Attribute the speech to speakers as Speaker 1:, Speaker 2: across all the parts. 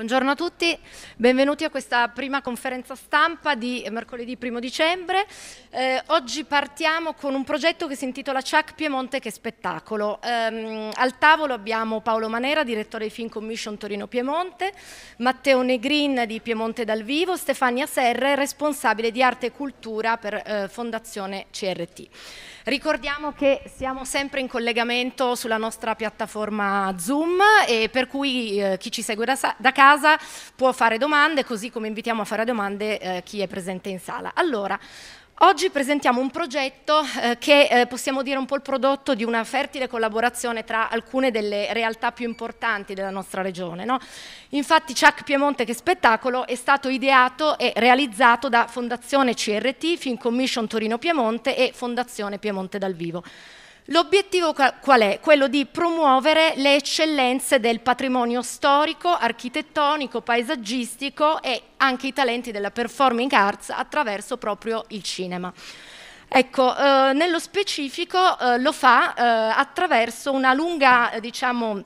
Speaker 1: Buongiorno a tutti, benvenuti a questa prima conferenza stampa di mercoledì 1 dicembre. Eh, oggi partiamo con un progetto che si intitola Ciac Piemonte che spettacolo. Eh, al tavolo abbiamo Paolo Manera, direttore di Fin Commission Torino Piemonte, Matteo Negrin di Piemonte dal Vivo, Stefania Serre, responsabile di arte e cultura per eh, Fondazione CRT. Ricordiamo che siamo sempre in collegamento sulla nostra piattaforma Zoom e per cui eh, chi ci segue da, da casa casa, può fare domande, così come invitiamo a fare domande eh, chi è presente in sala. Allora, Oggi presentiamo un progetto eh, che eh, possiamo dire un po' il prodotto di una fertile collaborazione tra alcune delle realtà più importanti della nostra regione. No? Infatti Ciac Piemonte che spettacolo è stato ideato e realizzato da Fondazione CRT, Commission Torino Piemonte e Fondazione Piemonte dal Vivo. L'obiettivo qual è? Quello di promuovere le eccellenze del patrimonio storico, architettonico, paesaggistico e anche i talenti della performing arts attraverso proprio il cinema. Ecco, eh, nello specifico eh, lo fa eh, attraverso una lunga, diciamo,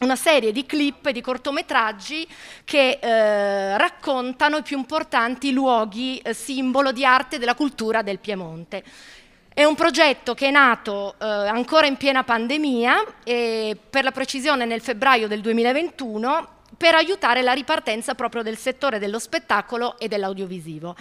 Speaker 1: una serie di clip, di cortometraggi che eh, raccontano i più importanti luoghi eh, simbolo di arte e della cultura del Piemonte. È un progetto che è nato eh, ancora in piena pandemia, e per la precisione nel febbraio del 2021, per aiutare la ripartenza proprio del settore dello spettacolo e dell'audiovisivo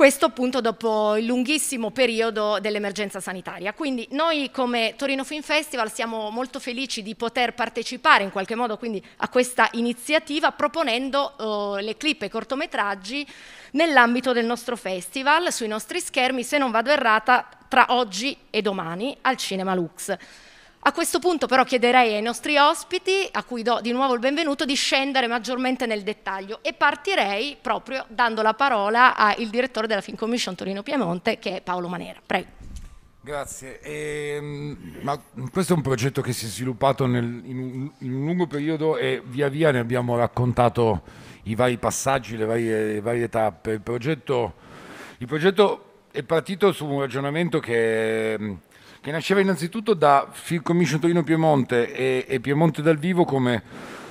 Speaker 1: questo appunto dopo il lunghissimo periodo dell'emergenza sanitaria. Quindi noi come Torino Film Festival siamo molto felici di poter partecipare in qualche modo a questa iniziativa proponendo eh, le clip e i cortometraggi nell'ambito del nostro festival sui nostri schermi, se non vado errata, tra oggi e domani al Cinema Lux. A questo punto però chiederei ai nostri ospiti, a cui do di nuovo il benvenuto, di scendere maggiormente nel dettaglio e partirei proprio dando la parola al direttore della Commission Torino Piemonte che è Paolo Manera. Prego.
Speaker 2: Grazie, e, ehm, questo è un progetto che si è sviluppato nel, in, un, in, un, lungo periodo e via via ne abbiamo raccontato i vari passaggi, le varie, le varie tappe. Il progetto, il progetto è partito su un ragionamento che che nasceva innanzitutto da Film Commission Torino Piemonte e, e Piemonte dal vivo come,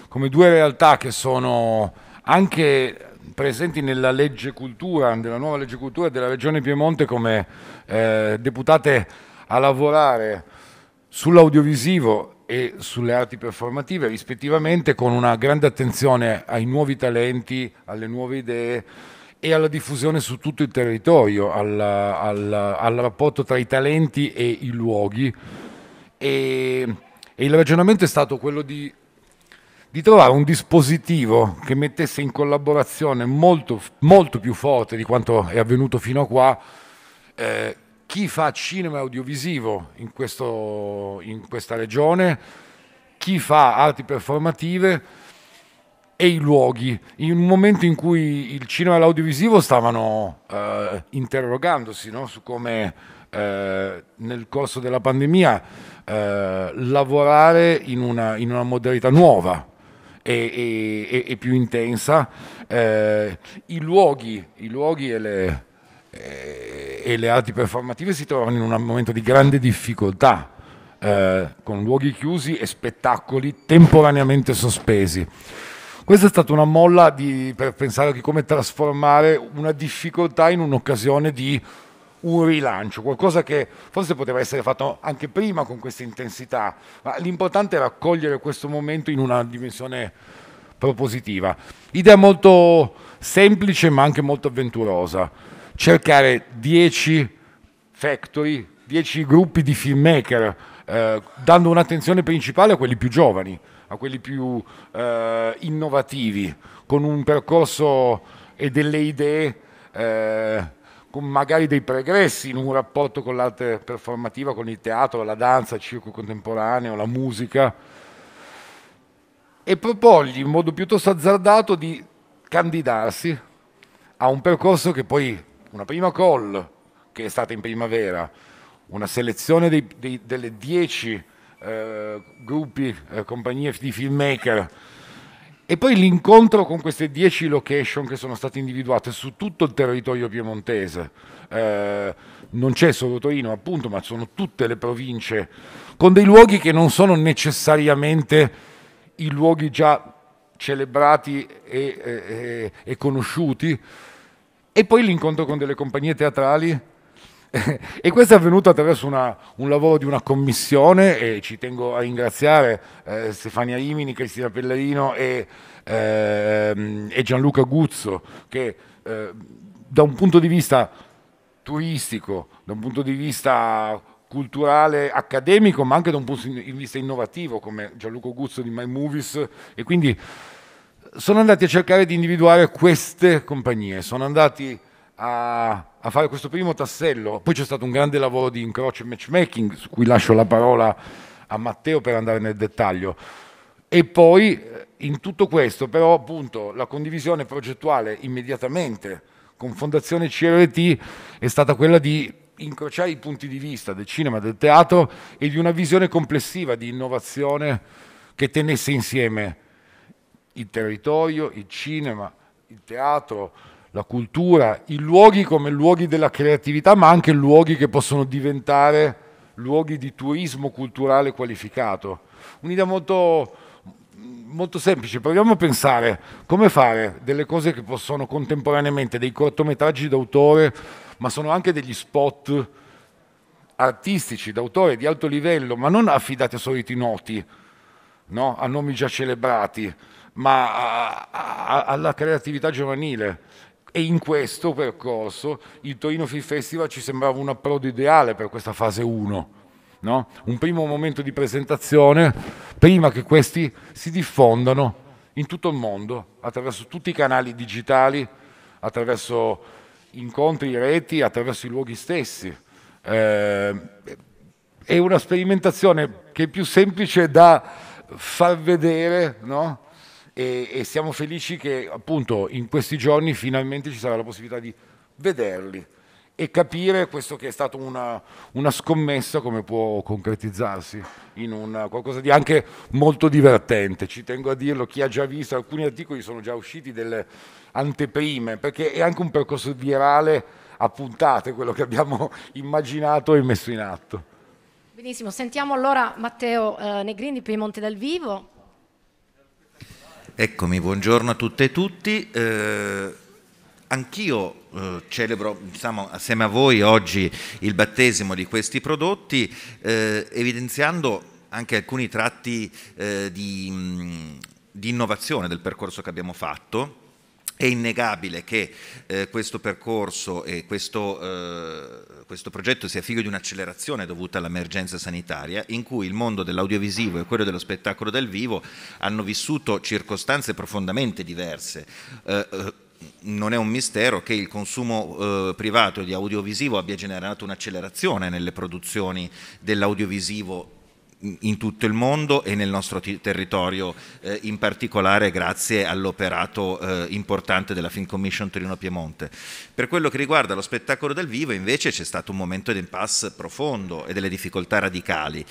Speaker 2: come, due realtà che sono anche presenti nella legge cultura, nella nuova legge cultura della Regione Piemonte come eh, deputate a lavorare sull'audiovisivo e sulle arti performative rispettivamente con una grande attenzione ai nuovi talenti, alle nuove idee e alla diffusione su tutto il territorio, alla, alla, al rapporto tra i talenti e i luoghi. E, e il ragionamento è stato quello di, di, trovare un dispositivo che mettesse in collaborazione molto, molto, più forte di quanto è avvenuto fino a qua eh, chi fa cinema audiovisivo in, questo, in questa regione, chi fa arti performative e i luoghi, in un momento in cui il cinema e l'audiovisivo stavano eh, interrogandosi no? su come eh, nel corso della pandemia eh, lavorare in una, in una, modalità nuova e, e, e più intensa, eh, i luoghi, i luoghi e, le, eh, e, le, arti performative si trovavano in un momento di grande difficoltà. Eh, con luoghi chiusi e spettacoli temporaneamente sospesi. Questa è stata una molla di, per pensare di come trasformare una difficoltà in un'occasione di un rilancio, qualcosa che forse poteva essere fatto anche prima con questa intensità, ma l'importante era cogliere questo momento in una dimensione propositiva. Idea molto semplice ma anche molto avventurosa, cercare 10 factory, 10 gruppi di filmmaker, eh, dando un'attenzione principale a quelli più giovani a quelli più eh, innovativi, con un percorso e delle idee, eh, con magari dei pregressi in un rapporto con l'arte performativa, con il teatro, la danza, il circo contemporaneo, la musica, e proporgli in modo piuttosto azzardato di candidarsi a un percorso che poi, una prima call, che è stata in primavera, una selezione dei, dei, delle dieci eh, gruppi, eh, compagnie di filmmaker. E poi l'incontro con queste 10 location che sono state individuate su tutto il territorio piemontese. Eh, non c'è solo Torino, appunto, ma sono tutte le province, con dei luoghi che non sono necessariamente i luoghi già celebrati e, e, e conosciuti. E poi l'incontro con delle compagnie teatrali e questo è avvenuto attraverso una, un lavoro di una commissione e ci tengo a ringraziare eh, Stefania Imini, Cristina Pellerino e, eh, e Gianluca Guzzo che eh, da un punto di vista turistico, da un punto di vista culturale, accademico, ma anche da un punto di vista innovativo come Gianluca Guzzo di My Movies e quindi sono andati a cercare di individuare queste compagnie, sono andati a, a fare questo primo tassello. Poi c'è stato un grande lavoro di incrocio e matchmaking, su cui lascio la parola a Matteo per andare nel dettaglio. E poi eh, in tutto questo, però, appunto, la condivisione progettuale immediatamente con Fondazione CRT è stata quella di incrociare i punti di vista del cinema, del teatro e di una visione complessiva di innovazione che tenesse insieme il territorio, il cinema, il teatro, la cultura, i luoghi come luoghi della creatività, ma anche luoghi che possono diventare luoghi di turismo culturale qualificato. Un'idea molto, molto semplice, proviamo a pensare come fare delle cose che possono contemporaneamente, dei cortometraggi d'autore, ma sono anche degli spot artistici d'autore di alto livello, ma non affidati a soliti noti, no? a nomi già celebrati, ma a, a, alla creatività giovanile e in questo percorso il Torino Film Festival ci sembrava un approdo ideale per questa fase 1. No? Un primo momento di presentazione prima che questi si diffondano in tutto il mondo, attraverso tutti i canali digitali, attraverso incontri, reti, attraverso i luoghi stessi. Eh, è una sperimentazione che è più semplice da far vedere, no? e, e siamo felici che appunto in questi giorni finalmente ci sarà la possibilità di vederli e capire questo che è stata una, una, scommessa come può concretizzarsi in qualcosa di anche molto divertente. Ci tengo a dirlo, chi ha già visto alcuni articoli sono già usciti delle anteprime, perché è anche un percorso virale a puntate quello che abbiamo immaginato e messo in atto.
Speaker 1: Benissimo, sentiamo allora Matteo eh, Negrini di Piemonte dal vivo.
Speaker 3: Eccomi, buongiorno a tutte e tutti. Eh, anch'io eh, celebro diciamo, assieme a voi oggi il battesimo di questi prodotti, eh, evidenziando anche alcuni tratti eh, di, mm, di innovazione del percorso che abbiamo fatto è innegabile che eh, questo percorso e questo, eh, questo, progetto sia figlio di un'accelerazione dovuta all'emergenza sanitaria in cui il mondo dell'audiovisivo e quello dello spettacolo dal vivo hanno vissuto circostanze profondamente diverse. Eh, eh non è un mistero che il consumo eh, privato di audiovisivo abbia generato un'accelerazione nelle produzioni dell'audiovisivo in tutto il mondo e nel nostro territorio, eh, in particolare grazie all'operato eh, importante della Film Commission Torino Piemonte. Per quello che riguarda lo spettacolo dal vivo, invece, c'è stato un momento di impasse profondo e delle difficoltà radicali.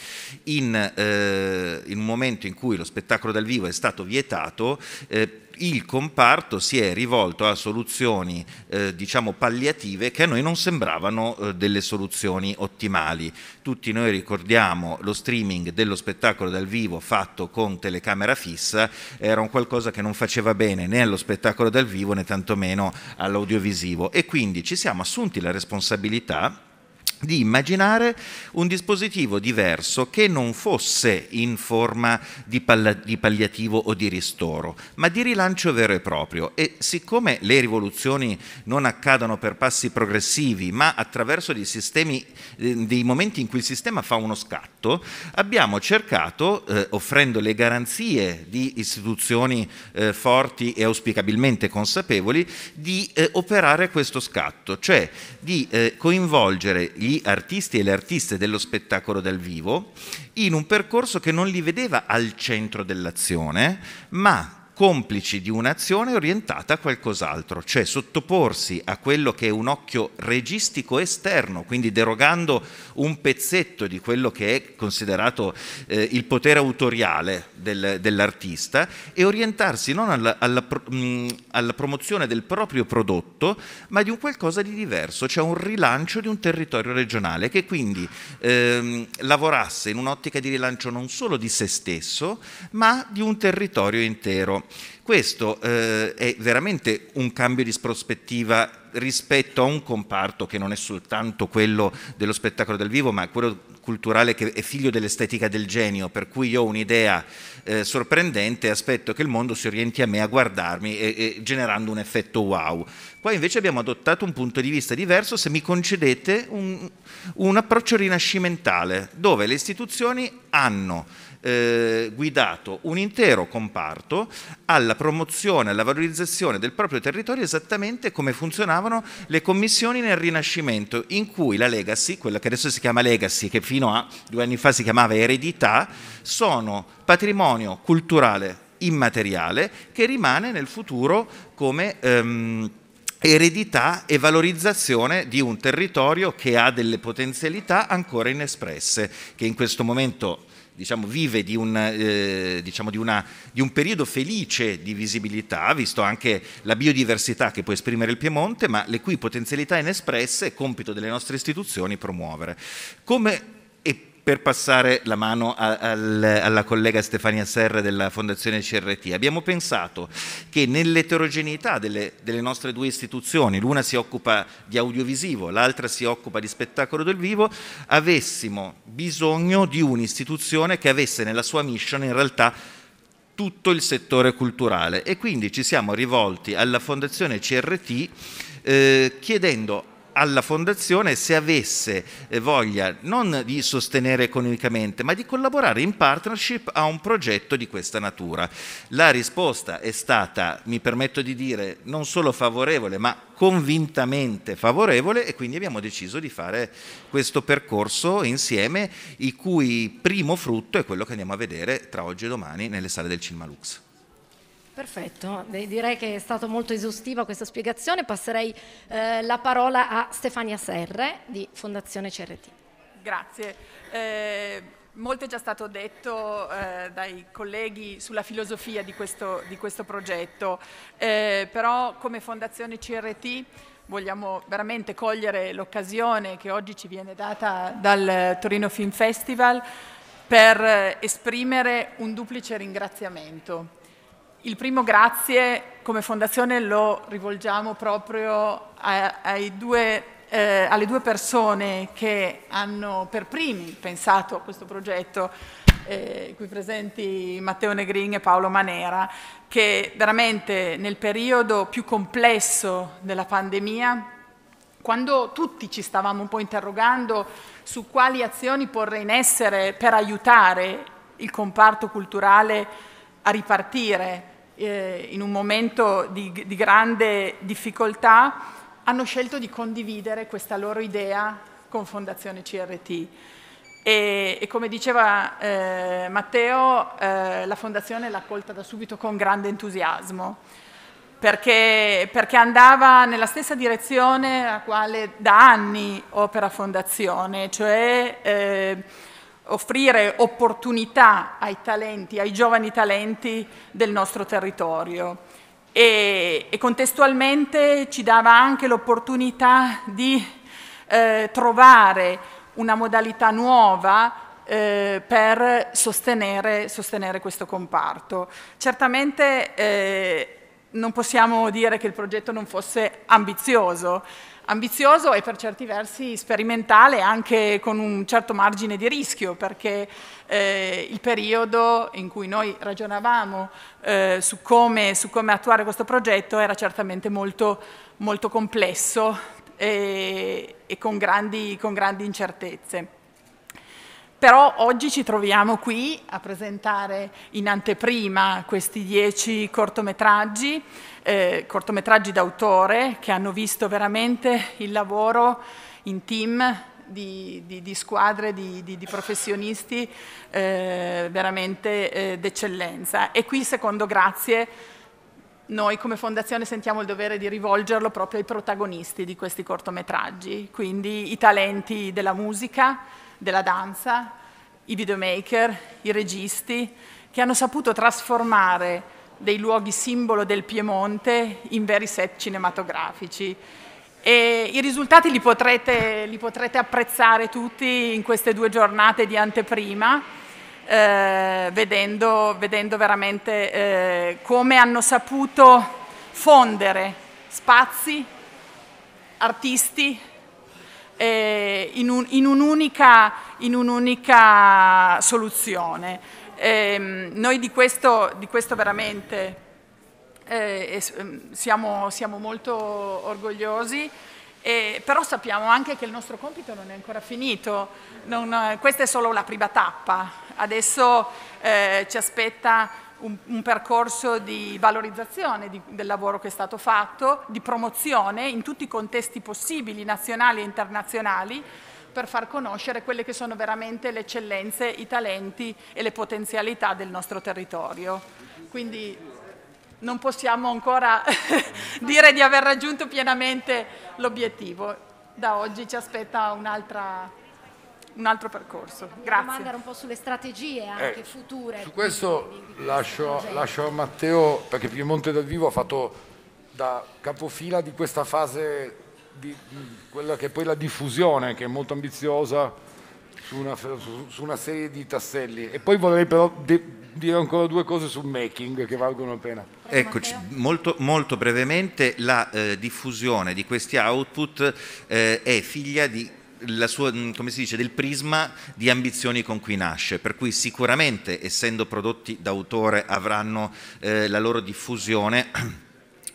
Speaker 3: In, eh, in, un momento in cui lo spettacolo dal vivo è stato vietato, eh, il comparto si è rivolto a soluzioni eh, diciamo palliative che a noi non sembravano eh, delle soluzioni ottimali. Tutti noi ricordiamo lo streaming dello spettacolo dal vivo fatto con telecamera fissa, era un qualcosa che non faceva bene né allo spettacolo dal vivo né tantomeno all'audiovisivo e quindi ci siamo assunti la responsabilità di immaginare un dispositivo diverso che non fosse in forma di, di, palliativo o di ristoro, ma di rilancio vero e proprio. E siccome le rivoluzioni non accadono per passi progressivi, ma attraverso dei, sistemi, eh, dei momenti in cui il sistema fa uno scatto, abbiamo cercato, eh, offrendo le garanzie di istituzioni eh, forti e auspicabilmente consapevoli, di eh, operare questo scatto, cioè di eh, coinvolgere gli gli artisti e le artiste dello spettacolo dal vivo in un percorso che non li vedeva al centro dell'azione, ma complici di un'azione orientata a qualcos'altro, cioè sottoporsi a quello che è un occhio registico esterno, quindi derogando un pezzetto di quello che è considerato eh, il potere autoriale del, dell'artista e orientarsi non alla, alla, mh, mm, alla, promozione del proprio prodotto, ma di un qualcosa di diverso, cioè un rilancio di un territorio regionale che quindi ehm, lavorasse in un'ottica di rilancio non solo di se stesso, ma di un territorio intero. Questo eh, è veramente un cambio di prospettiva rispetto a un comparto che non è soltanto quello dello spettacolo dal vivo, ma quello culturale che è figlio dell'estetica del genio, per cui io ho un'idea eh, sorprendente e aspetto che il mondo si orienti a me a guardarmi e, e generando un effetto wow. Qua invece abbiamo adottato un punto di vista diverso, se mi concedete, un, un approccio rinascimentale, dove le istituzioni hanno eh, guidato un intero comparto alla promozione, alla valorizzazione del proprio territorio esattamente come funzionavano le commissioni nel Rinascimento, in cui la legacy, quella che adesso si chiama legacy, che fino a due anni fa si chiamava eredità, sono patrimonio culturale immateriale che rimane nel futuro come... Ehm, eredità e valorizzazione di un territorio che ha delle potenzialità ancora inespresse, che in questo momento diciamo, vive di un, eh, diciamo, di, una, di un, periodo felice di visibilità, visto anche la biodiversità che può esprimere il Piemonte, ma le cui potenzialità inespresse è compito delle nostre istituzioni promuovere. Come per passare la mano a, a, alla collega Stefania Serre della Fondazione CRT. Abbiamo pensato che nell'eterogeneità delle, delle, nostre due istituzioni, l'una si occupa di audiovisivo, l'altra si occupa di spettacolo del vivo, avessimo bisogno di un'istituzione che avesse nella sua mission in realtà tutto il settore culturale e quindi ci siamo rivolti alla Fondazione CRT eh, chiedendo alla fondazione se avesse eh, voglia non di sostenere economicamente ma di collaborare in partnership a un progetto di questa natura. La risposta è stata, mi permetto di dire, non solo favorevole ma convintamente favorevole e quindi abbiamo deciso di fare questo percorso insieme, il cui primo frutto è quello che andiamo a vedere tra oggi e domani nelle sale del Cinema Lux.
Speaker 1: Perfetto, direi che è stata molto esaustiva questa spiegazione. Passerei eh, la parola a Stefania Serre di Fondazione CRT.
Speaker 4: Grazie. Eh, molto è già stato detto eh, dai colleghi sulla filosofia di questo, di questo progetto, eh, però come Fondazione CRT vogliamo veramente cogliere l'occasione che oggi ci viene data dal Torino Film Festival per eh, esprimere un duplice ringraziamento il primo grazie come fondazione lo rivolgiamo proprio a, due, eh, alle due persone che hanno per primi pensato a questo progetto, eh, qui presenti Matteo Negrin e Paolo Manera, che veramente nel periodo più complesso della pandemia quando tutti ci stavamo un po' interrogando su quali azioni porre in essere per aiutare il comparto culturale a ripartire, eh, in un momento di, di grande difficoltà, hanno scelto di condividere questa loro idea con Fondazione CRT. E, e come diceva eh, Matteo, eh, la Fondazione l'ha accolta da subito con grande entusiasmo, perché, perché andava nella stessa direzione a quale da anni opera Fondazione, cioè... Eh, offrire opportunità ai talenti, ai giovani talenti del nostro territorio e, e contestualmente ci dava anche l'opportunità di eh, trovare una modalità nuova eh, per sostenere, sostenere, questo comparto. Certamente eh, non possiamo dire che il progetto non fosse ambizioso, ambizioso e per certi versi sperimentale anche con un certo margine di rischio perché eh, il periodo in cui noi ragionavamo eh, su, come, su, come, attuare questo progetto era certamente molto, molto complesso e, e con, grandi, con grandi incertezze. Però oggi ci troviamo qui a presentare in anteprima questi dieci cortometraggi eh, cortometraggi d'autore che hanno visto veramente il lavoro in team di, di, di squadre di, di professionisti eh, veramente eh, d'eccellenza. E qui, secondo Grazie, noi come fondazione sentiamo il dovere di rivolgerlo proprio ai protagonisti di questi cortometraggi, quindi i talenti della musica, della danza, i videomaker, i registi, che hanno saputo trasformare dei luoghi simbolo del Piemonte in veri set cinematografici. E I risultati li potrete, li potrete, apprezzare tutti in queste due giornate di anteprima, eh, vedendo, vedendo, veramente eh, come hanno saputo fondere spazi, artisti, eh, in, un, in, un'unica, in un'unica soluzione. Eh, noi di questo, di questo veramente eh, ehm, siamo, siamo, molto orgogliosi, eh, però sappiamo anche che il nostro compito non è ancora finito, non, eh, questa è solo la prima tappa, adesso eh, ci aspetta un, un, percorso di valorizzazione di, del lavoro che è stato fatto, di promozione in tutti i contesti possibili, nazionali e internazionali, per far conoscere quelle che sono veramente le eccellenze, i talenti e le potenzialità del nostro territorio. Quindi non possiamo ancora dire di aver raggiunto pienamente l'obiettivo. Da oggi ci aspetta un'altra un altro percorso. Grazie. Domanda un
Speaker 1: po' sulle strategie eh, anche eh, future. Su
Speaker 2: questo di, di lascio, lascio, a Matteo, perché Piemonte dal vivo ha fatto da capofila di questa fase di, mm, quella che è poi la diffusione, che è molto ambiziosa su una, su una serie di tasselli. E poi vorrei però dire ancora due cose sul making che valgono la pena. Eccoci,
Speaker 3: molto, molto brevemente la eh, diffusione di questi output eh, è figlia di sua, mm, dice, del prisma di ambizioni con cui nasce, per cui sicuramente essendo prodotti d'autore avranno eh, la loro diffusione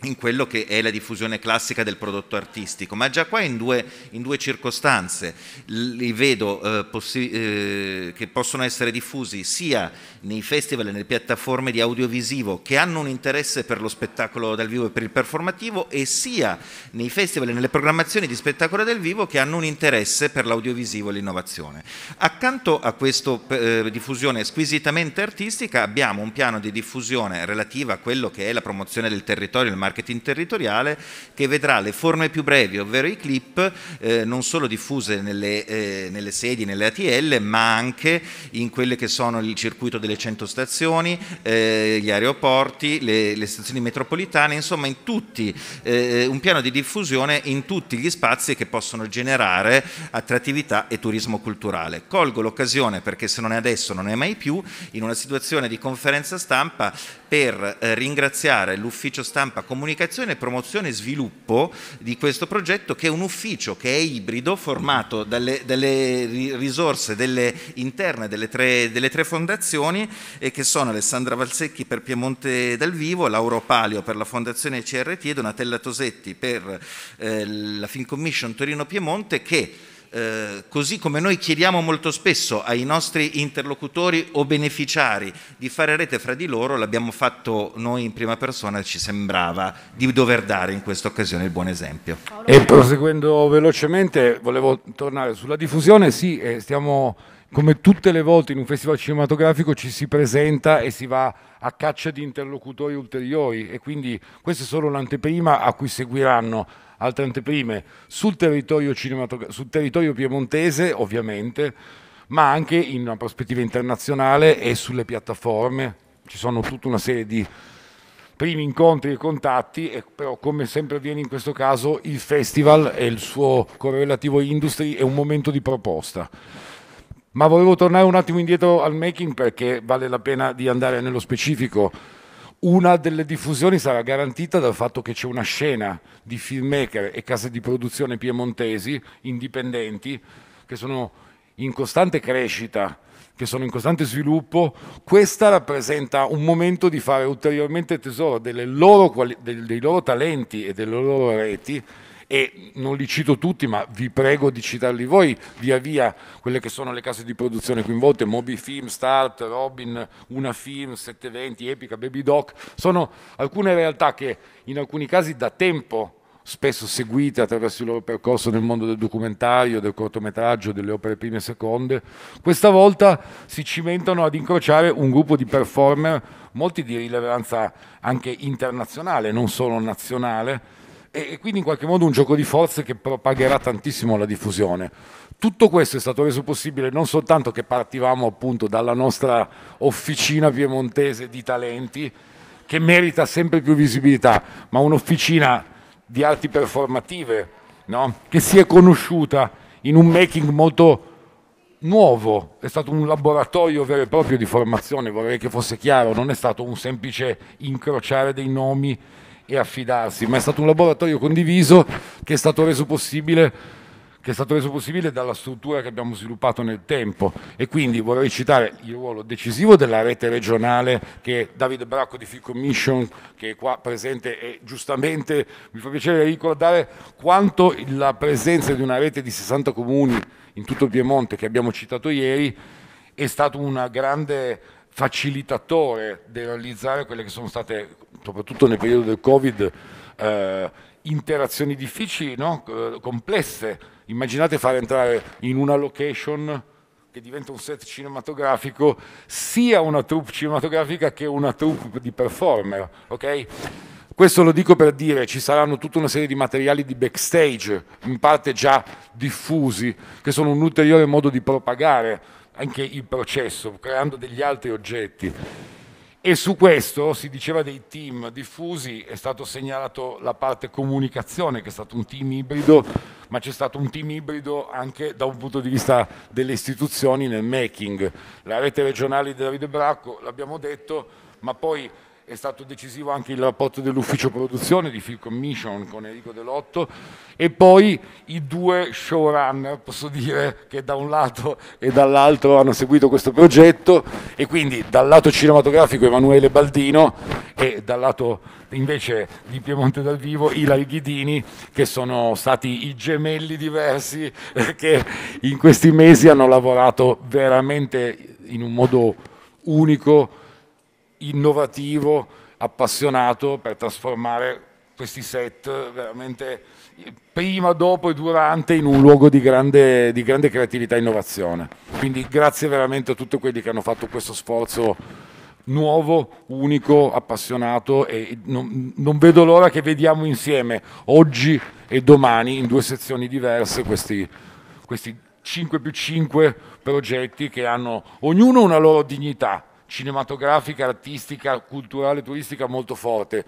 Speaker 3: in quello che è la diffusione classica del prodotto artistico, ma già qua in due, in due circostanze li vedo eh, eh, che possono essere diffusi sia nei festival e nelle piattaforme di audiovisivo che hanno un interesse per lo spettacolo dal vivo e per il performativo e sia nei festival e nelle programmazioni di spettacolo dal vivo che hanno un interesse per l'audiovisivo e l'innovazione. Accanto a questa eh, diffusione squisitamente artistica abbiamo un piano di diffusione relativa a quello che è la promozione del territorio, il marketing marketing territoriale che vedrà le forme più brevi, ovvero i clip, eh, non solo diffuse nelle, eh, nelle, sedi, nelle ATL, ma anche in quelle che sono il circuito delle 100 stazioni, eh, gli aeroporti, le, le, stazioni metropolitane, insomma in tutti, eh, un piano di diffusione in tutti gli spazi che possono generare attrattività e turismo culturale. Colgo l'occasione, perché se non è adesso non è mai più, in una situazione di conferenza stampa per eh, ringraziare l'ufficio stampa comunicazione, promozione e sviluppo di questo progetto che è un ufficio che è ibrido, formato dalle, dalle risorse delle interne delle tre, delle tre fondazioni eh, che sono Alessandra Valsecchi per Piemonte dal Vivo, Lauro Palio per la Fondazione CRT e Donatella Tosetti per eh, la Film Commission Torino Piemonte che eh, così come noi chiediamo molto spesso ai nostri interlocutori o beneficiari di fare rete fra di loro, l'abbiamo fatto noi in prima persona, e ci sembrava di dover dare in questa occasione il buon
Speaker 2: esempio. E proseguendo velocemente, volevo tornare sulla diffusione, sì, eh, stiamo come tutte le volte in un festival cinematografico ci si presenta e si va a caccia di interlocutori ulteriori e quindi questa è solo l'anteprima a cui seguiranno altre anteprime sul territorio, sul territorio piemontese ovviamente, ma anche in una prospettiva internazionale e sulle piattaforme. Ci sono tutta una serie di primi incontri e contatti, e però come sempre avviene in questo caso il festival e il suo correlativo industry è un momento di proposta. Ma volevo tornare un attimo indietro al making perché vale la pena di andare nello specifico una delle diffusioni sarà garantita dal fatto che c'è una scena di filmmaker e case di produzione piemontesi indipendenti che sono in costante crescita, che sono in costante sviluppo, questa rappresenta un momento di fare ulteriormente tesoro loro quali- dei loro talenti e delle loro reti e non li cito tutti, ma vi prego di citarli voi via via quelle che sono le case di produzione coinvolte, Moby Film, Start, Robin, Una Film, 720, Epica, Baby Doc, sono alcune realtà che in alcuni casi da tempo spesso seguite attraverso il loro percorso nel mondo del documentario, del cortometraggio, delle opere prime e seconde, questa volta si cimentano ad incrociare un gruppo di performer, molti di rilevanza anche internazionale, non solo nazionale, e quindi in qualche modo un gioco di forze che propagherà tantissimo la diffusione. Tutto questo è stato reso possibile non soltanto che partivamo appunto dalla nostra officina piemontese di talenti, che merita sempre più visibilità, ma un'officina di arti performative, no? che si è conosciuta in un making molto nuovo, è stato un laboratorio vero e proprio di formazione, vorrei che fosse chiaro, non è stato un semplice incrociare dei nomi e affidarsi, ma è stato un laboratorio condiviso che è stato reso possibile che è stato reso possibile dalla struttura che abbiamo sviluppato nel tempo e quindi vorrei citare il ruolo decisivo della rete regionale che Davide Bracco di Fi Commission che è qua presente e giustamente mi fa piacere ricordare quanto la presenza di una rete di 60 comuni in tutto il Piemonte che abbiamo citato ieri è stata una grande facilitatore del realizzare quelle che sono state, soprattutto nel periodo del Covid, eh, interazioni difficili, no? Eh, complesse. Immaginate far entrare in una location che diventa un set cinematografico sia una troupe cinematografica che una troupe di performer, okay? Questo lo dico per dire, ci saranno tutta una serie di materiali di backstage, in parte già diffusi, che sono un ulteriore modo di propagare anche il processo, creando degli altri oggetti. E su questo si diceva dei team diffusi, è stato segnalato la parte comunicazione che è stato un team ibrido, ma c'è stato un team ibrido anche da un punto di vista delle istituzioni nel making. La rete regionale di Davide Bracco, l'abbiamo detto, ma poi è stato decisivo anche il rapporto dell'ufficio produzione di Film Commission con Enrico Delotto e poi i due showrunner, posso dire, che da un lato e dall'altro hanno seguito questo progetto e quindi dal lato cinematografico Emanuele Baldino e dal lato invece di Piemonte dal vivo Ilari Ghidini che sono stati i gemelli diversi che in questi mesi hanno lavorato veramente in un modo unico innovativo, appassionato per trasformare questi set veramente prima, dopo e durante in un luogo di grande, di grande creatività e innovazione. Quindi grazie veramente a tutti quelli che hanno fatto questo sforzo nuovo, unico, appassionato e non, non vedo l'ora che vediamo insieme oggi e domani in due sezioni diverse questi, questi 5 più 5 progetti che hanno ognuno una loro dignità, cinematografica, artistica, culturale, turistica molto forte.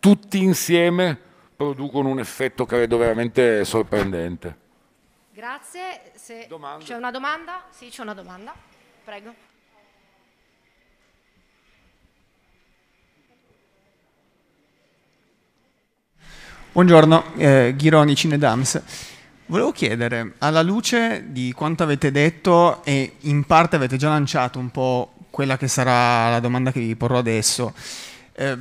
Speaker 2: Tutti insieme producono un effetto credo veramente sorprendente.
Speaker 1: Grazie, se c'è una domanda? Sì, c'è una domanda. Prego.
Speaker 5: Buongiorno, eh, Ghironi Cinedams. Volevo chiedere, alla luce di quanto avete detto e in parte avete già lanciato un po' quella che sarà la domanda che vi porrò adesso. Eh,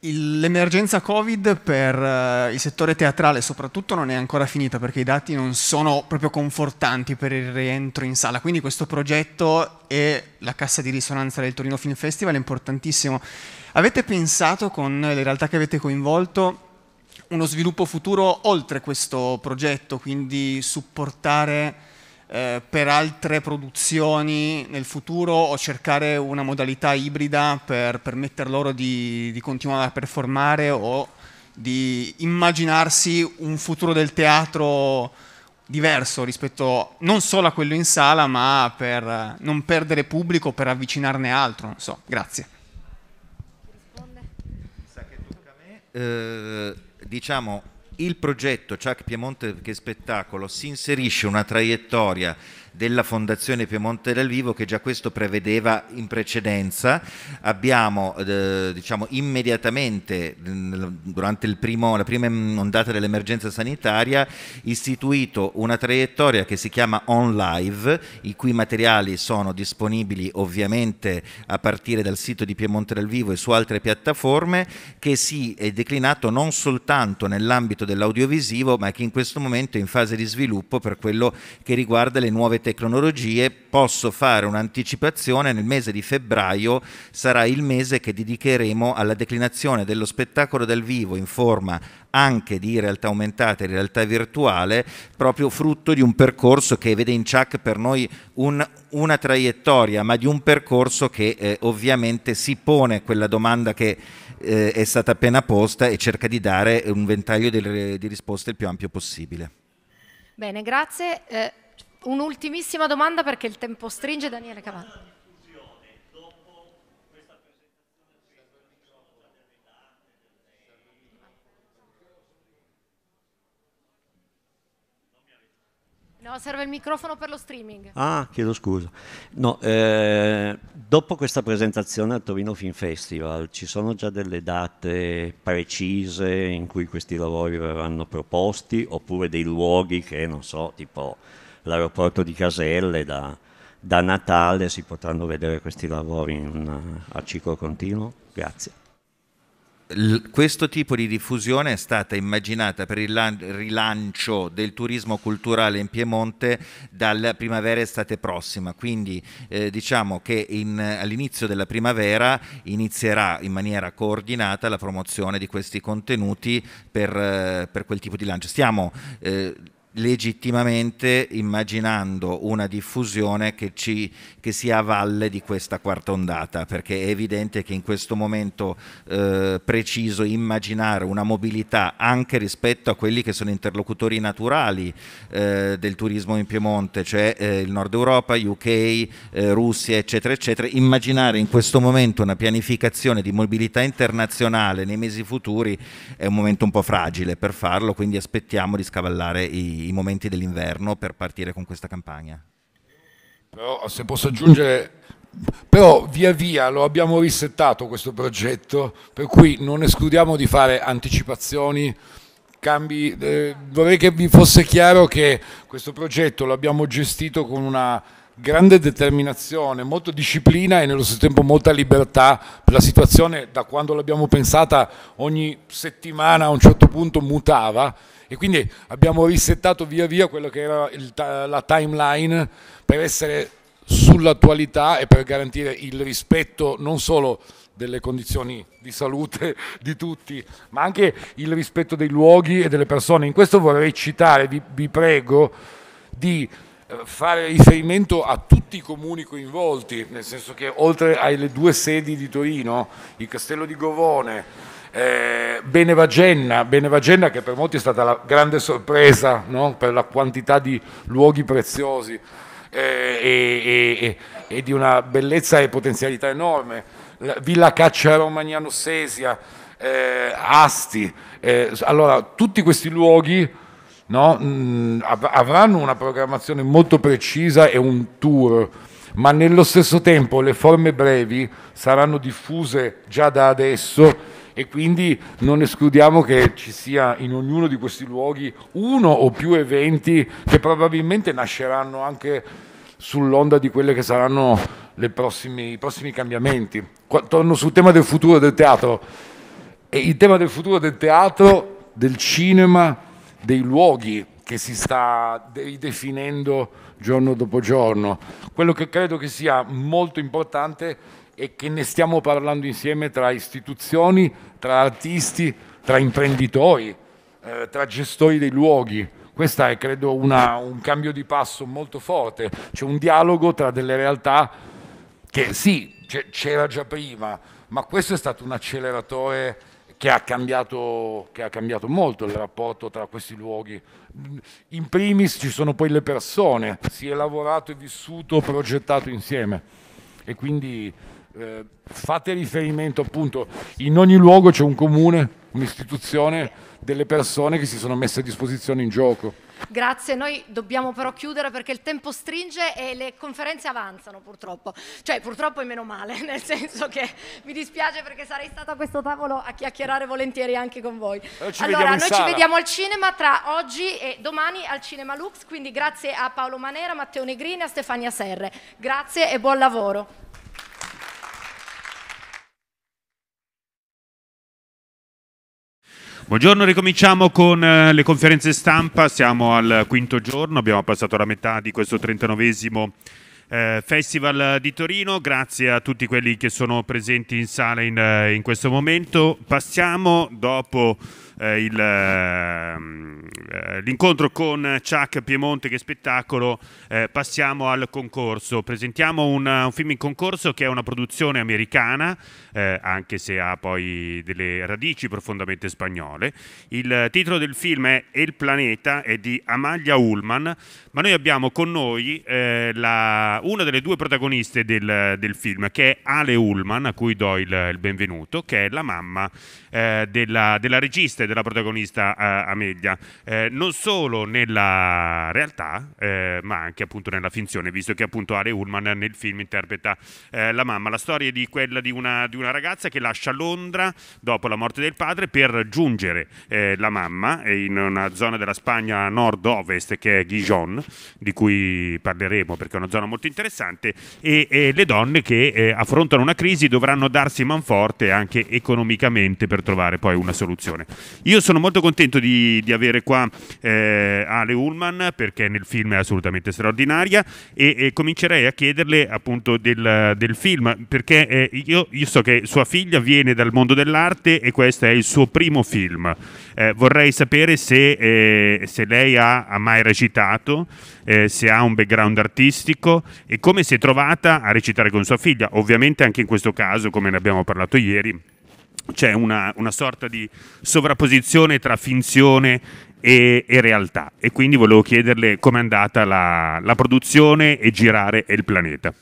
Speaker 5: il, l'emergenza Covid per uh, il settore teatrale soprattutto non è ancora finita perché i dati non sono proprio confortanti per il rientro in sala, quindi questo progetto e la cassa di risonanza del Torino Film Festival è importantissimo. Avete pensato con le realtà che avete coinvolto uno sviluppo futuro oltre questo progetto, quindi supportare eh, per altre produzioni nel futuro o cercare una modalità ibrida per permettere loro di, di continuare a performare o di immaginarsi un futuro del teatro diverso rispetto non solo a quello in sala, ma per eh, non perdere pubblico, per avvicinarne altro, non so. Grazie. Eh,
Speaker 3: diciamo il progetto Ciac Piemonte che Spettacolo si inserisce una traiettoria della Fondazione Piemonte del Vivo che già questo prevedeva in precedenza. Abbiamo eh, diciamo, immediatamente, durante primo, la prima ondata dell'emergenza sanitaria, istituito una traiettoria che si chiama On Live, i cui materiali sono disponibili ovviamente a partire dal sito di Piemonte del Vivo e su altre piattaforme, che si è declinato non soltanto nell'ambito dell'audiovisivo, ma che in questo momento è in fase di sviluppo per quello che riguarda le nuove tecnologie tecnologie, posso fare un'anticipazione, nel mese di febbraio sarà il mese che dedicheremo alla declinazione dello spettacolo dal vivo in forma anche di realtà aumentata e realtà virtuale, proprio frutto di un percorso che vede in CHAC per noi un, una traiettoria, ma di un percorso che eh, ovviamente si pone quella domanda che eh, è stata appena posta e cerca di dare un ventaglio di, di risposte il più ampio possibile.
Speaker 1: Bene, grazie. Eh... Un'ultimissima domanda perché il
Speaker 6: tempo stringe Daniele Cavallo.
Speaker 1: No, serve il microfono per lo streaming. Ah, chiedo
Speaker 7: scusa. No, eh, dopo questa presentazione al Torino Film Festival ci sono già delle date precise in cui questi lavori verranno proposti oppure dei luoghi che, non so, tipo l'aeroporto di Caselle, da, da, Natale si potranno vedere questi lavori in, a ciclo continuo. Grazie.
Speaker 3: L questo tipo di diffusione è stata immaginata per il rilancio del turismo culturale in Piemonte dalla primavera estate prossima, quindi eh, diciamo che all'inizio della primavera inizierà in maniera coordinata la promozione di questi contenuti per, eh, per quel tipo di lancio. Stiamo eh, legittimamente immaginando una diffusione che, ci, che, sia a valle di questa quarta ondata, perché è evidente che in questo momento eh, preciso immaginare una mobilità anche rispetto a quelli che sono interlocutori naturali eh, del turismo in Piemonte, cioè eh, il Nord Europa, UK, eh, Russia, eccetera, eccetera, immaginare in questo momento una pianificazione di mobilità internazionale nei mesi futuri è un momento un po' fragile per farlo, quindi aspettiamo di scavallare i i momenti dell'inverno per partire con questa campagna.
Speaker 2: Però se posso aggiungere, però via via lo abbiamo risettato questo progetto, per cui non escludiamo di fare anticipazioni, cambi. Eh, vorrei che vi fosse chiaro che questo progetto l'abbiamo gestito con una grande determinazione, molta disciplina e nello stesso tempo molta libertà per la situazione da quando l'abbiamo pensata ogni settimana a un certo punto mutava e quindi abbiamo risettato via via quello che era il, la timeline per essere sull'attualità e per garantire il rispetto non solo delle condizioni di salute di tutti, ma anche il rispetto dei luoghi e delle persone. In questo vorrei citare, vi, vi prego, di eh, fare riferimento a tutti i comuni coinvolti, nel senso che oltre alle due sedi di Torino, il Castello di Govone, eh, Benevagenna, Benevagenna, che per molti è stata la grande sorpresa no? per la quantità di luoghi preziosi eh, e, e, e, di una bellezza e potenzialità enorme. La Villa Caccia Romagnano Sesia, eh, Asti, eh, allora tutti questi luoghi no? Mh, mm, avranno una programmazione molto precisa e un tour ma nello stesso tempo le forme brevi saranno diffuse già da adesso e quindi non escludiamo che ci sia in ognuno di questi luoghi uno o più eventi che probabilmente nasceranno anche sull'onda di quelle che saranno prossimi, i prossimi cambiamenti. Torno sul tema del futuro del teatro. E il tema del futuro del teatro, del cinema, dei luoghi che si sta ridefinendo giorno dopo giorno. Quello che credo che sia molto importante è e che ne stiamo parlando insieme tra istituzioni, tra artisti, tra imprenditori, eh, tra gestori dei luoghi. Questo è, credo, una, un cambio di passo molto forte. C'è un dialogo tra delle realtà che sì, c'era già prima, ma questo è stato un acceleratore che ha, cambiato, che ha cambiato molto il rapporto tra questi luoghi. In primis ci sono poi le persone, si è lavorato e vissuto, progettato insieme e quindi eh, fate riferimento appunto, in ogni luogo c'è un comune, un'istituzione, delle persone che si sono messe a disposizione in gioco.
Speaker 1: Grazie, noi dobbiamo però chiudere perché il tempo stringe e le conferenze avanzano purtroppo, cioè purtroppo è meno male, nel senso che mi dispiace perché sarei stata a questo tavolo a chiacchierare volentieri anche con voi. Eh, allora, allora noi ci vediamo al cinema tra oggi e domani al Cinema Lux, quindi grazie a Paolo Manera, Matteo Negrini, a Stefania Serre, grazie e buon lavoro.
Speaker 8: Buongiorno, ricominciamo con eh, le conferenze stampa, siamo al quinto giorno, abbiamo passato la metà di questo 39 eh, Festival di Torino, grazie a tutti quelli che sono presenti in sala in, eh, in questo momento. Passiamo dopo eh, il, ehm, eh, l'incontro con Chuck Piemonte, che spettacolo, eh, passiamo al concorso. Presentiamo un, un, film in concorso che è una produzione americana, eh, anche se ha poi delle radici profondamente spagnole. Il titolo del film è Il Planeta, è di Amalia Ullman, ma noi abbiamo con noi eh, la, una delle due protagoniste del, del, film, che è Ale Ullman, a cui do il, il benvenuto, che è la mamma della, della regista della protagonista eh, Amelia, eh, non solo nella realtà, eh, ma anche appunto nella finzione, visto che appunto Ale Ullman nel film interpreta la mamma. La storia è di quella di una, di una ragazza che lascia Londra dopo la morte del padre per raggiungere eh, la mamma in una zona della Spagna nord-ovest che è Gijon, di cui parleremo perché è una zona molto interessante, e, e le donne che eh, affrontano una crisi dovranno darsi manforte anche economicamente per trovare poi una soluzione. Io sono molto contento di, di avere qua eh, Ale Ullman perché nel film è assolutamente straordinaria e, e comincerei a chiederle appunto del, del film perché eh, io, io, so che sua figlia viene dal mondo dell'arte e questo è il suo primo film. Eh, vorrei sapere se, eh, se lei ha, ha, mai recitato, eh, se ha un background artistico e come si è trovata a recitare con sua figlia, ovviamente anche in questo caso come ne abbiamo parlato ieri c'è una, una, sorta di sovrapposizione tra finzione e, e realtà e quindi volevo chiederle com'è andata la, la produzione e girare il
Speaker 9: planeta.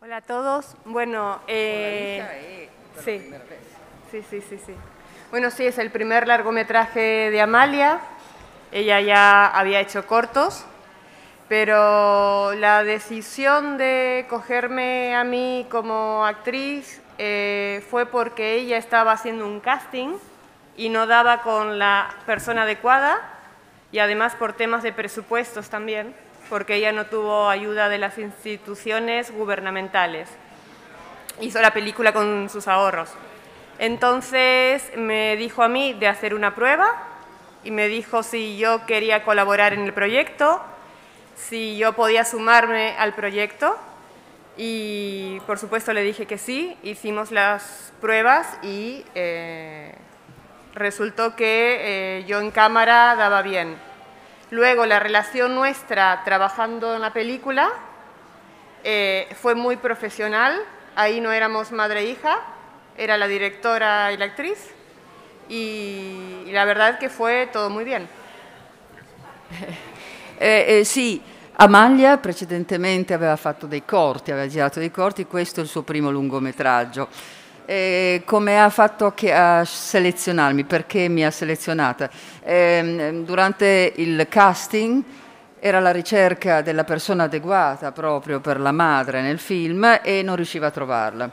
Speaker 9: Hola a todos, bueno, eh, Hola, eh, sí. sí, sí, sí, sí. Bueno, sí, es el primer
Speaker 6: largometraje
Speaker 9: de Amalia, ella ya había hecho cortos, pero la decisión de cogerme a mí como actriz Eh, fue porque ella estaba haciendo un casting y no daba con la persona adecuada y además por temas de presupuestos también, porque ella no tuvo ayuda de las instituciones gubernamentales. Hizo la película con sus ahorros. Entonces me dijo a mí de hacer una prueba y me dijo si yo quería colaborar en el proyecto, si yo podía sumarme al proyecto y por supuesto le dije que sí, hicimos las pruebas y eh, resultó que eh, yo en cámara daba bien. Luego la relación nuestra trabajando en la película eh, fue muy profesional, ahí no éramos madre e hija, era la directora y la actriz y, y la verdad que fue todo muy bien.
Speaker 10: sí, Amalia precedentemente aveva fatto dei corti, aveva girato dei corti, questo è il suo primo lungometraggio. E come ha fatto a selezionarmi? Perché mi ha selezionata? E ehm, durante il casting era alla ricerca della persona adeguata proprio per la madre nel film e non riusciva a trovarla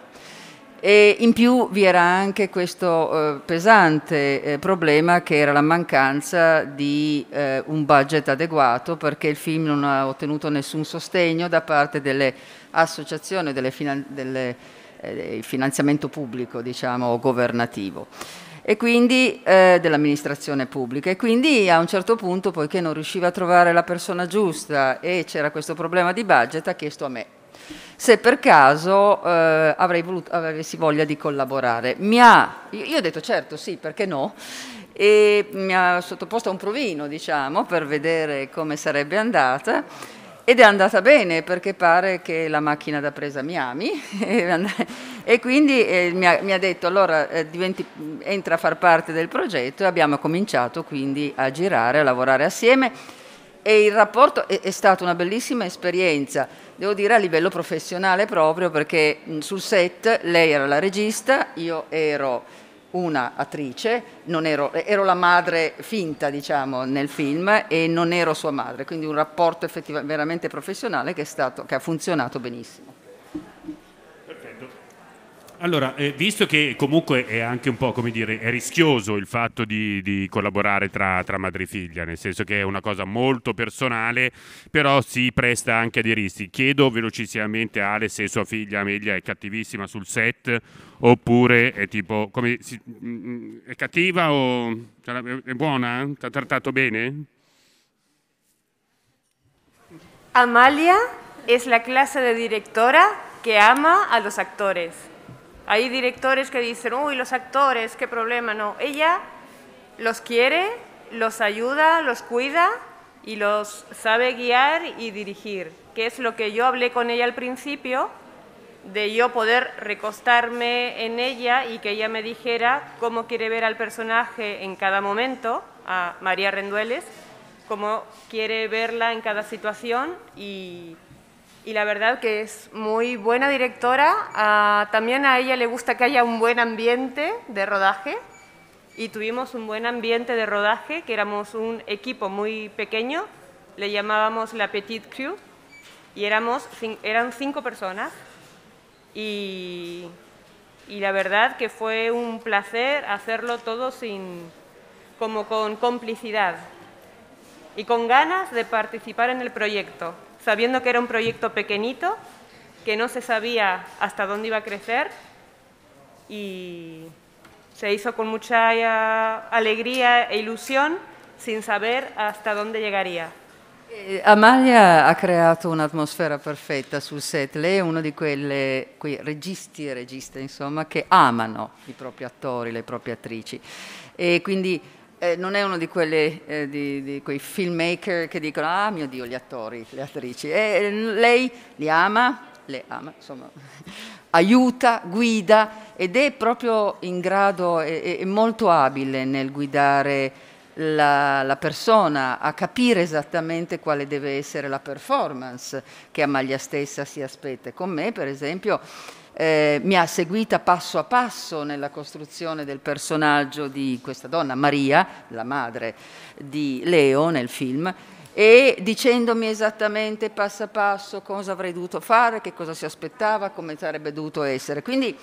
Speaker 10: e in più vi era anche questo eh, pesante eh, problema che era la mancanza di eh, un budget adeguato perché il film non ha ottenuto nessun sostegno da parte delle associazioni, del finan eh, finanziamento pubblico diciamo, o governativo e quindi eh, dell'amministrazione pubblica e quindi a un certo punto poiché non riusciva a trovare la persona giusta e c'era questo problema di budget ha chiesto a me se per caso eh, avrei voluto, avessi voglia di collaborare. Ha, io ho detto certo sì, perché no? E mi ha sottoposto a un provino, diciamo, per vedere come sarebbe andata. Ed è andata bene perché pare che la macchina da presa mi ami e quindi eh, mi, ha, mi, ha, detto allora eh, diventi, entra a far parte del progetto e abbiamo cominciato quindi a girare, a lavorare assieme e il rapporto è, è stata una bellissima esperienza devo dire a livello professionale proprio perché sul set lei era la regista, io ero una attrice, ero, ero, la madre finta diciamo nel film e non ero sua madre, quindi un rapporto veramente professionale che, stato, che ha funzionato benissimo.
Speaker 8: Allora, eh, visto che comunque è anche un po' come dire, è rischioso il fatto di, di collaborare tra, tra, madre e figlia, nel senso che è una cosa molto personale, però si presta anche a dei rischi. Chiedo velocissimamente a Ale se sua figlia Amelia è cattivissima sul set oppure è tipo, come, si, mm, mm, è cattiva o cioè, è buona? Ti ha trattato bene?
Speaker 9: Amalia è la classe di direttora che ama a los actores. Hay directores que dicen, uy, los actores, qué problema. No, ella los quiere, los ayuda, los cuida y los sabe guiar y dirigir, que es lo que yo hablé con ella al principio, de yo poder recostarme en ella y que ella me dijera cómo quiere ver al personaje en cada momento, a María Rendueles, cómo quiere verla en cada situación y y la verdad que es muy buena directora. Ah, también a ella le gusta que haya un buen ambiente de rodaje y tuvimos un buen ambiente de rodaje, que éramos un equipo muy pequeño, le llamábamos la Petite Crew y éramos, eran cinco personas y, y la verdad que fue un placer hacerlo todo sin, como con complicidad y con ganas de participar en el proyecto. sabiendo que era un proyecto pequeñito, que no se sabía hasta dónde iba a crecer y se hizo con mucha eh, alegría e ilusión sin saber hasta dónde llegaría. Eh,
Speaker 10: Amalia ha creato un'atmosfera perfetta sul set, lei è una di quelle, quei registi e registe insomma, che amano i propri attori, le proprie attrici e quindi eh, non è uno di, quelle, eh, di, di, quei filmmaker che dicono ah mio Dio gli attori, le attrici. Eh, lei li ama, le ama, insomma, aiuta, guida ed è proprio in grado, è, molto abile nel guidare la, la, persona a capire esattamente quale deve essere la performance che a stessa si aspetta. Con me, per esempio, eh, mi ha seguita passo a passo nella costruzione del personaggio di questa donna, Maria, la madre di Leo nel film, e dicendomi esattamente passo a passo cosa avrei dovuto fare, che cosa si aspettava, come sarebbe dovuto essere. Quindi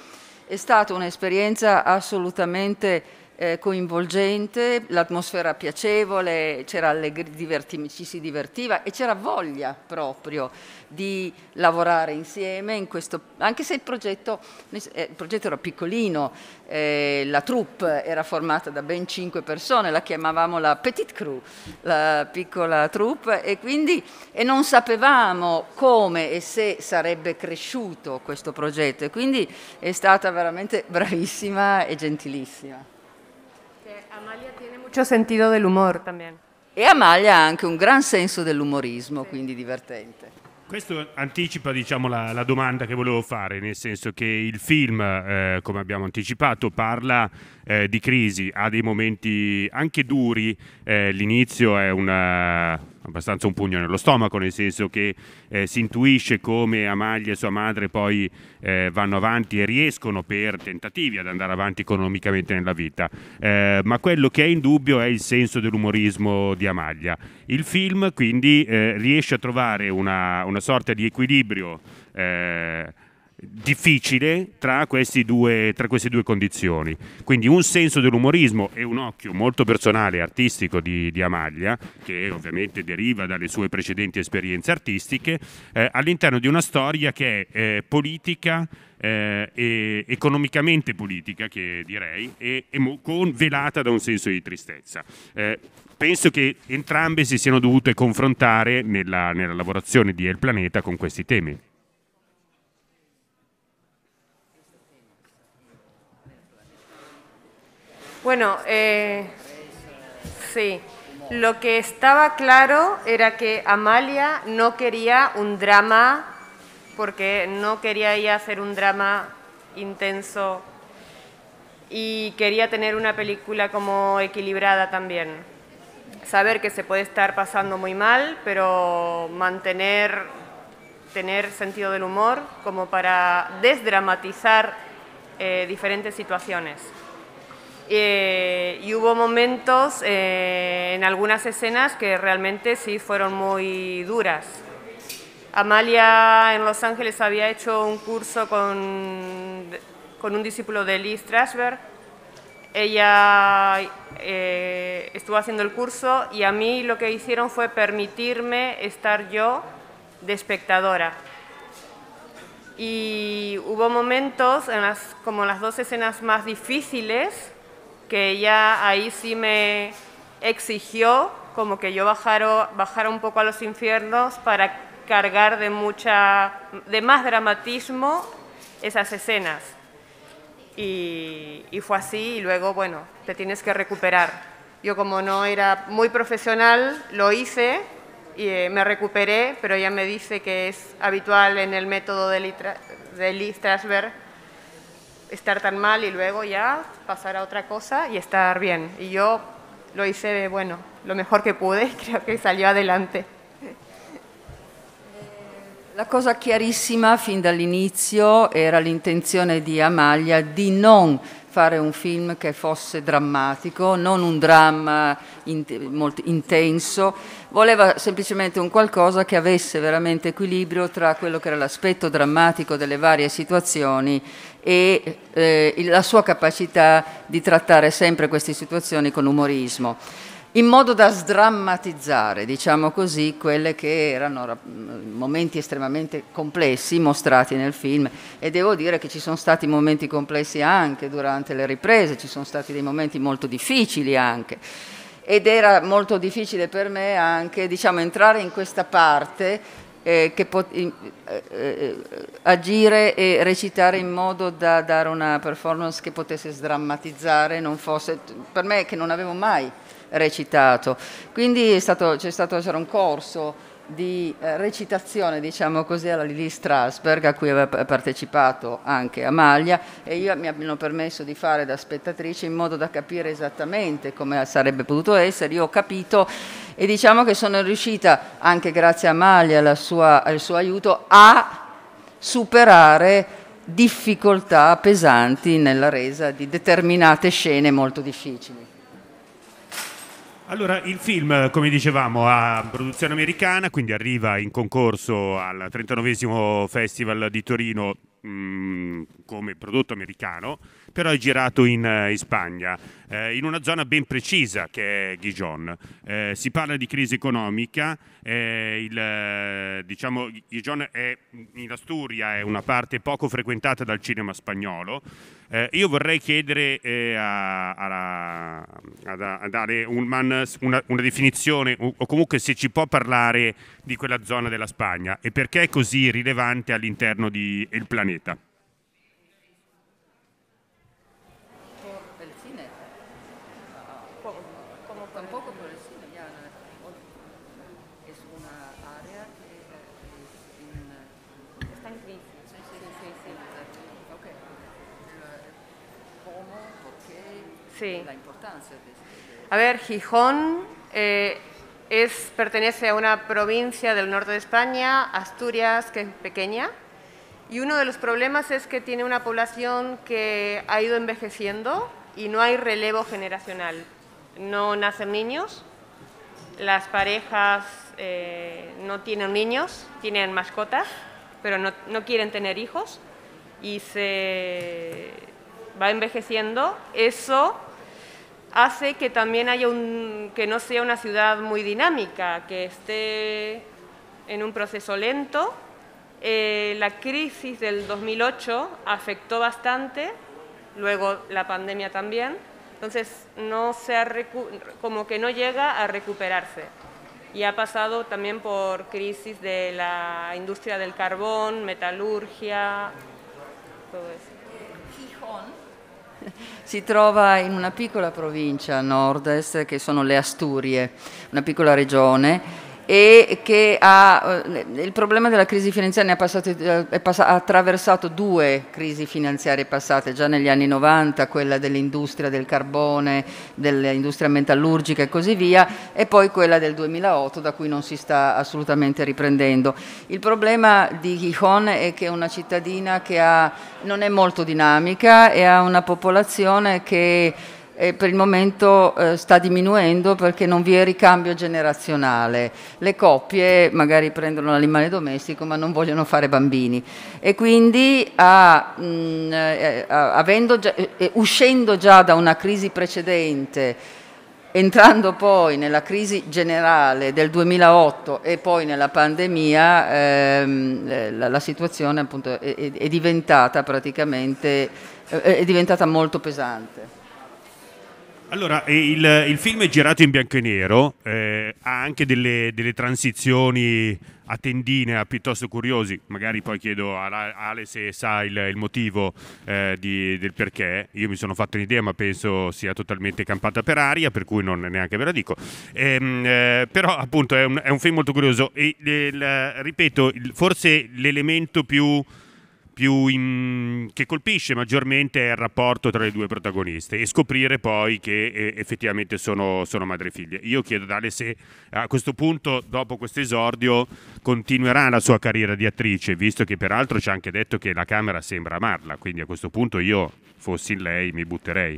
Speaker 10: è stata un'esperienza assolutamente eh, coinvolgente, l'atmosfera piacevole, divertim- ci si divertiva e c'era voglia proprio di lavorare insieme in questo, anche se il progetto, eh, il progetto era piccolino, eh, la troupe era formata da ben cinque persone, la chiamavamo la petite crew, la piccola troupe e quindi e non sapevamo come e se sarebbe cresciuto questo progetto e quindi è stata veramente bravissima e gentilissima.
Speaker 9: Amalia tiene mucho sentido del humor también.
Speaker 10: E Amalia ha anche un gran senso dell'umorismo, sì. quindi divertente.
Speaker 8: Questo anticipa diciamo, la, la, domanda che volevo fare, nel senso che il film, eh, come abbiamo anticipato, parla eh, di crisi, ha dei momenti anche duri, eh, l'inizio è una, abbastanza un pugno nello stomaco, nel senso che eh, si intuisce come Amalia e sua madre poi eh, vanno avanti e riescono per tentativi ad andare avanti economicamente nella vita. Eh, ma quello che è in dubbio è il senso dell'umorismo di Amalia. Il film quindi eh, riesce a trovare una, una sorta di equilibrio eh, difficile tra, due, tra, queste due condizioni. Quindi un senso dell'umorismo e un occhio molto personale e artistico di, di, Amaglia, che ovviamente deriva dalle sue precedenti esperienze artistiche, eh, all'interno di una storia che è eh, politica, eh, economicamente politica, che direi, e, e con, velata da un senso di tristezza. Eh, penso che entrambe si siano dovute confrontare nella, nella lavorazione di El Planeta con questi temi.
Speaker 9: Bueno, eh, sí. Lo que estaba claro era que Amalia no quería un drama, porque no quería ella hacer un drama intenso y quería tener una película como equilibrada también. Saber que se puede estar pasando muy mal, pero mantener tener sentido del humor como para desdramatizar eh, diferentes situaciones. Eh, y hubo momentos eh, en algunas escenas que realmente sí fueron muy duras. Amalia en Los Ángeles había hecho un curso con, con un discípulo de Lee Strasberg. Ella eh, estuvo haciendo el curso y a mí lo que hicieron fue permitirme estar yo de espectadora y hubo momentos en las, como las dos escenas más difíciles que ella ahí sí me exigió como que yo bajara, un poco a los infiernos para cargar de mucha, de más dramatismo esas escenas. Y, fue así y luego, bueno, te tienes que recuperar. Yo como no era muy profesional, lo hice y eh, me recuperé, pero ella me dice que es habitual en el método de, de Lee Strasberg estar tan mal y luego ya pasar a otra cosa y estar bien. Y yo lo hice, bueno, lo mejor que pude, creo que salió adelante.
Speaker 10: La cosa chiarissima fin dall'inizio era l'intenzione di Amalia di non fare un film che fosse drammatico, non un dramma in, molto intenso, voleva semplicemente un qualcosa che avesse veramente equilibrio tra quello che era l'aspetto drammatico delle varie situazioni e eh, la sua capacità di trattare sempre queste situazioni con umorismo in modo da sdrammatizzare, diciamo così, quelli che erano momenti estremamente complessi mostrati nel film e devo dire che ci sono stati momenti complessi anche durante le riprese, ci sono stati dei momenti molto difficili anche ed era molto difficile per me anche diciamo, entrare in questa parte eh, che eh, eh, agire e recitare in modo da dare una performance che potesse sdrammatizzare, non fosse, per me che non avevo mai recitato. Quindi stato, stato, c'era un corso di eh, recitazione, diciamo così, alla Lili Strasberg, a cui aveva partecipato anche Amalia, e io mi hanno permesso di fare da spettatrice in modo da capire esattamente come sarebbe potuto essere. Io ho capito e diciamo che sono riuscita, anche grazie a Amalia e al suo aiuto, a superare difficoltà pesanti nella resa di determinate scene molto difficili.
Speaker 8: Allora, il film, come dicevamo, ha produzione americana, quindi arriva in concorso al 39 Festival di Torino mh, mm, come prodotto americano però è girato in, eh, in Spagna, eh, in una zona ben precisa che è Gijon. Eh, si parla di crisi economica, eh, il, eh, diciamo, Gijon è in Asturia, è una parte poco frequentata dal cinema spagnolo. Eh, io vorrei chiedere eh, a, a, a, a, dare un una, una, definizione o, comunque se ci può parlare di quella zona della Spagna e perché è così rilevante all'interno del Il Planeta.
Speaker 9: sí.
Speaker 10: importancia. Este,
Speaker 9: a ver, Gijón eh, es, pertenece a una provincia del norte de España, Asturias, que es pequeña, y uno de los problemas es que tiene una población que ha ido envejeciendo y no hay relevo generacional. No nacen niños, las parejas eh, no tienen niños, tienen mascotas, pero no, no quieren tener hijos y se va envejeciendo. Eso hace que también haya un, que no sea una ciudad muy dinámica, que esté en un proceso lento. Eh, la crisis del 2008 afectó bastante, luego la pandemia también, entonces no se como que no llega a recuperarse. Y ha pasado también por crisis de la industria del carbón, metalurgia, todo eso.
Speaker 10: si trova in una piccola provincia a nord-est che sono le Asturie, una piccola regione e che ha, eh, il problema della crisi finanziaria eh, ha, attraversato due crisi finanziarie passate, già negli anni 90, quella dell'industria del carbone, dell'industria metallurgica e così via, e poi quella del 2008 da cui non si sta assolutamente riprendendo. Il problema di Gijón è che è una cittadina che ha, non è molto dinamica e ha una popolazione che eh, per il momento eh, sta diminuendo perché non vi è ricambio generazionale. Le coppie magari prendono l'animale domestico ma non vogliono fare bambini e quindi mm, eh, a, mh, eh, avendo già, eh, eh, uscendo già da una crisi precedente Entrando poi nella crisi generale del 2008 e poi nella pandemia, ehm, la, la, situazione appunto è, è, diventata praticamente è diventata molto pesante.
Speaker 8: Allora, il, il, film è girato in bianco e nero, eh, ha anche delle, delle, transizioni a tendine, piuttosto curiosi, magari poi chiedo a Ale se sa il, il motivo eh, di, del perché, io mi sono fatto un'idea ma penso sia totalmente campata per aria, per cui non neanche ve la dico, ehm, eh, però appunto è un, è un, film molto curioso e, eh, il, ripeto, forse l'elemento più in, che colpisce maggiormente è il rapporto tra le due protagoniste e scoprire poi che eh, effettivamente sono, sono madre e figlie. Io chiedo ad Ale se a questo punto, dopo questo esordio, continuerà la sua carriera di attrice, visto che peraltro ci ha anche detto che la Camera sembra amarla, quindi a questo punto io, fossi in lei, mi butterei.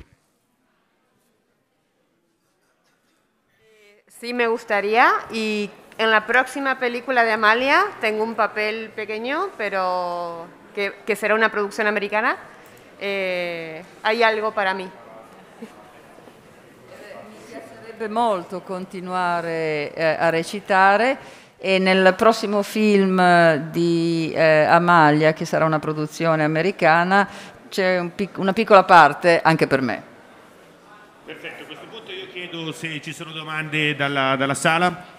Speaker 9: Eh, sì, mi gustaría y en la próxima película de Amalia tengo un papel pequeño, pero que, que será una producción americana, eh, hay algo para mí. Mi piacerebbe molto
Speaker 10: continuare eh, a recitare e nel prossimo film eh, di eh, Amalia, che sarà una produzione americana, c'è un pic una piccola parte anche per me.
Speaker 8: Perfetto, a questo punto io chiedo se ci sono domande dalla, dalla sala.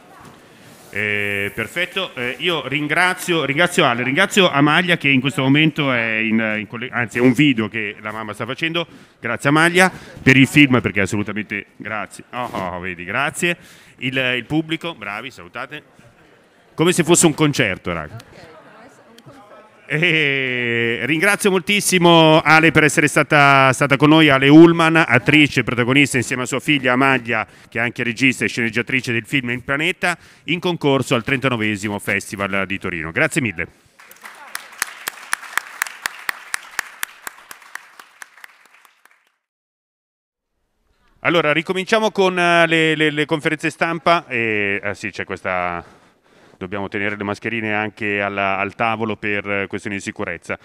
Speaker 8: Eh, perfetto, eh, io ringrazio, ringrazio Ale, ringrazio Amalia che in questo momento è in, in anzi è un video che la mamma sta facendo, grazie Amalia per il film perché assolutamente grazie, oh, oh, oh, vedi, grazie, il, il, pubblico, bravi, salutate, come se fosse un concerto raga. E ringrazio moltissimo Ale per essere stata, stata, con noi, Ale Ullman, attrice, e protagonista insieme a sua figlia Amaglia, che è anche regista e sceneggiatrice del film Il Planeta, in concorso al 39 Festival di Torino. Grazie mille. Allora, ricominciamo con eh, le, le, le conferenze stampa. E, ah sì, c'è questa dobbiamo tenere le mascherine anche alla, al tavolo per eh, questioni di sicurezza.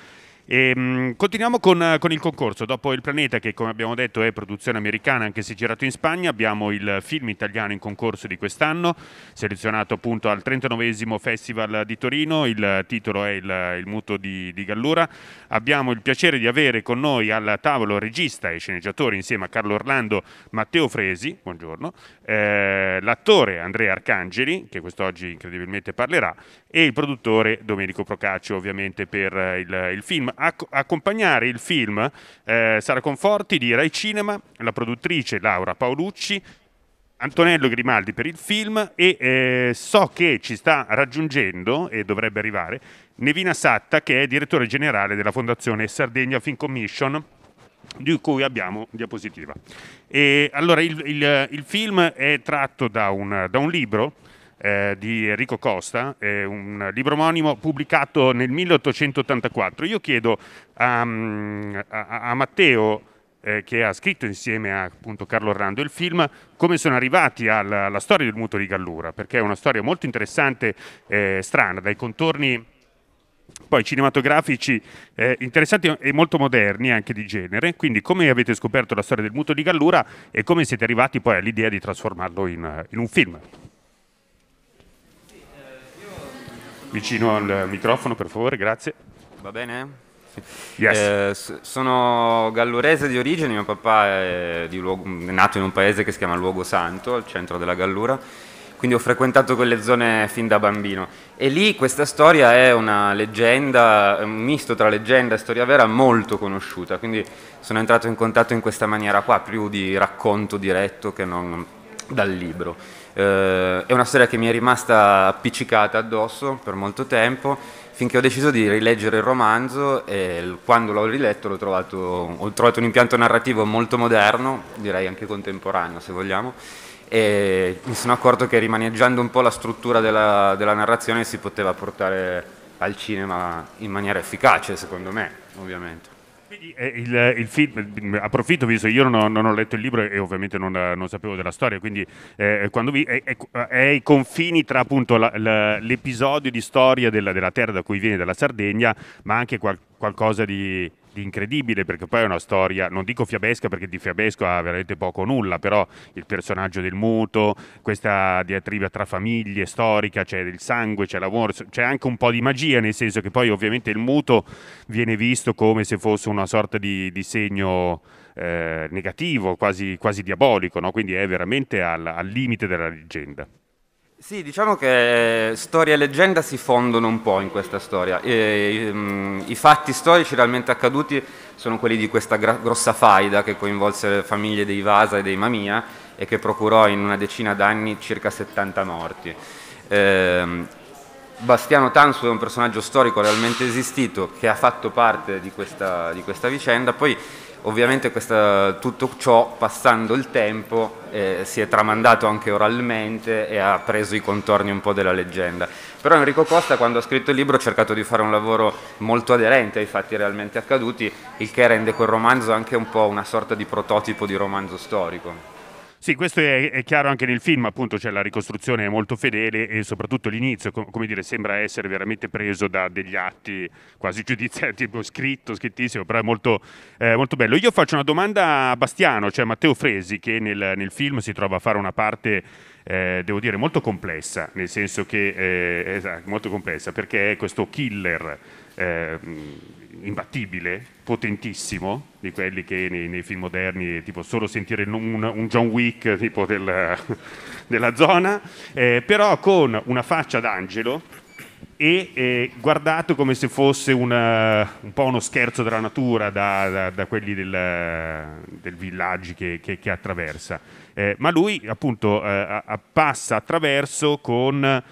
Speaker 8: E, ehm, continuiamo con, con, il concorso. Dopo Il Planeta, che come abbiamo detto è produzione americana, anche se girato in Spagna, abbiamo il film italiano in concorso di quest'anno, selezionato appunto al 39 Festival di Torino. Il titolo è Il, il muto di, di, Gallura. Abbiamo il piacere di avere con noi al tavolo regista e sceneggiatore insieme a Carlo Orlando Matteo Fresi, buongiorno, eh, l'attore Andrea Arcangeli, che quest'oggi incredibilmente parlerà, e il produttore Domenico Procaccio, ovviamente, per eh, il, il film a accompagnare il film eh, Sara Conforti di Rai Cinema, la produttrice Laura Paolucci, Antonello Grimaldi per il film e eh, so che ci sta raggiungendo e dovrebbe arrivare Nevina Satta che è direttore generale della Fondazione Sardegna Film Commission di cui abbiamo diapositiva. E, allora il, il, il, film è tratto da un, da un libro eh, di Enrico Costa, eh, un libro omonimo pubblicato nel 1884. Io chiedo mm, a, a, a Matteo, eh, che ha scritto insieme a appunto, Carlo Orlando il film, come sono arrivati alla, alla, storia del muto di Gallura, perché è una storia molto interessante, eh, strana, dai contorni poi cinematografici eh, interessanti e molto moderni anche di genere. Quindi come avete scoperto la storia del muto di Gallura e come siete arrivati poi all'idea di trasformarlo in, in un film? vicino al microfono per favore, grazie.
Speaker 11: Va bene?
Speaker 8: Yes. Eh, sono
Speaker 11: gallurese di origine, mio papà è, luogo, è, nato in un paese che si chiama Luogo Santo, al centro della Gallura, quindi ho frequentato quelle zone fin da bambino. E lì questa storia è una leggenda, un misto tra leggenda e storia vera molto conosciuta, quindi sono entrato in contatto in questa maniera qua, più di racconto diretto che non dal libro. Eh, è una storia che mi è rimasta appiccicata addosso per molto tempo, finché ho deciso di rileggere il romanzo e quando l'ho riletto l'ho trovato, ho trovato un impianto narrativo molto moderno, direi anche contemporaneo se vogliamo, e mi sono accorto che rimaneggiando un po' la struttura della, della narrazione si poteva portare al cinema in maniera efficace, secondo me, ovviamente.
Speaker 8: Eh, il, eh, il, film, eh, approfitto visto che io non ho, non ho, letto il libro e ovviamente non, non sapevo della storia, quindi eh, quando vi, è, è, è, ai confini tra appunto la, la, l'episodio di storia della, della, terra da cui viene, della Sardegna, ma anche qual, qualcosa di, di incredibile, perché poi è una storia, non dico fiabesca perché di fiabesco ha veramente poco o nulla, però il personaggio del muto, questa diatriba tra famiglie storica, c'è del sangue, c'è l'amore, c'è anche un po' di magia, nel senso che poi ovviamente il muto viene visto come se fosse una sorta di, di segno... Eh, negativo, quasi, quasi diabolico, no? quindi è veramente al, al limite della leggenda.
Speaker 11: Sì, diciamo che eh, storia e leggenda si fondono un po' in questa storia. E, um, I fatti storici realmente accaduti sono quelli di questa grossa faida che coinvolse le famiglie dei Vasa e dei Mamia e che procurò in una decina d'anni circa 70 morti. Eh, Bastiano Tansu è un personaggio storico realmente esistito che ha fatto parte di questa, di questa vicenda, poi Ovviamente questa, tutto ciò, passando il tempo, eh, si è tramandato anche oralmente e ha preso i contorni un po' della leggenda. Però Enrico Costa, quando ha scritto il libro, ha cercato di fare un lavoro molto aderente ai fatti realmente accaduti, il che rende quel romanzo anche un po' una sorta di prototipo di romanzo storico.
Speaker 8: Sì, questo è, è, chiaro anche nel film, appunto, cioè la ricostruzione è molto fedele e soprattutto l'inizio, com- come dire, sembra essere veramente preso da degli atti quasi giudiziari, tipo scritto, scrittissimo, però è molto, eh, molto, bello. Io faccio una domanda a Bastiano, cioè Matteo Fresi, che nel, nel film si trova a fare una parte, eh, devo dire, molto complessa, nel senso che eh, è esatto, molto complessa, perché è questo killer eh, imbattibile, potentissimo, di quelli che nei, nei film moderni, tipo solo sentire un, un John Wick tipo del, della zona, eh, però con una faccia d'angelo e eh, guardato come se fosse una, un po' uno scherzo della natura da, da, da quelli del, del villaggio che, che, che attraversa. Eh, ma lui appunto eh, passa attraverso con,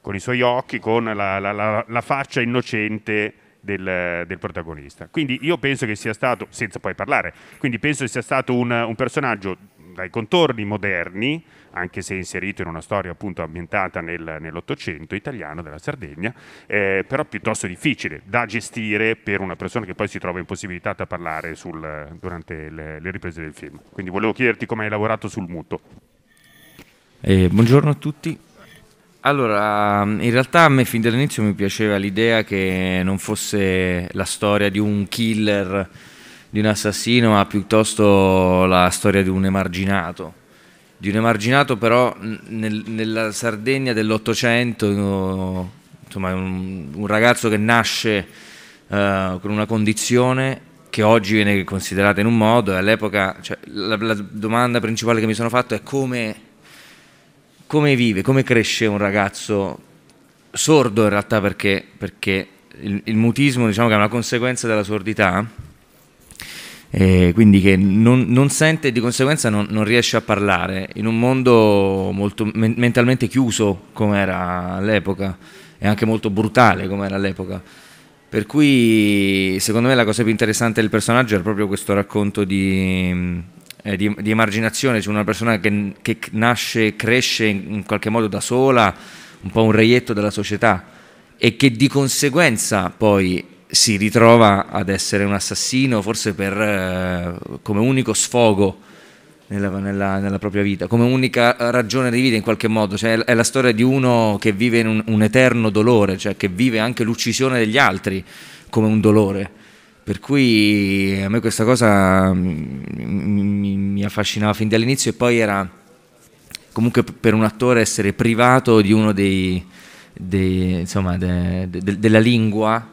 Speaker 8: con, i suoi occhi, con la, la, la, la faccia innocente del, del, protagonista. Quindi io penso che sia stato, senza poi parlare, quindi penso che sia stato un, un personaggio dai contorni moderni, anche se inserito in una storia appunto ambientata nel, nell'Ottocento italiano della Sardegna, eh, però piuttosto difficile da gestire per una persona che poi si trova impossibilitata a parlare sul, durante le, le riprese del film. Quindi volevo chiederti come hai lavorato sul muto.
Speaker 12: Eh, buongiorno a tutti,
Speaker 8: allora, in realtà a me fin dall'inizio mi piaceva l'idea
Speaker 12: che non fosse la storia di un killer, di un assassino, ma piuttosto la storia di un emarginato. Di un emarginato però nel, nella Sardegna dell'Ottocento, insomma un, un, ragazzo che nasce uh, con una condizione che oggi viene considerata in un modo e all'epoca cioè, la, la domanda principale che mi sono fatto è come come vive, come cresce un ragazzo sordo in realtà perché, perché il, il, mutismo diciamo che è una conseguenza della sordità, eh, quindi che non, non, sente e di conseguenza non, non, riesce a parlare in un mondo molto mentalmente chiuso come era all'epoca e anche molto brutale come era all'epoca. Per cui secondo me la cosa più interessante del personaggio è proprio questo racconto di eh, di, di, emarginazione, cioè una persona che, che nasce, cresce in, in qualche modo da sola, un po' un reietto della società e che di conseguenza poi si ritrova ad essere un assassino forse per, eh, come unico sfogo nella, nella, nella, propria vita, come unica ragione di vita in qualche modo, cioè, è la storia di uno che vive in un, un eterno dolore, cioè che vive anche l'uccisione degli altri come un dolore per cui a me questa cosa mm, mi, mi affascinava fin dall'inizio e poi era comunque per un attore essere privato di uno dei, dei insomma, de, de, de, della lingua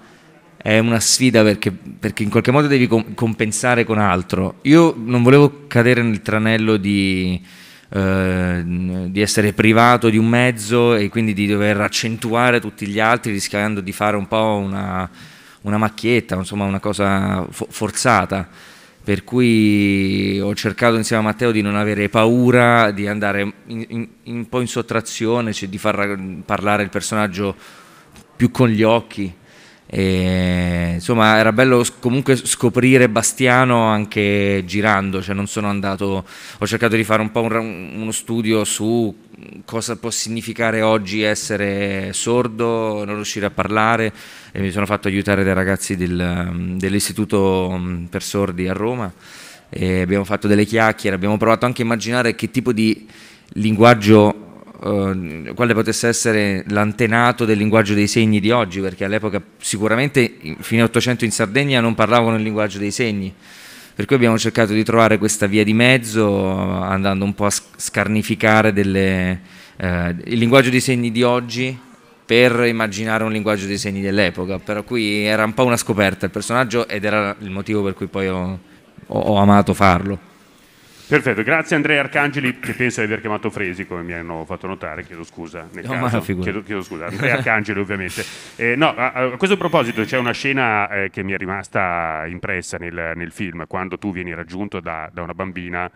Speaker 12: è una sfida perché, perché in qualche modo devi com- compensare con altro. Io non volevo cadere nel tranello di, eh, di essere privato di un mezzo e quindi di dover accentuare tutti gli altri rischiando di fare un po' una una macchietta, insomma una cosa fo forzata. Per cui ho cercato insieme a Matteo di non avere paura, di andare in, in, un po' in sottrazione, cioè di far parlare il personaggio più con gli occhi. E, insomma, era bello comunque scoprire Bastiano anche girando, cioè non sono andato, ho cercato di fare un po' un, uno studio su cosa può significare oggi essere sordo, non riuscire a parlare e mi sono fatto aiutare dai ragazzi del, dell'istituto per sordi a Roma e abbiamo fatto delle chiacchiere, abbiamo provato anche a immaginare che tipo di linguaggio eh, quale potesse essere l'antenato del linguaggio dei segni di oggi, perché all'epoca sicuramente fine 800 in Sardegna non parlavano il linguaggio dei segni, per cui abbiamo cercato di trovare questa via di mezzo eh, andando un po' a scarnificare delle, eh, il linguaggio dei segni di oggi per immaginare un linguaggio dei segni dell'epoca, per cui era un po' una scoperta il personaggio ed era il motivo per cui poi ho, ho, ho amato farlo.
Speaker 8: Perfetto, grazie Andrea Arcangeli che penso di aver chiamato Fresi come mi hanno fatto notare, chiedo scusa. Nel no, caso. Chiedo, chiedo, scusa, Andrea Arcangeli ovviamente. Eh, no, a, a, questo proposito c'è una scena eh, che mi è rimasta impressa nel, nel, film, quando tu vieni raggiunto da, da una bambina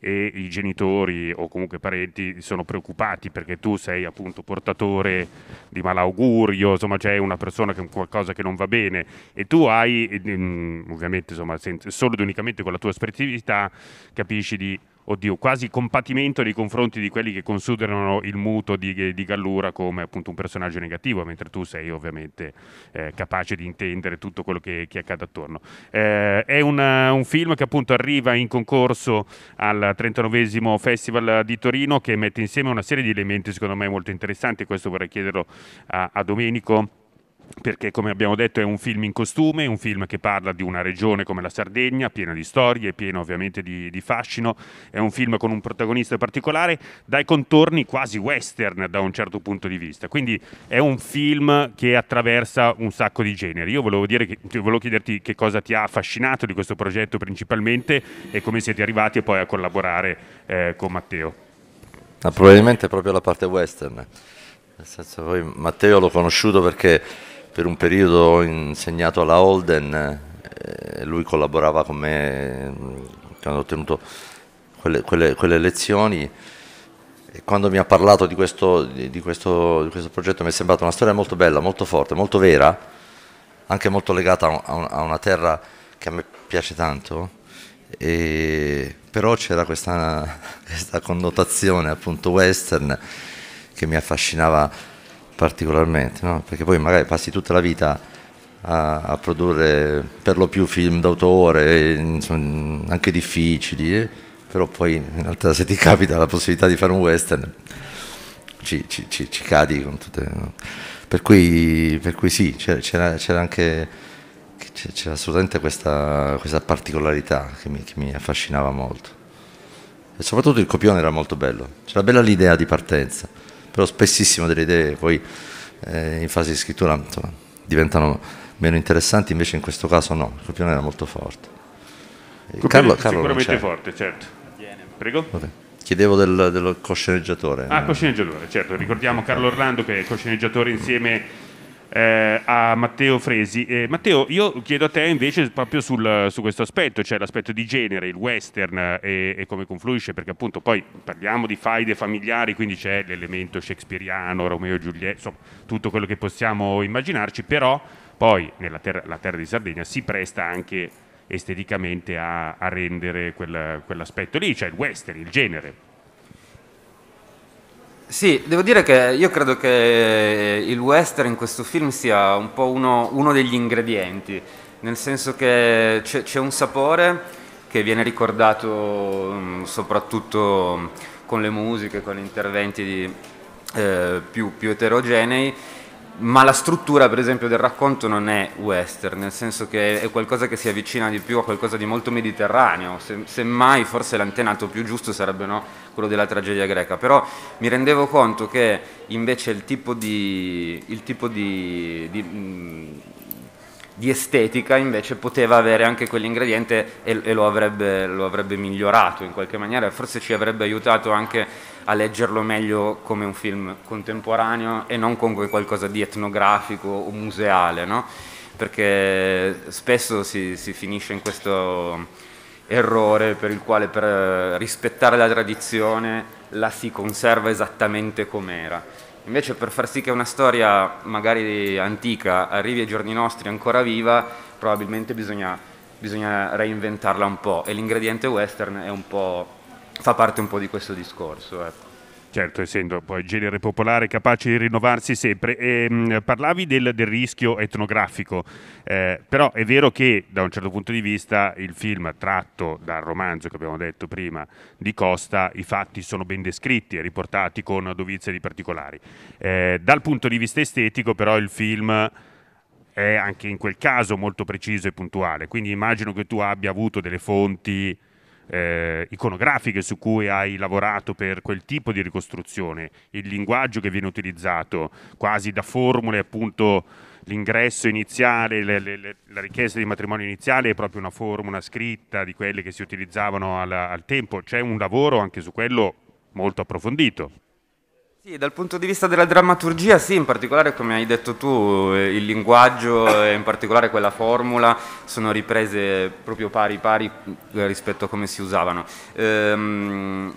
Speaker 8: e i genitori o comunque parenti sono preoccupati perché tu sei appunto portatore di malaugurio, insomma c'è una persona che qualcosa che non va bene e tu hai mm, ovviamente insomma solo ed unicamente con la tua espressività capisci di oddio, quasi compatimento nei confronti di quelli che considerano il muto di, di Gallura come appunto un personaggio negativo, mentre tu sei ovviamente eh, capace di intendere tutto quello che, che accade attorno. Eh, è una, un film che appunto arriva in concorso al 39 Festival di Torino che mette insieme una serie di elementi secondo me molto interessanti, questo vorrei chiederlo a, a Domenico perché come abbiamo detto è un film in costume, un film che parla di una regione come la Sardegna, piena di storie, piena ovviamente di, di, fascino, è un film con un protagonista particolare, dai contorni quasi western da un certo punto di vista, quindi è un film che attraversa un sacco di generi. Io volevo, che, cioè, volevo chiederti che cosa ti ha affascinato di questo progetto principalmente e come siete arrivati poi a collaborare eh, con Matteo.
Speaker 7: Ah, probabilmente
Speaker 8: proprio la parte western, nel senso poi
Speaker 7: Matteo l'ho conosciuto perché per un periodo ho insegnato alla Holden, eh, lui collaborava con me mm, quando ho tenuto quelle, quelle, quelle lezioni e quando mi ha parlato di questo, di, questo, di questo, progetto mi è sembrata una storia molto bella, molto forte, molto vera, anche molto legata a, a una terra che a me piace tanto, e, però c'era questa, questa connotazione appunto western che mi affascinava particolarmente, no? perché poi magari passi tutta la vita a, a produrre per lo più film d'autore, eh, insomma, mm, anche difficili, eh? però poi in realtà se ti capita la possibilità di fare un western ci, ci, ci, ci cadi con tutte... No? Per, cui, per, cui, sì, c'era, c'era anche c'era assolutamente questa, questa particolarità che mi, che mi affascinava molto. E soprattutto il copione era molto bello, c'era bella l'idea di partenza però spessissimo delle idee poi eh, in fase di scrittura insomma, diventano meno interessanti, invece in questo caso no, il copione era molto forte. Eh, Carlo, Carlo sicuramente cioè
Speaker 8: forte, certo. Prego. Okay.
Speaker 7: Chiedevo del, del cosceneggiatore. Ah, cosceneggiatore, certo.
Speaker 8: Ricordiamo Carlo Orlando che è cosceneggiatore insieme eh, a Matteo Fresi. Eh, Matteo, io chiedo a te invece proprio sul, su questo aspetto, cioè l'aspetto di genere, il western e, e, come confluisce, perché appunto poi parliamo di faide familiari, quindi c'è l'elemento shakespeariano, Romeo e Giulietta, insomma tutto quello che possiamo immaginarci, però poi nella terra, la terra di Sardegna si presta anche esteticamente a, a rendere quel, quell'aspetto lì, cioè il western, il genere.
Speaker 11: Sì, devo dire che io credo che il western in questo film sia un po' uno, uno degli ingredienti, nel senso che c'è, c'è un sapore che viene ricordato mm, soprattutto con le musiche, con interventi di, eh, più, più eterogenei ma la struttura per esempio del racconto non è western, nel senso che è qualcosa che si avvicina di più a qualcosa di molto mediterraneo, semmai se forse l'antenato più giusto sarebbe no, quello della tragedia greca, però mi rendevo conto che invece il tipo di, il tipo di, di di estetica invece poteva avere anche quell'ingrediente e, e lo, avrebbe, lo, avrebbe, migliorato in qualche maniera, forse ci avrebbe aiutato anche a leggerlo meglio come un film contemporaneo e non come qualcosa di etnografico o museale, no? perché spesso si, si, finisce in questo errore per il quale per eh, rispettare la tradizione la si conserva esattamente com'era. Invece per far sì che una storia magari antica arrivi ai giorni nostri ancora viva, probabilmente bisogna, bisogna reinventarla un po' e l'ingrediente western è un po' fa parte un po' di questo discorso. Ecco. Certo, essendo
Speaker 8: poi genere popolare capace di rinnovarsi sempre. E, ehm, mh, parlavi del, del, rischio etnografico, eh, però è vero che da un certo punto di vista il film tratto dal romanzo che abbiamo detto prima di Costa, i fatti sono ben descritti e riportati con dovizia di particolari. Eh, dal punto di vista estetico però il film è anche in quel caso molto preciso e puntuale, quindi immagino che tu abbia avuto delle fonti eh, iconografiche su cui hai lavorato per quel tipo di ricostruzione, il linguaggio che viene utilizzato, quasi da formule appunto l'ingresso iniziale, le, le, le, la richiesta di matrimonio iniziale è proprio una formula scritta di quelle che si utilizzavano alla, al tempo, c'è un lavoro anche su quello molto approfondito.
Speaker 11: Sì, dal punto di vista della drammaturgia, sì, in particolare come hai detto tu, eh,
Speaker 8: il linguaggio
Speaker 11: e in particolare quella formula sono riprese proprio pari pari eh, rispetto a come si usavano. Ehm,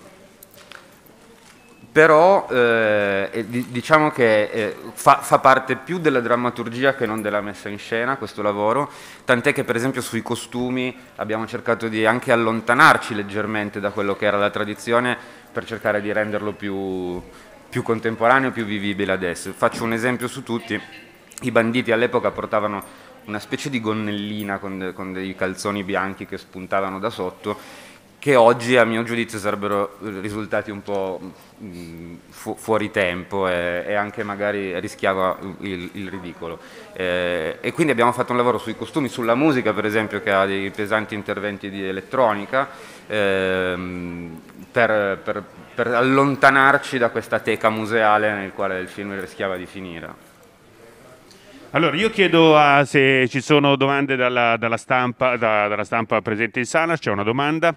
Speaker 11: però eh, diciamo che eh, fa, fa, parte più della drammaturgia che non della messa in scena questo lavoro, tant'è che per esempio sui costumi abbiamo cercato di anche allontanarci leggermente da quello che era la tradizione per cercare di renderlo più, più contemporaneo, più vivibile adesso. Faccio un esempio su tutti, i banditi all'epoca portavano una specie di gonnellina con, con dei calzoni bianchi che spuntavano da sotto che oggi a mio giudizio sarebbero risultati un po' mm, fu fuori tempo e, e, anche magari rischiava il, il ridicolo. Eh, e quindi abbiamo fatto un lavoro sui costumi, sulla musica per esempio che ha dei pesanti interventi di elettronica ehm, per, per, per allontanarci da questa teca museale nel quale il film rischiava di finire.
Speaker 8: Allora, io chiedo a, se ci sono domande dalla, dalla, stampa, da, dalla stampa presente in sala, c'è una domanda.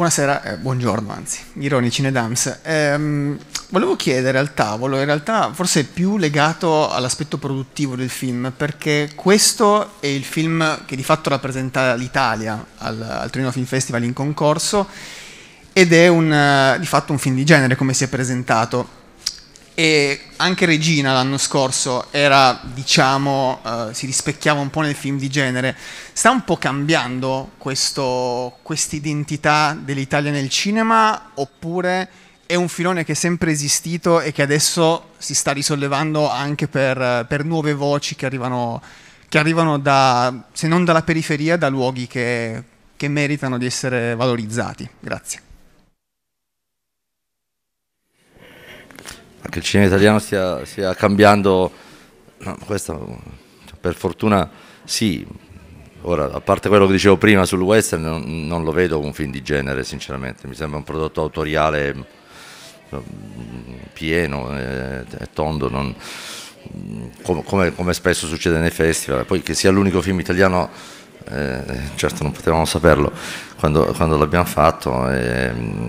Speaker 5: Buonasera, eh, buongiorno anzi, Ironici Nedams. Ehm, volevo chiedere al tavolo, in realtà forse più legato all'aspetto produttivo del film, perché questo è il film che di fatto rappresenta l'Italia al, al Torino Film Festival in concorso ed è un, eh, di fatto un film di genere come si è presentato e anche Regina l'anno scorso era, diciamo, uh, si rispecchiava un po' nel film di genere. Sta un po' cambiando questa identità dell'Italia nel cinema oppure è un filone che è sempre esistito e che adesso si sta risollevando anche per, per nuove voci che arrivano, che arrivano da, se non dalla periferia, da luoghi che, che meritano di essere valorizzati? Grazie.
Speaker 7: che il cinema italiano stia, stia cambiando, no, questa, per fortuna sì, ora a parte quello che dicevo prima sul western non, non, lo vedo un film di genere sinceramente, mi sembra un prodotto autoriale mm, pieno e, eh, e tondo, non, mm, come, come, come, spesso succede nei festival, poi che sia l'unico film italiano, eh, certo non potevamo saperlo quando, quando l'abbiamo fatto. Eh,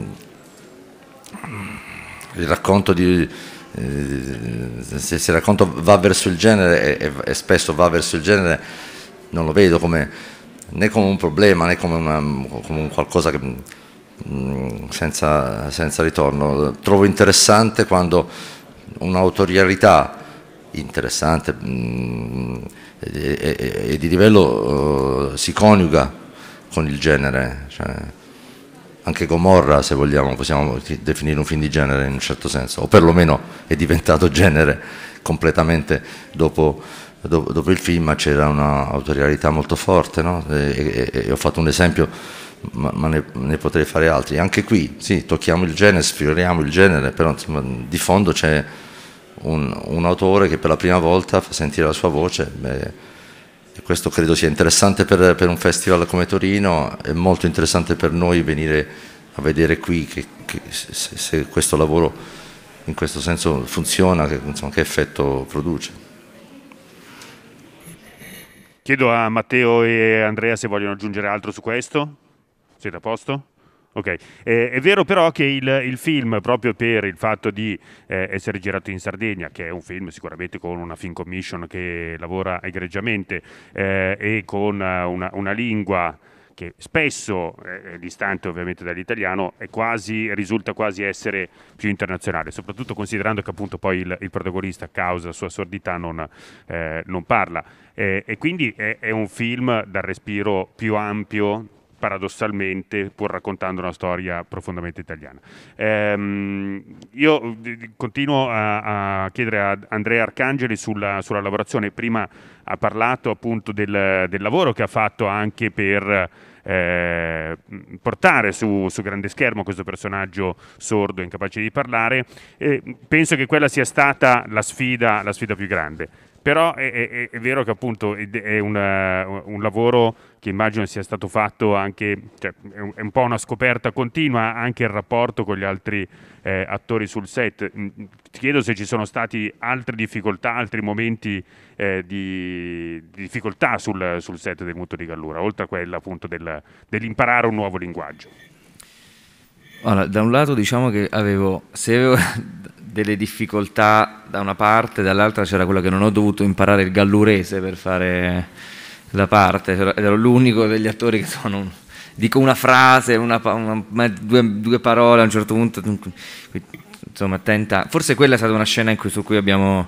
Speaker 7: il racconto di, eh, se, il racconto va verso il genere e, e, spesso va verso il genere non lo vedo come, né come un problema né come, una, come un qualcosa che, mh, mm, senza, senza, ritorno trovo interessante quando un'autorialità interessante mh, mm, e, e, e, di livello uh, si coniuga con il genere cioè, anche Gomorra, se vogliamo, possiamo definire un film di genere in un certo senso, o perlomeno è diventato genere completamente dopo, dopo, dopo il film, ma c'era un'autorialità molto forte, no? e, e, e ho fatto un esempio, ma, ma ne, ne, potrei fare altri. Anche qui, sì, tocchiamo il genere, sfioriamo il genere, però insomma, di fondo c'è un, un, autore che per la prima volta fa sentire la sua voce. Beh, questo credo sia interessante per, per, un festival come Torino, è molto interessante per noi venire a vedere qui che, che, se, se, questo lavoro in questo senso funziona, che, insomma, che effetto produce.
Speaker 8: Chiedo a Matteo e Andrea se vogliono aggiungere altro su questo. Siete a posto? Okay. Eh, è vero però che il, il, film, proprio per il fatto di eh, essere girato in Sardegna, che è un film sicuramente con una film commission che lavora egregiamente eh, e con una, una lingua che spesso è eh, distante ovviamente dall'italiano quasi, risulta quasi essere più internazionale, soprattutto considerando che appunto poi il, il protagonista a causa sua sordità non, eh, non parla. Eh, e quindi è, è, un film dal respiro più ampio paradossalmente, pur raccontando una storia profondamente italiana. Ehm, io continuo a, a, chiedere a Andrea Arcangeli sulla, sulla, lavorazione. Prima ha parlato appunto del, del lavoro che ha fatto anche per eh, portare su, su, grande schermo questo personaggio sordo, e incapace di parlare. Eh, penso che quella sia stata la sfida, la sfida più grande però è, è, è vero che appunto è una, eh, un lavoro che immagino sia stato fatto anche, cioè, è un po' una scoperta continua anche il rapporto con gli altri eh, attori sul set. Mm, mm, ti chiedo se ci sono stati altre difficoltà, altri momenti eh, di, di, difficoltà sul, sul, set del Muto di Gallura, oltre a quella appunto del, dell'imparare un nuovo linguaggio.
Speaker 12: Allora, da un lato diciamo che avevo, se avevo delle difficoltà da una parte, dall'altra c'era quello che non ho dovuto imparare il gallurese per fare la parte, cioè, ero l'unico degli attori che sono... Un, dico una frase, una, una, due, due, parole a un certo punto, insomma attenta. Forse quella è stata una scena cui, su cui abbiamo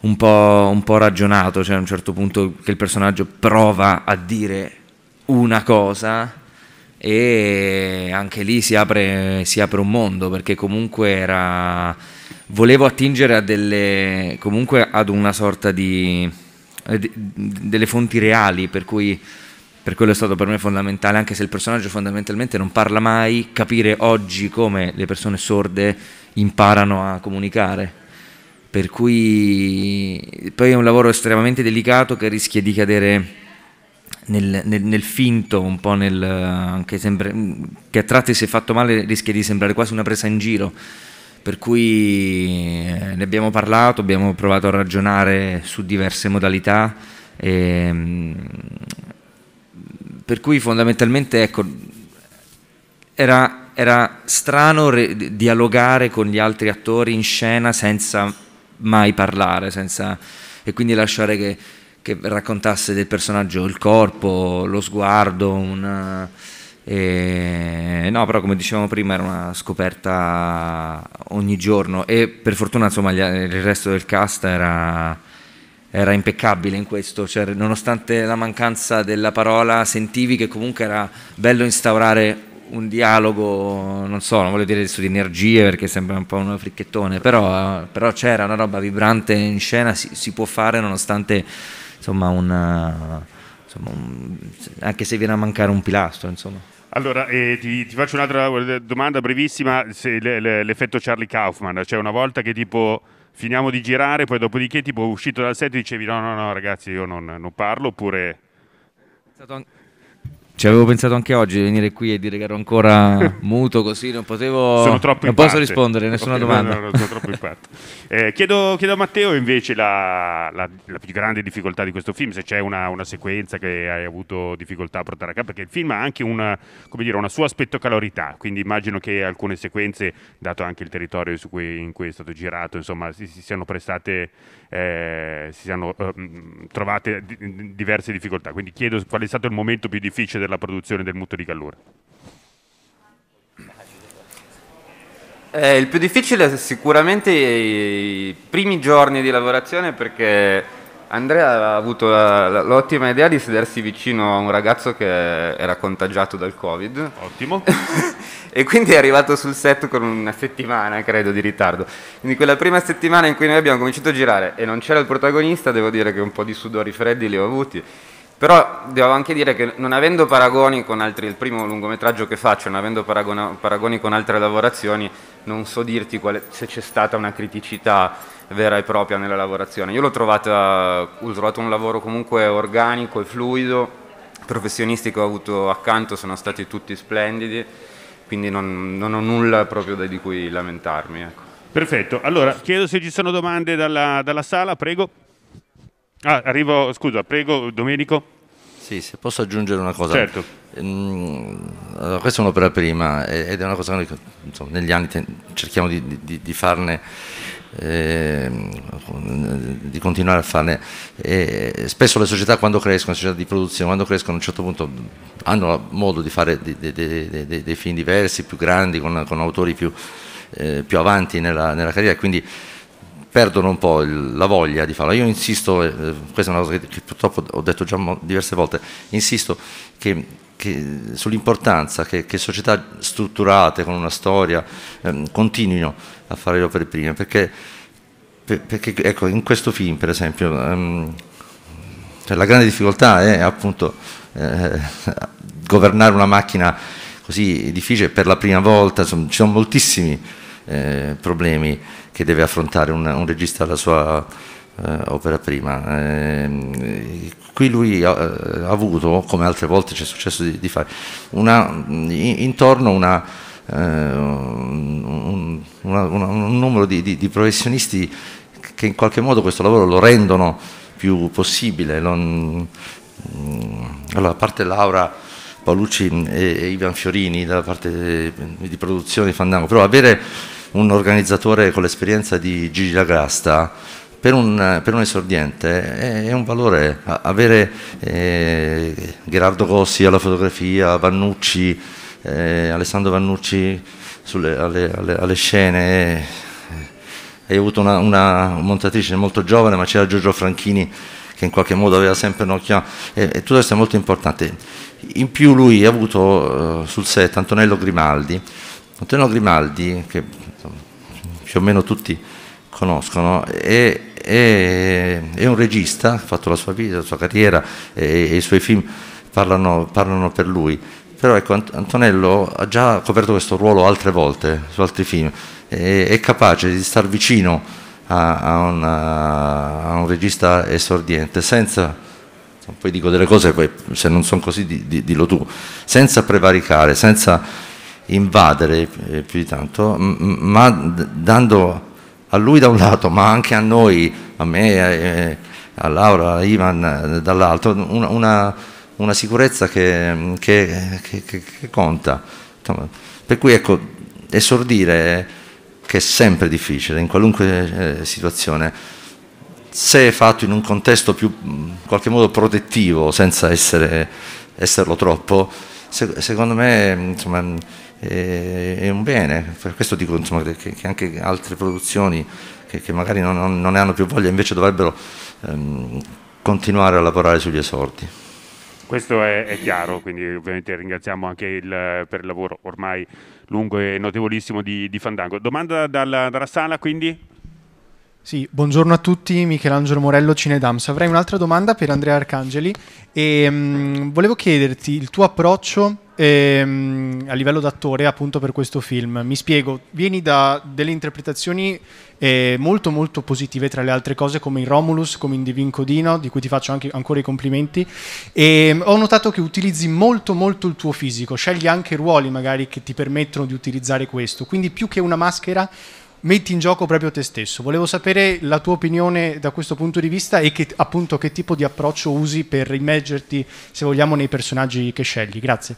Speaker 12: un po', un po', ragionato, cioè a un certo punto che il personaggio prova a dire una cosa e anche lì si apre, si apre un mondo perché comunque era, volevo attingere a delle, comunque ad una sorta eh, di, delle fonti reali per cui per quello è stato per me fondamentale, anche se il personaggio fondamentalmente non parla mai, capire oggi come le persone sorde imparano a comunicare. Per cui poi è un lavoro estremamente delicato che rischia di cadere nel, nel, nel, finto, un po' nel, che, sembra, mm, che a tratti se fatto male rischia di sembrare quasi una presa in giro, per cui eh, ne abbiamo parlato, abbiamo provato a ragionare su diverse modalità, e, ehm, per cui fondamentalmente ecco, era, era strano re, dialogare con gli altri attori in scena senza mai parlare, senza, e quindi lasciare che che raccontasse del personaggio il corpo, lo sguardo, una, eh, e... no, però come dicevamo prima era una scoperta ogni giorno e per fortuna insomma gli, il resto del cast era, era impeccabile in questo, cioè, nonostante la mancanza della parola sentivi che comunque era bello instaurare un dialogo, non so, non voglio dire adesso di energie perché sembra un po' un fricchettone, però, però c'era una roba vibrante in scena, si, si può fare nonostante insomma, una, insomma un, anche se viene a mancare un pilastro. Insomma.
Speaker 8: Allora, eh, ti, ti, faccio un'altra eh, domanda brevissima, se le, le, l'effetto Charlie Kaufman, cioè una volta che tipo finiamo di girare, poi dopodiché tipo uscito dal set dicevi no no no ragazzi io non, non parlo oppure... È stato,
Speaker 12: ci avevo pensato anche oggi di venire qui e dire che ero ancora
Speaker 8: muto così, non potevo... Sono troppo non posso parte. rispondere, nessuna okay, domanda. No, no, sono troppo in parte. Eh, chiedo, chiedo, a Matteo invece la, la, la, più grande difficoltà di questo film, se c'è una, una, sequenza che hai avuto difficoltà a portare a capo, perché il film ha anche una, dire, una sua aspetto calorità, quindi immagino che alcune sequenze, dato anche il territorio cui, in cui è stato girato, insomma, si, si siano prestate eh, si siano eh, mm, trovate di, diverse difficoltà. Quindi chiedo qual è stato il momento più difficile della produzione del mutuo di Gallura.
Speaker 11: Eh, il più difficile è sicuramente i, i primi giorni di lavorazione perché Andrea ha avuto l'ottima idea di sedersi vicino a un ragazzo che era contagiato dal Covid. Ottimo. e quindi è arrivato sul set con una settimana, credo, di ritardo. Quindi quella prima settimana in cui noi abbiamo cominciato a girare e non c'era il protagonista, devo dire che un po' di sudori freddi li ho avuti. Però devo anche dire che non avendo paragoni con altri, il primo lungometraggio che faccio, non avendo paragoni, paragoni con altre lavorazioni, non so dirti quale, se c'è stata una criticità vera e propria nella lavorazione. Io l'ho trovata, ho trovato un lavoro comunque organico e fluido, i professionisti che ho avuto accanto sono stati tutti splendidi quindi non, non ho nulla proprio di cui
Speaker 8: lamentarmi. Ecco. Perfetto, allora chiedo se ci sono domande dalla, dalla sala, prego. Ah, arrivo, scusa, prego Domenico. Sì, se posso aggiungere una cosa. Certo.
Speaker 7: Ehm, allora, questa è un'opera prima ed è una cosa che insomma, negli anni cerchiamo di, di, di farne eh, di continuare a farne. Eh, spesso le società quando crescono, le società di produzione, quando crescono a un certo punto hanno modo di fare dei, dei, dei, dei film diversi, più grandi, con, con autori più, eh, più avanti nella, nella carriera quindi perdono un po' il, la voglia di farlo. Io insisto, eh, questa è una cosa che, che purtroppo ho detto già diverse volte, insisto che che, sull'importanza che, che, società strutturate con una storia ehm, continuino a fare le opere prime, perché, per, perché ecco, in questo film per esempio ehm, cioè la grande difficoltà è appunto eh, governare una macchina così difficile per la prima volta, insomma, ci sono moltissimi eh, problemi che deve affrontare un, un regista alla sua eh, opera prima. Eh, qui lui ha, eh, ha, avuto, come altre volte ci è successo di, di fare, una, intorno una, eh, un, una, un, numero di, di, di, professionisti che in qualche modo questo lavoro lo rendono più possibile. Non, mm, allora, a parte Laura Paolucci mm, e, e Ivan Fiorini, dalla parte eh, di produzione di Fandango, però avere un organizzatore con l'esperienza di Gigi Lagasta per un, per un, esordiente è, eh, è un valore avere eh, Gerardo Gossi alla fotografia, Vannucci, eh, Alessandro Vannucci sulle, alle, alle, alle, scene. Eh, hai avuto una, una, montatrice molto giovane, ma c'era Giorgio Franchini che in qualche modo aveva sempre un'occhia e, e tutto questo è molto importante. In più lui ha avuto eh, sul set Antonello Grimaldi. Antonello Grimaldi, che insomma, più o meno tutti conoscono è, è, è un regista, ha fatto la sua vita, la sua carriera e, e i suoi film parlano, parlano per lui però ecco, Antonello ha già coperto questo ruolo altre volte su altri film e, è capace di star vicino a, a, una, a un regista esordiente senza poi dico delle cose poi, se non sono così di, di, dillo tu senza prevaricare senza invadere eh, più di tanto ma dando a lui da un lato, ma anche a noi, a me, eh, a Laura, a Ivan eh, dall'altro, una, una, una sicurezza che, che, che, che, conta. Per cui ecco, esordire che è sempre difficile, in qualunque eh, situazione, se è fatto in un contesto più, in qualche modo, protettivo, senza essere, esserlo troppo, secondo me, insomma, è un bene, per questo dico insomma, che, che, anche altre produzioni che, che magari non, non, ne hanno più voglia invece dovrebbero ehm, continuare a lavorare sugli esordi.
Speaker 8: Questo è, è, chiaro, quindi ovviamente ringraziamo anche il, per il lavoro ormai lungo e notevolissimo di, di Fandango. Domanda dalla, dalla sala quindi?
Speaker 5: Sì, buongiorno a tutti, Michelangelo Morello Cinedams. Avrei un'altra domanda per Andrea Arcangeli e um, volevo chiederti il tuo approccio ehm, a livello d'attore appunto per questo film. Mi spiego, vieni da delle interpretazioni eh, molto molto positive tra le altre cose come in Romulus, come in Divin Codino, di cui ti faccio anche, ancora i complimenti e ehm, ho notato che utilizzi molto molto il tuo fisico, scegli anche ruoli magari che ti permettono di utilizzare questo, quindi più che una maschera metti in gioco proprio te stesso. Volevo sapere la tua opinione da questo punto di vista e che, appunto che tipo di approccio usi per immergerti, se vogliamo, nei personaggi che scegli. Grazie.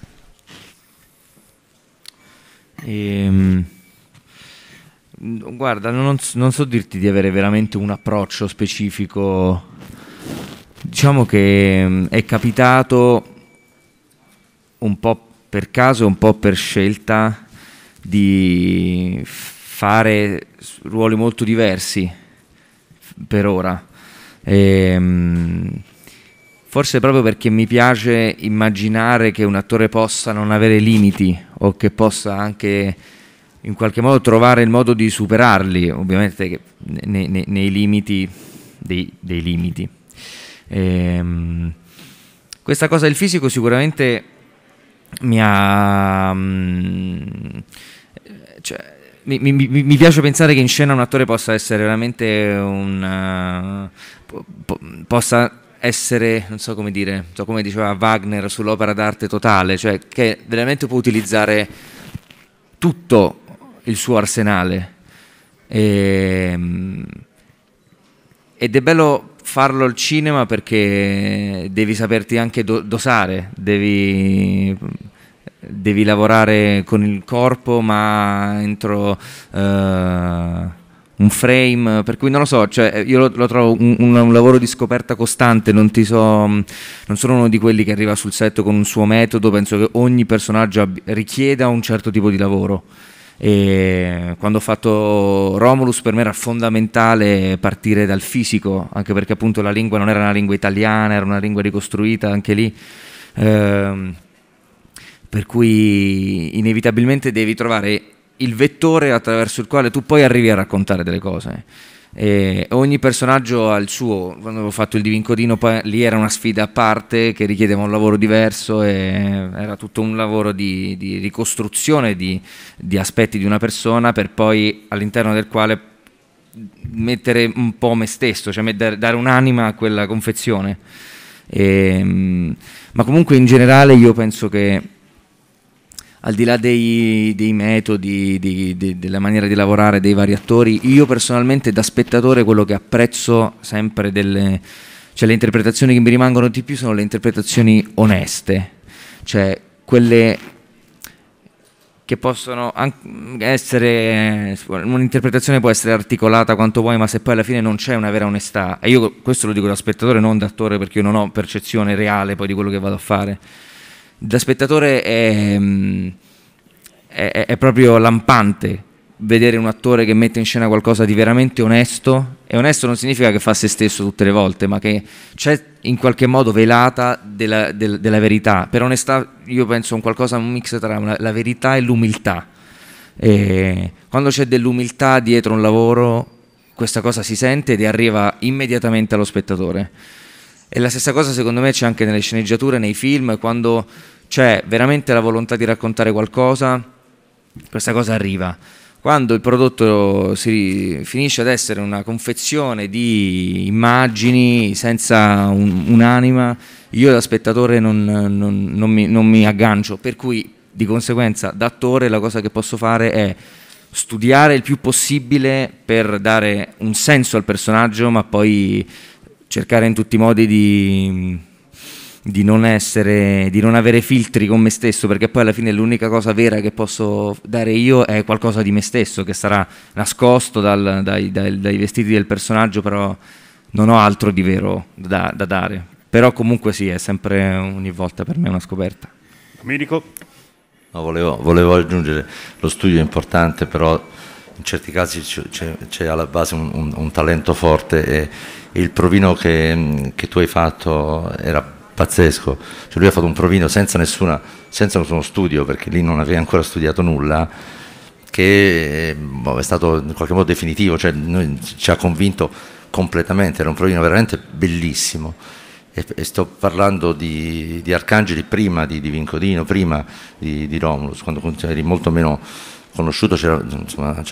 Speaker 12: Ehm, guarda, non, non so dirti di avere veramente un approccio specifico. Diciamo che mm, è capitato un po' per caso, un po' per scelta di fare ruoli molto diversi per ora. E, ehm, forse proprio perché mi piace immaginare che un attore possa non avere limiti o che possa anche in qualche modo trovare il modo di superarli, ovviamente nei, nei, nei limiti dei, dei limiti. E, ehm, questa cosa del fisico sicuramente mi ha... Mm, cioè, mi, mi, mi, piace pensare che in scena un attore possa essere veramente un... Eh, po, possa essere, non so come dire, so come diceva Wagner sull'opera d'arte totale, cioè che veramente può utilizzare tutto il suo arsenale. E, ehm, ed è bello farlo al cinema perché devi saperti anche do, dosare, devi devi lavorare con il corpo ma entro uh, un frame per cui non lo so cioè eh, io lo, lo trovo un, un, lavoro di scoperta costante non, so, mm, non sono uno di quelli che arriva sul set con un suo metodo penso che ogni personaggio ab- richieda un certo tipo di lavoro e quando ho fatto Romulus per me era fondamentale partire dal fisico anche perché appunto la lingua non era una lingua italiana era una lingua ricostruita anche lì ehm, per cui inevitabilmente devi trovare il vettore attraverso il quale tu poi arrivi a raccontare delle cose. E ogni personaggio ha il suo, quando avevo fatto il Divin Codino lì era una sfida a parte che richiedeva un lavoro diverso e era tutto un lavoro di, di ricostruzione di, di aspetti di una persona per poi all'interno del quale mettere un po' me stesso, cioè dare un'anima a quella confezione. E, ehm, ma comunque in generale io penso che al di là dei, dei metodi, di, di, della maniera di lavorare dei vari attori, io personalmente da spettatore quello che apprezzo sempre delle... Cioè le interpretazioni che mi rimangono di più sono le interpretazioni oneste, cioè quelle che possono essere un'interpretazione può essere articolata quanto vuoi, ma se poi alla fine non c'è una vera onestà, e io questo lo dico da spettatore, non da attore, perché io non ho percezione reale poi di quello che vado a fare da spettatore mm, è, è, è proprio lampante vedere un attore che mette in scena qualcosa di veramente onesto e onesto non significa che fa se stesso tutte le volte ma che c'è in qualche modo velata della, del, della verità per onestà io penso un qualcosa un mix tra una, la verità e l'umiltà e quando c'è dell'umiltà dietro un lavoro questa cosa si sente ed arriva immediatamente allo spettatore e la stessa cosa secondo me c'è anche nelle sceneggiature, nei film, quando c'è veramente la volontà di raccontare qualcosa, questa cosa arriva. Quando il prodotto si finisce ad essere una confezione di immagini senza un, un'anima, io da spettatore non, non, non, mi, non mi aggancio, per cui di conseguenza da attore la cosa che posso fare è studiare il più possibile per dare un senso al personaggio, ma poi cercare in tutti i modi di, di, non essere, di non avere filtri con me stesso, perché poi alla fine l'unica cosa vera che posso dare io è qualcosa di me stesso, che sarà nascosto dal, dai, dai, dai, vestiti del personaggio, però non ho altro di vero da, da dare. Però comunque sì, è sempre ogni volta per me una scoperta.
Speaker 8: Domenico?
Speaker 7: No, volevo, volevo, aggiungere, lo studio è importante, però in certi casi c'è alla base un, un, un, talento forte e il provino che, che tu hai fatto era pazzesco, cioè lui ha fatto un provino senza, nessuna, senza nessuno studio perché lì non aveva ancora studiato nulla che boh, è stato in qualche modo definitivo, cioè noi, ci ha convinto completamente, era un provino veramente bellissimo e, e sto parlando di, di, Arcangeli prima di, di Vincodino, prima di, di Romulus, quando eri molto meno conosciuto c'erano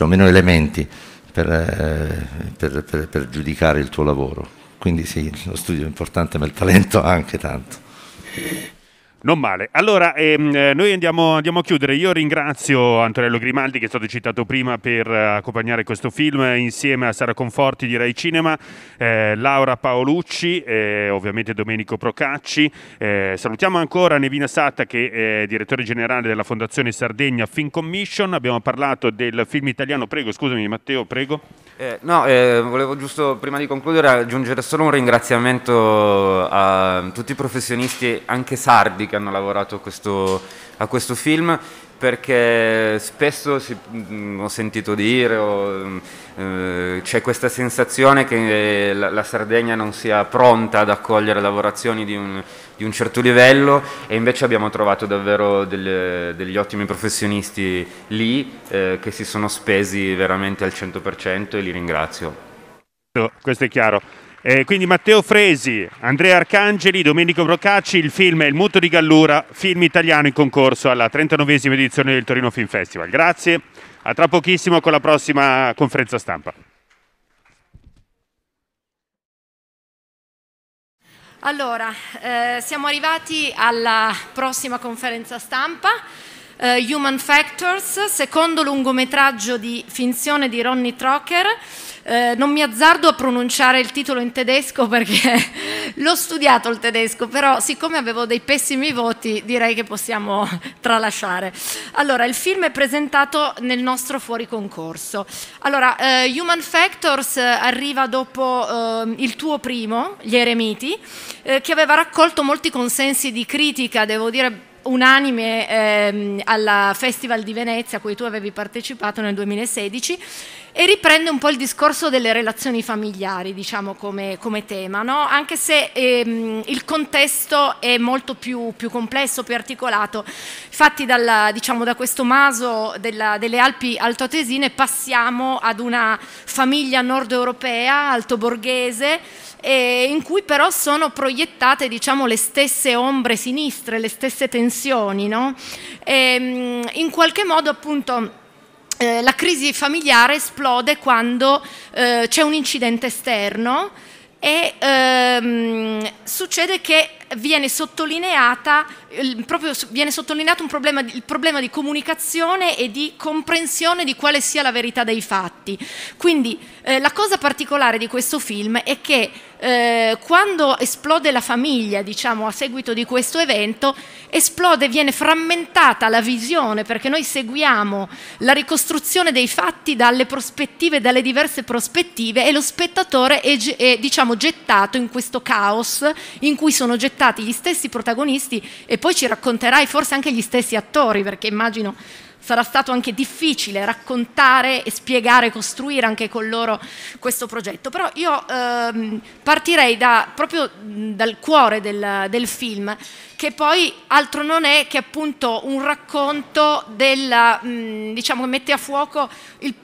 Speaker 7: meno elementi per, eh, per, per, per, giudicare il tuo lavoro. Quindi sì, lo studio è importante, ma il talento anche tanto.
Speaker 8: Non male. Allora, ehm, eh, noi andiamo, andiamo, a chiudere. Io ringrazio Antonello Grimaldi che è stato citato prima per eh, accompagnare questo film insieme a Sara Conforti di Rai Cinema, eh, Laura Paolucci, eh, ovviamente Domenico Procacci. Eh, salutiamo ancora Nevina Satta che è direttore generale della Fondazione Sardegna Film Commission. Abbiamo parlato del film italiano. Prego, scusami Matteo, prego.
Speaker 11: Eh, no, volevo giusto prima di concludere aggiungere solo un ringraziamento a tutti i professionisti, anche sardi che hanno lavorato questo, a questo film perché spesso si, mh, mm, ho sentito dire o, eh, c'è questa sensazione che la, la, Sardegna non sia pronta ad accogliere lavorazioni di un, di un certo livello e invece abbiamo trovato davvero delle, degli ottimi professionisti lì eh, che si sono spesi
Speaker 8: veramente al 100% e li ringrazio. Questo è chiaro. Eh, quindi Matteo Fresi, Andrea Arcangeli, Domenico Brocacci, il film è Il muto di Gallura, film italiano in concorso alla 39esima edizione del Torino Film Festival. Grazie, a tra pochissimo con la prossima conferenza stampa.
Speaker 1: Allora, eh, siamo arrivati alla prossima conferenza stampa. Eh, Human Factors, secondo lungometraggio di finzione di Ronnie Trocker. Eh, non mi azzardo a pronunciare il titolo in tedesco perché l'ho studiato il tedesco, però siccome avevo dei pessimi voti direi che possiamo tralasciare. Allora, il film è presentato nel nostro fuori concorso. Allora, eh, Human Factors eh, arriva dopo eh, il tuo primo, Gli Eremiti, eh, che aveva raccolto molti consensi di critica, devo dire unanime ehm, alla Festival di Venezia a cui tu avevi partecipato nel 2016 e riprende un po' il discorso delle relazioni familiari, diciamo, come, come tema, no? anche se ehm, il contesto è molto più, più, complesso, più articolato. Infatti dalla, diciamo, da questo maso della, delle Alpi altoatesine passiamo ad una famiglia nord europea, altoborghese, eh, in cui però sono proiettate diciamo, le stesse ombre sinistre, le stesse tensioni. No? E, ehm, in qualche modo appunto... Eh, la crisi familiare esplode quando eh, c'è un incidente esterno e ehm, succede che viene, viene sottolineato problema, il problema di comunicazione e di comprensione di quale sia la verità dei fatti. Quindi eh, la cosa particolare di questo film è che eh, quando esplode la famiglia, diciamo, a seguito di questo evento, esplode, viene frammentata la visione, perché noi seguiamo la ricostruzione dei fatti dalle prospettive, dalle diverse prospettive, e lo spettatore è, è diciamo, gettato in questo caos in cui sono gettati gli stessi protagonisti e poi ci racconterai forse anche gli stessi attori, perché immagino sarà stato anche difficile raccontare e spiegare, costruire anche con loro questo progetto. Però io ehm, partirei da, proprio dal cuore del, del, film, che poi altro non è che appunto un racconto della, mh, diciamo, che mette a fuoco il,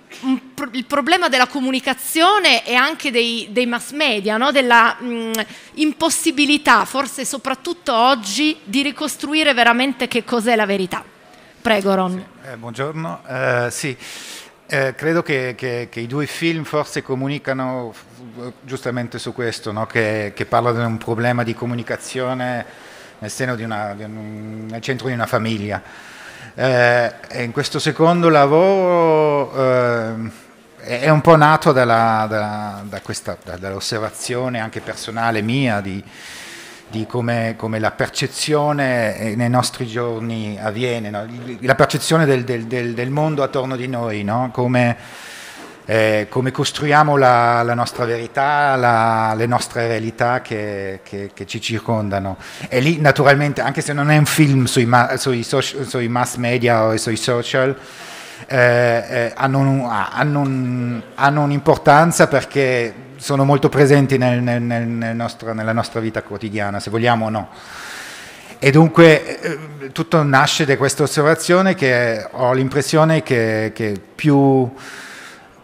Speaker 1: pro, il, problema della comunicazione e anche dei, dei mass media, no? della mh, impossibilità, forse soprattutto oggi, di ricostruire veramente che cos'è la verità. Prego Ron.
Speaker 13: Eh, buongiorno, eh, sì, eh, credo che, che, che, i due film forse comunicano eh, giustamente su questo, no? che, che parla di un problema di comunicazione nel seno di una, di un, nel centro di una famiglia. Eh, in questo secondo lavoro eh, è un po' nato dalla, da, da questa, da, dall'osservazione anche personale mia di, di come, come, la percezione eh, nei nostri giorni avviene, no? la percezione del, del, del, del, mondo attorno di noi, no? come, eh, come, costruiamo la, la nostra verità, la, le nostre realtà che, che, che, ci circondano. E lì naturalmente, anche se non è un film sui, ma, sui, social, sui mass media o sui social, eh, eh, hanno, hanno, hanno un'importanza perché sono molto presenti nel, nel, nel nostro, nella nostra vita quotidiana, se vogliamo o no. E dunque eh, tutto nasce da questa osservazione che ho l'impressione che, che più,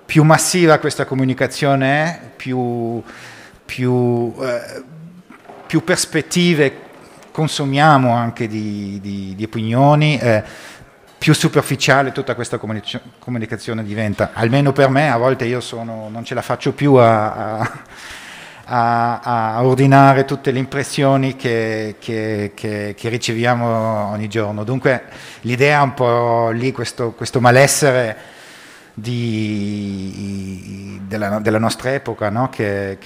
Speaker 13: più, massiva questa comunicazione è, più, più, eh, più perspettive consumiamo anche di, di, di opinioni. Eh, più superficiale tutta questa comunic- comunicazione diventa. Almeno per me, a volte io sono, non ce la faccio più a, a, a, a ordinare tutte le impressioni che, che, che, che, riceviamo ogni giorno. Dunque l'idea è un po' lì, questo, questo malessere di, della, della, nostra epoca, no? che,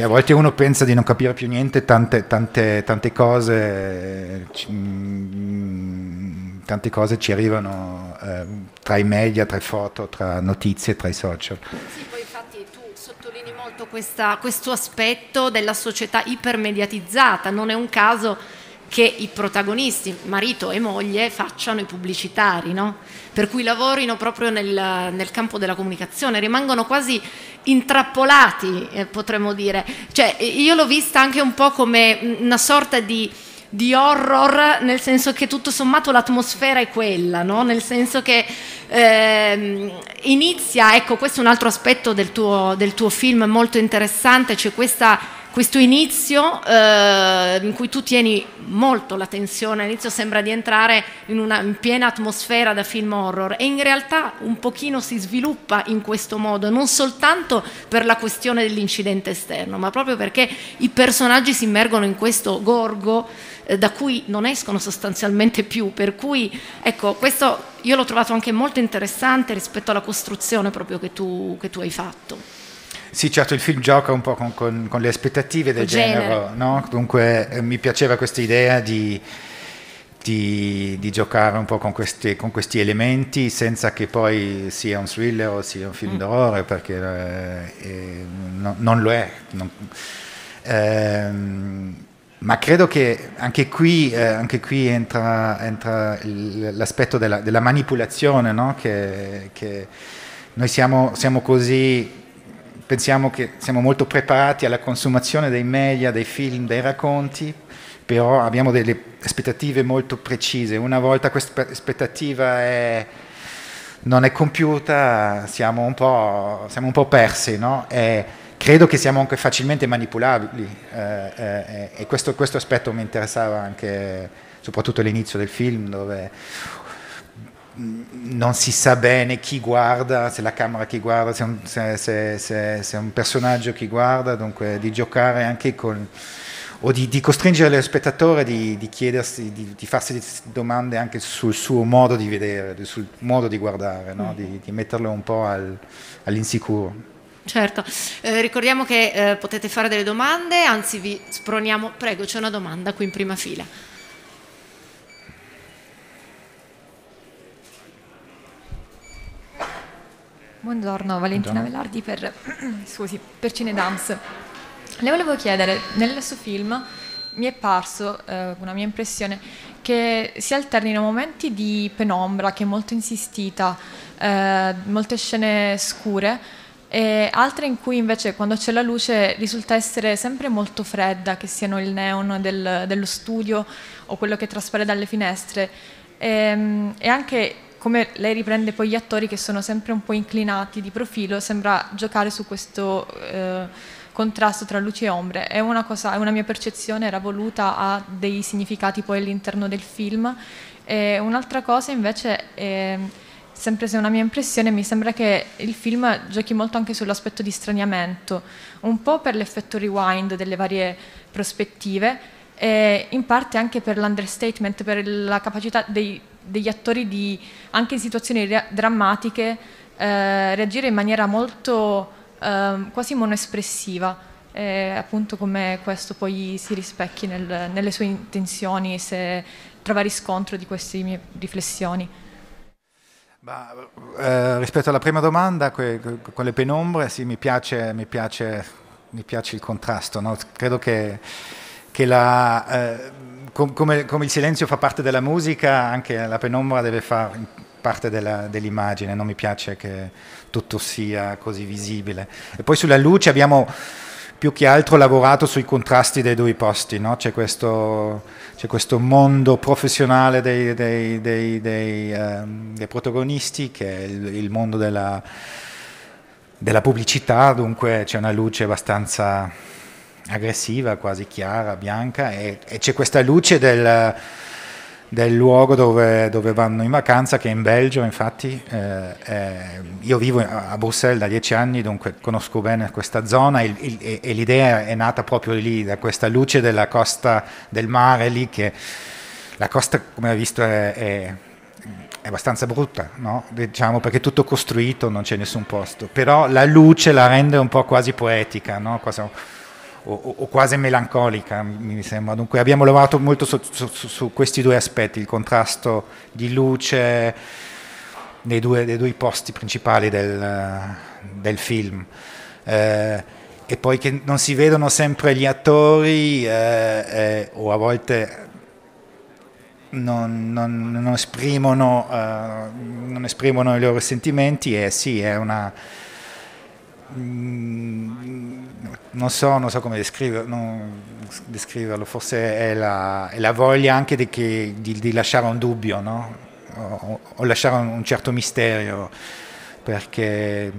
Speaker 13: a volte uno pensa di non capire più niente, tante, tante, tante cose... Mm, tante cose ci arrivano eh, tra i media, tra foto, tra notizie, tra i social. Sì,
Speaker 1: infatti tu sottolinei molto questa, questo aspetto della società ipermediatizzata, non è un caso che i protagonisti, marito e moglie, facciano i pubblicitari, no? per cui lavorino proprio nel, nel, campo della comunicazione, rimangono quasi intrappolati, eh, potremmo dire. Cioè, io l'ho vista anche un po' come una sorta di di horror, nel senso che tutto sommato l'atmosfera è quella, no? nel senso che eh, inizia, ecco questo è un altro aspetto del tuo, del tuo film molto interessante, c'è cioè questo inizio eh, in cui tu tieni molto la tensione, all'inizio sembra di entrare in una in piena atmosfera da film horror e in realtà un pochino si sviluppa in questo modo, non soltanto per la questione dell'incidente esterno, ma proprio perché i personaggi si immergono in questo gorgo eh, da cui non escono sostanzialmente più, per cui ecco, questo io l'ho trovato anche molto interessante rispetto alla costruzione proprio che tu, che tu hai fatto.
Speaker 13: Sì, certo, il film gioca un po' con, con, con le aspettative del genere, genere no? dunque eh, mi piaceva questa idea di, di, di, giocare un po' con questi, con questi, elementi senza che poi sia un thriller o sia un film mm. d'orrore, perché eh, eh, no, non lo è. Non, ehm, ma credo che anche qui, eh, anche qui entra, entra l'aspetto della, della, manipolazione, no? che, che, noi siamo, siamo, così, pensiamo che siamo molto preparati alla consumazione dei media, dei film, dei racconti, però abbiamo delle aspettative molto precise. Una volta questa aspettativa è, non è compiuta, siamo un po', siamo un po persi. No? E, credo che siamo anche facilmente manipolabili eh, eh, e questo, questo, aspetto mi interessava anche soprattutto all'inizio del film dove mm, non si sa bene chi guarda, se la camera chi guarda, se è un, se, se, se, un personaggio chi guarda, dunque di giocare anche con o di, di costringere lo spettatore di, di chiedersi, di, di, farsi domande anche sul suo modo di vedere, sul modo di guardare, no? Mm. di, metterlo un po' al, all'insicuro.
Speaker 1: Certo, eh, ricordiamo che eh, potete fare delle domande, anzi vi sproniamo, prego c'è una domanda qui in prima fila.
Speaker 14: Buongiorno Valentina Buongiorno. Velardi per, scusi, per Cinedams. Le volevo chiedere, nel suo film mi è parso, eh, una mia impressione, che si alternino momenti di penombra che è molto insistita, eh, molte scene scure, e altre in cui invece quando c'è la luce risulta essere sempre molto fredda, che siano il neon del, dello studio o quello che traspare dalle finestre. E, ehm, e, anche come lei riprende poi gli attori che sono sempre un po' inclinati di profilo, sembra giocare su questo eh, contrasto tra luci e ombre. È una, cosa, è una mia percezione, era voluta, ha dei significati poi all'interno del film. E un'altra cosa invece è ehm, sempre se è una mia impressione, mi sembra che il film giochi molto anche sull'aspetto di straniamento, un po' per l'effetto rewind delle varie prospettive e in parte anche per l'understatement, per la capacità dei, degli attori di, anche in situazioni rea- drammatiche, eh, reagire in maniera molto eh, quasi monoespressiva. E appunto come questo poi si rispecchi nel, nelle sue intenzioni se trova riscontro di queste mie riflessioni. Bah,
Speaker 13: eh, rispetto alla prima domanda, que, que, con le penombre, sì, mi piace, mi piace, mi piace il contrasto. No? Credo che, che la, eh, com, come, come, il silenzio fa parte della musica, anche la penombra deve fare parte dell'immagine. non mi piace che tutto sia così visibile. E poi sulla luce abbiamo più che altro lavorato sui contrasti dei due posti. No? C'è questo c'è questo mondo professionale dei, dei, dei, dei um, protagonisti che è il, il mondo della, della, pubblicità, dunque c'è una luce abbastanza aggressiva, quasi chiara, bianca e, e c'è questa luce del del luogo dove, dove, vanno in vacanza, che in Belgio infatti, eh, eh, io vivo a Bruxelles da dieci anni, dunque conosco bene questa zona il, il, e l'idea è nata proprio lì, da questa luce della costa del mare lì, che la costa come hai visto è, è, è abbastanza brutta, no? diciamo, perché è tutto costruito, non c'è nessun posto, però la luce la rende un po' quasi poetica, no? Cosa, o, o, quasi melancolica, mi sembra. Dunque abbiamo lavorato molto su, su, su questi due aspetti, il contrasto di luce nei due, dei due posti principali del, del film. Eh, e poi che non si vedono sempre gli attori eh, eh, o a volte non, non, non, esprimono, eh, non, esprimono, i loro sentimenti e sì, è una... Mm, non so, non so come descriverlo, descriverlo forse è la, è la, voglia anche di, che, di, di lasciare un dubbio, no? o, o, lasciare un, certo mistero, perché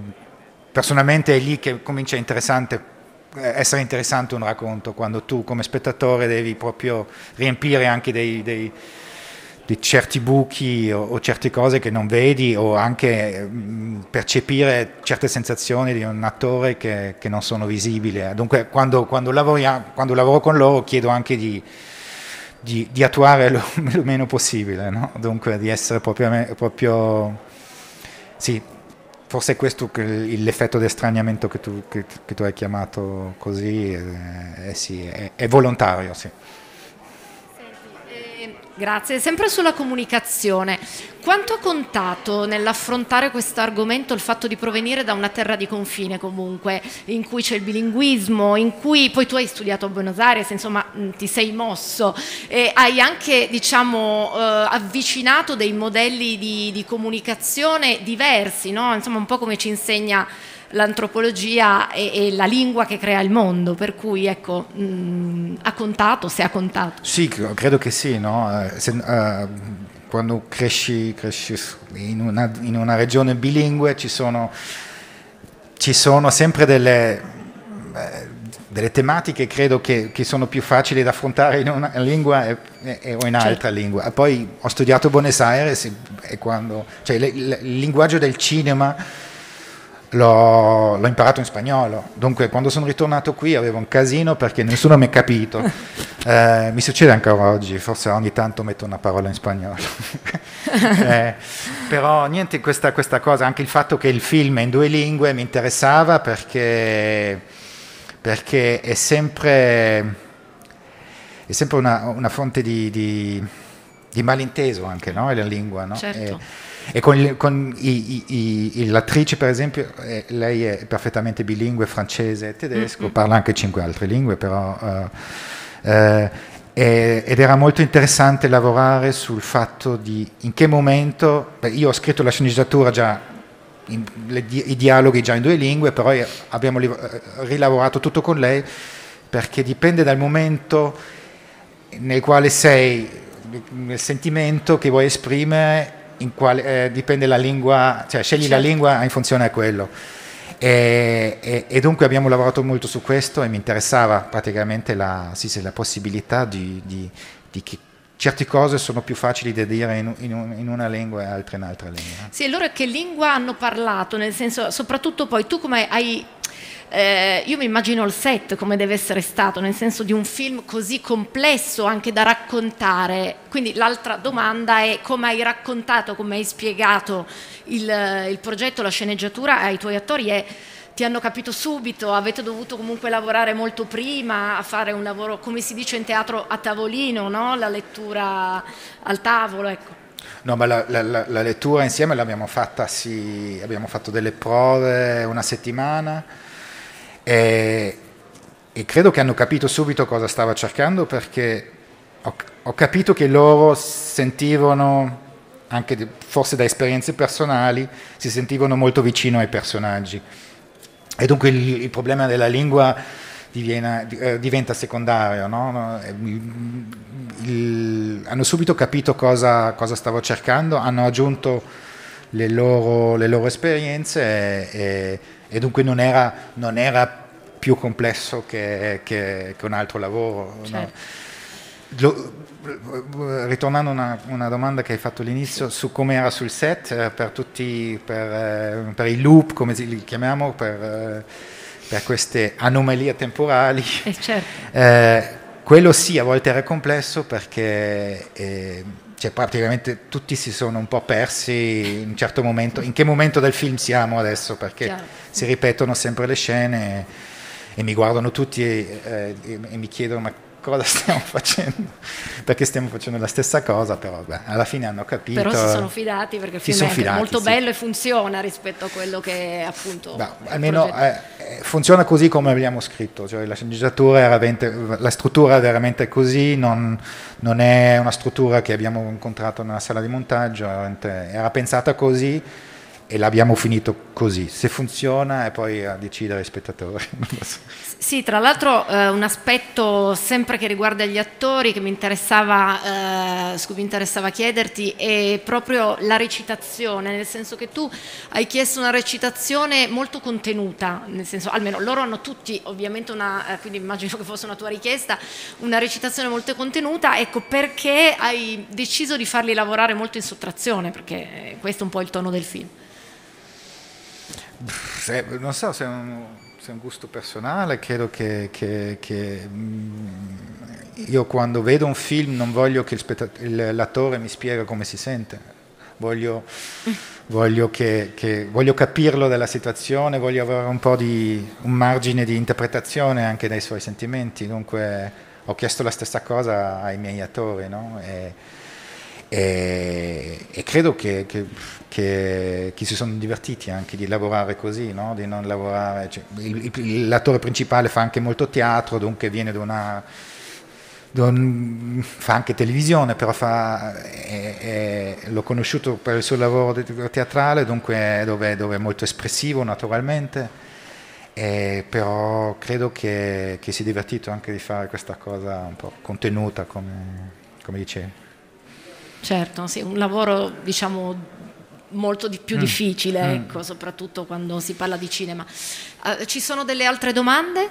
Speaker 13: personalmente è lì che comincia interessante, essere interessante un racconto, quando tu come spettatore devi proprio riempire anche dei, dei di certi buchi o, o, certe cose che non vedi o anche mh, mm, percepire certe sensazioni di un attore che, che non sono visibili. Dunque quando, quando, quando, lavoro con loro chiedo anche di, di, di attuare lo, lo, meno possibile, no? dunque di essere proprio... proprio sì, forse è questo l'effetto di che tu, che, che tu hai chiamato così, eh, eh sì, è, è volontario. Sì.
Speaker 1: Grazie, sempre sulla comunicazione. Quanto ha contato nell'affrontare questo argomento il fatto di provenire da una terra di confine comunque, in cui c'è il bilinguismo, in cui poi tu hai studiato a Buenos Aires, insomma ti sei mosso e hai anche diciamo, eh, avvicinato dei modelli di, di comunicazione diversi, no? insomma un po' come ci insegna l'antropologia e, e, la lingua che crea il mondo, per cui ecco, mh, mm, ha contato, se ha contato.
Speaker 13: Sì, credo che sì, no? Eh, se, eh, quando cresci, cresci in, una, in, una, regione bilingue ci sono, ci sono sempre delle... Eh, delle tematiche credo che, che, sono più facili da affrontare in una lingua e, e, o in un'altra certo. lingua. Poi ho studiato Buenos Aires e, e quando, cioè le, le, il linguaggio del cinema l'ho, l'ho, imparato in spagnolo. Dunque, quando sono ritornato qui avevo un casino perché nessuno mi ha capito. Eh, mi succede ancora oggi, forse ogni tanto metto una parola in spagnolo. eh, però niente, questa, questa, cosa, anche il fatto che il film è in due lingue mi interessava perché, perché è sempre, è sempre una, una fonte di, di, di, malinteso anche, no? È la lingua, no? Certo. E, e con, con i, i, i, l'attrice, per esempio, eh, lei è perfettamente bilingue, francese e tedesco, mm-hmm. parla anche cinque altre lingue, però... Eh, eh, eh, ed era molto interessante lavorare sul fatto di in che momento, io ho scritto la sceneggiatura già, in, le, i dialoghi già in due lingue, però eh, abbiamo eh, rilavorato tutto con lei perché dipende dal momento nel quale sei, nel sentimento che vuoi esprimere quale, eh, dipende la lingua, cioè scegli certo. la lingua in funzione a quello. E, e, e, dunque abbiamo lavorato molto su questo e mi interessava praticamente la, sì, la possibilità di, di, di che certe cose sono più facili da dire in, in, in, una lingua e altre in un'altra lingua.
Speaker 1: Sì, allora che lingua hanno parlato? Nel senso, soprattutto poi tu come hai eh, io mi immagino il set come deve essere stato, nel senso di un film così complesso anche da raccontare. Quindi l'altra domanda è come hai raccontato, come hai spiegato il, eh, il progetto, la sceneggiatura ai tuoi attori? È, ti hanno capito subito, avete dovuto comunque lavorare molto prima, a fare un lavoro, come si dice in teatro, a tavolino, no? la lettura al tavolo. Ecco.
Speaker 13: No, ma la, la, la lettura insieme l'abbiamo fatta, sì, abbiamo fatto delle prove una settimana e, e, credo che hanno capito subito cosa stava cercando perché ho, ho capito che loro sentivano, anche forse da esperienze personali, si sentivano molto vicino ai personaggi. E dunque il, il problema della lingua diviene, eh, diventa secondario. No? Eh, il, hanno subito capito cosa, cosa, stavo cercando, hanno aggiunto le loro, le loro esperienze e, e e dunque non era, non era più complesso che, che, che, un altro lavoro. Certo. No? Lo, ritornando a una, una, domanda che hai fatto all'inizio su come era sul set eh, per tutti, per, eh, per i loop come li chiamiamo, per, eh, per queste anomalie temporali, certo. eh, quello sì a volte era complesso perché eh, cioè praticamente tutti si sono un po' persi in un certo momento, in che momento del film siamo adesso, perché Chiaro. si ripetono sempre le scene e, e mi guardano tutti e, eh, e, e mi chiedono ma cosa stiamo facendo, perché stiamo facendo la stessa cosa, però beh, alla fine hanno capito. Però si sono fidati perché il film è fidati, molto sì.
Speaker 1: bello e funziona rispetto a quello che
Speaker 13: appunto... Beh, almeno eh, eh, funziona così come abbiamo scritto, cioè la sceneggiatura era veramente, la struttura è veramente così, non, non, è una struttura che abbiamo incontrato nella sala di montaggio, era pensata così e l'abbiamo finito così. Se funziona è poi a decidere i spettatori.
Speaker 1: Sì, tra l'altro eh, un aspetto sempre che riguarda gli attori che mi interessava, eh, su cui mi interessava chiederti è proprio la recitazione, nel senso che tu hai chiesto una recitazione molto contenuta, nel senso almeno loro hanno tutti ovviamente una, eh, quindi immagino che fosse una tua richiesta, una recitazione molto contenuta, ecco perché hai deciso di farli lavorare molto in sottrazione, perché questo è un po' il tono del film.
Speaker 13: Pff, non so se... È un è un gusto personale, credo che, che, che mm, io quando vedo un film non voglio che l'attore mi spiega come si sente, voglio, voglio, che, che, voglio, capirlo della situazione, voglio avere un po' di un margine di interpretazione anche dei suoi sentimenti, dunque ho chiesto la stessa cosa ai miei attori. No? E, e, e credo che, che, che, che, si sono divertiti anche di lavorare così, no? di non lavorare. Cioè, il, il, l'attore principale fa anche molto teatro, dunque viene da una. Don, fa anche televisione, però fa, è, è, l'ho conosciuto per il suo lavoro teatrale, dunque dove, dove è molto espressivo naturalmente, e, però credo che, che si è divertito anche di fare questa cosa un po' contenuta, come, come dicevi.
Speaker 1: Certo, sì, un lavoro diciamo molto di più mm. difficile, mm. Ecco, soprattutto quando si parla di cinema. Uh, ci sono delle altre domande?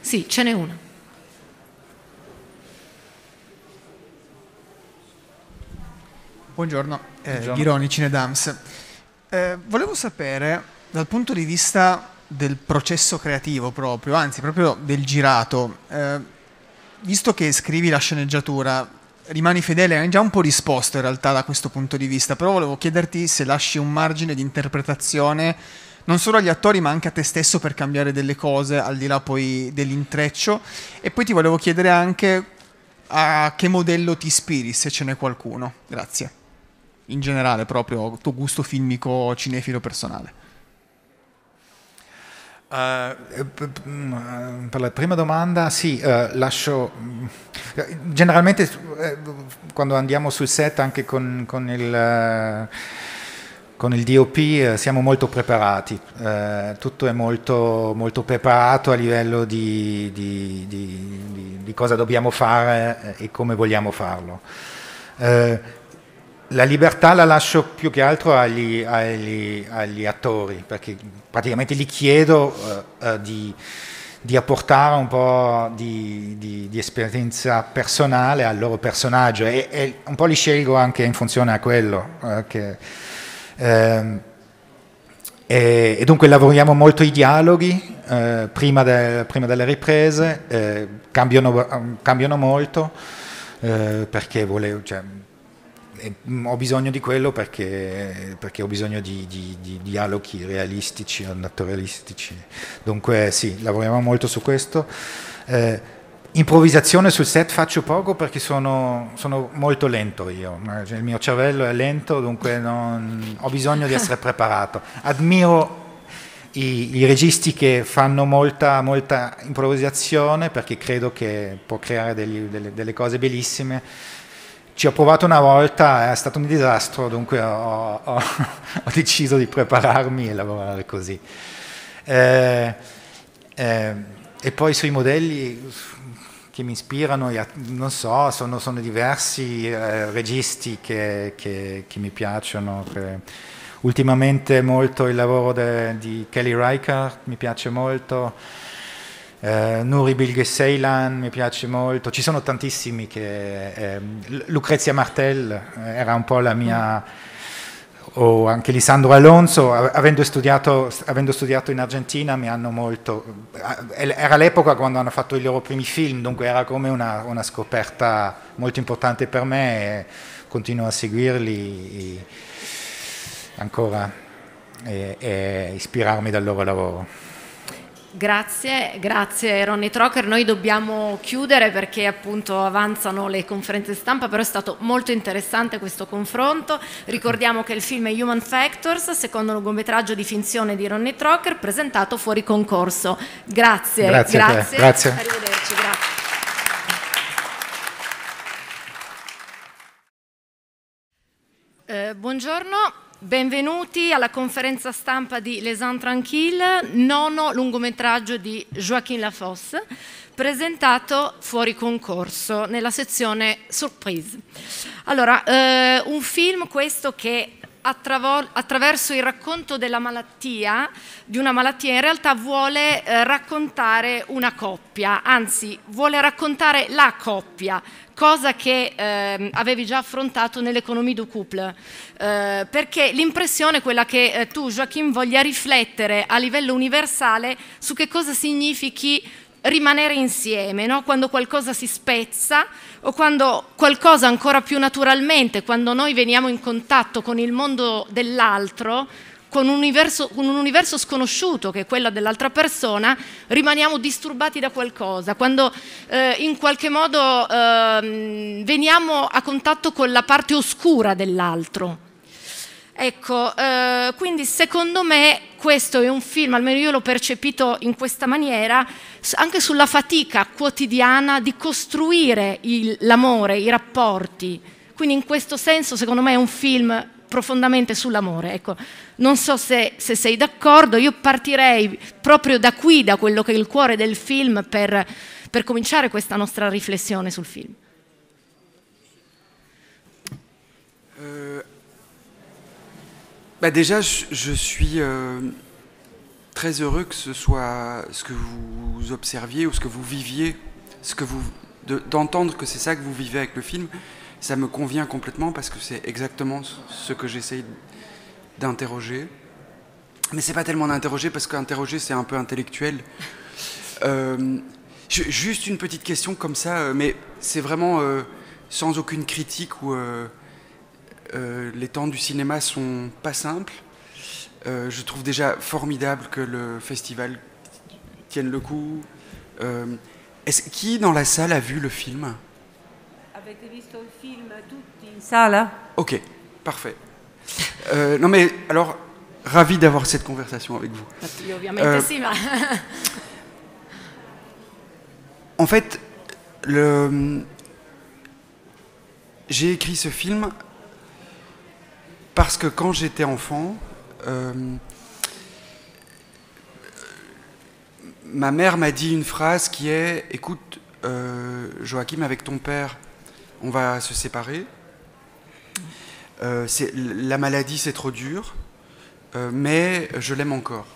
Speaker 1: Sì, ce n'è una.
Speaker 5: Buongiorno, eh, Buongiorno. eh, Ghironi, Cinedams. Eh, volevo sapere, dal punto di vista del processo creativo proprio, anzi proprio del girato, eh, visto che scrivi la sceneggiatura, rimani fedele, hai già un po' risposto in realtà da questo punto di vista, però volevo chiederti se lasci un margine di interpretazione non solo agli attori ma anche a te stesso per cambiare delle cose al di là poi dell'intreccio e poi ti volevo chiedere anche a che modello ti ispiri se ce n'è qualcuno. Grazie. In generale proprio tuo gusto filmico cinefilo personale. Uh, per la prima domanda, sì, uh,
Speaker 13: lascio. Mm, generalmente quando andiamo sul set anche con, con il. Uh, con il DOP siamo molto preparati, eh, tutto è molto, molto, preparato a livello di, di, di, di, cosa dobbiamo fare e come vogliamo farlo. Eh, la libertà la lascio più che altro agli, agli, agli attori, perché praticamente gli chiedo uh, uh, di, di, apportare un po' di, di, di, esperienza personale al loro personaggio e, e, un po' li scelgo anche in funzione a quello. Uh, che, um, e, e, dunque lavoriamo molto i dialoghi prima, de, prima, delle riprese, cambiano, cambiano, molto perché volevo... Cioè, Mm, ho bisogno di quello perché, perché ho bisogno di, di, di, dialoghi realistici o naturalistici. Dunque sì, lavoriamo molto su questo. Eh, improvvisazione sul set faccio poco perché sono, sono, molto lento io, cioè, il mio cervello è lento, dunque non, ho bisogno di essere preparato. Admiro i, i registi che fanno molta, molta improvvisazione perché credo che può creare degli, delle, delle cose bellissime ci ho provato una volta, è stato un disastro, dunque ho, ho, ho deciso di prepararmi e lavorare così. Eh, eh, e poi sui modelli che mi ispirano, non so, sono, sono diversi eh, registi che, che, che, mi piacciono. Che ultimamente molto il lavoro de, di Kelly Reichardt mi piace molto. Eh, Nuri Bilge Ceylan mi piace molto, ci sono tantissimi che... Eh, Lucrezia Martel eh, era un po' la mia... o anche Lisandro Alonso, avendo studiato, avendo studiato in Argentina mi hanno molto... Eh, eh, era l'epoca quando hanno fatto i loro primi film, dunque era come una, una scoperta molto importante per me e continuo a seguirli ancora e, e ispirarmi dal loro lavoro.
Speaker 1: Grazie, grazie Ronnie Trocker. Noi dobbiamo chiudere perché appunto avanzano le conferenze stampa, però è stato molto interessante questo confronto. Ricordiamo che il film è Human Factors, secondo lungometraggio di finzione di Ronnie Trocker, presentato fuori concorso. Grazie, grazie. grazie. grazie. Arrivederci, grazie. Eh, buongiorno. Benvenuti alla conferenza stampa di Les Tranquilles, nono lungometraggio di Joaquin Lafosse, presentato fuori concorso nella sezione Surprise. Allora, eh, un film questo che attraverso il racconto della malattia, di una malattia, in realtà vuole eh, raccontare una coppia, anzi vuole raccontare la coppia, cosa che eh, avevi già affrontato nell'economia du couple, eh, perché l'impressione è quella che eh, tu, Joachim, voglia riflettere a livello universale su che cosa significhi rimanere insieme, no? quando qualcosa si spezza o quando qualcosa ancora più naturalmente, quando noi veniamo in contatto con il mondo dell'altro, con un universo, un universo sconosciuto che è quello dell'altra persona, rimaniamo disturbati da qualcosa, quando eh, in qualche modo eh, veniamo a contatto con la parte oscura dell'altro. Ecco, eh, quindi secondo me questo è un film, almeno io l'ho percepito in questa maniera, anche sulla fatica quotidiana di costruire il, l'amore, i rapporti. Quindi in questo senso secondo me è un film profondamente sull'amore. Ecco, non so se, se, sei d'accordo, io partirei proprio da qui, da quello che è il cuore del film, per, per cominciare questa nostra riflessione sul film.
Speaker 15: Uh bah Déjà, je, suis euh, très heureux que ce soit ce que vous observiez ou ce que vous viviez, ce que vous d'entendre que c'est ça que vous vivez avec le film. Ça me convient complètement parce que c'est exactement ce que j'essaye d'interroger. Mais c'est pas tellement d'interroger parce qu'interroger c'est un peu intellectuel. Euh, juste une petite question comme ça, euh, mais c'est vraiment sans aucune critique ou euh, les temps du cinéma sont pas simples. Euh, je trouve déjà formidable que le festival tienne le coup. Euh, Est qui dans la salle a vu le film
Speaker 16: avez vu le film tutti in
Speaker 15: salle hein. Ok, parfait. non mais alors, ravi d'avoir cette conversation avec vous. en fait, le... j'ai écrit ce film parce que quand j'étais enfant, euh, ma mère m'a dit une phrase qui est Écoute, euh, Joachim, avec ton père, on va se séparer. Euh, la maladie, c'est trop dur, mais je l'aime encore.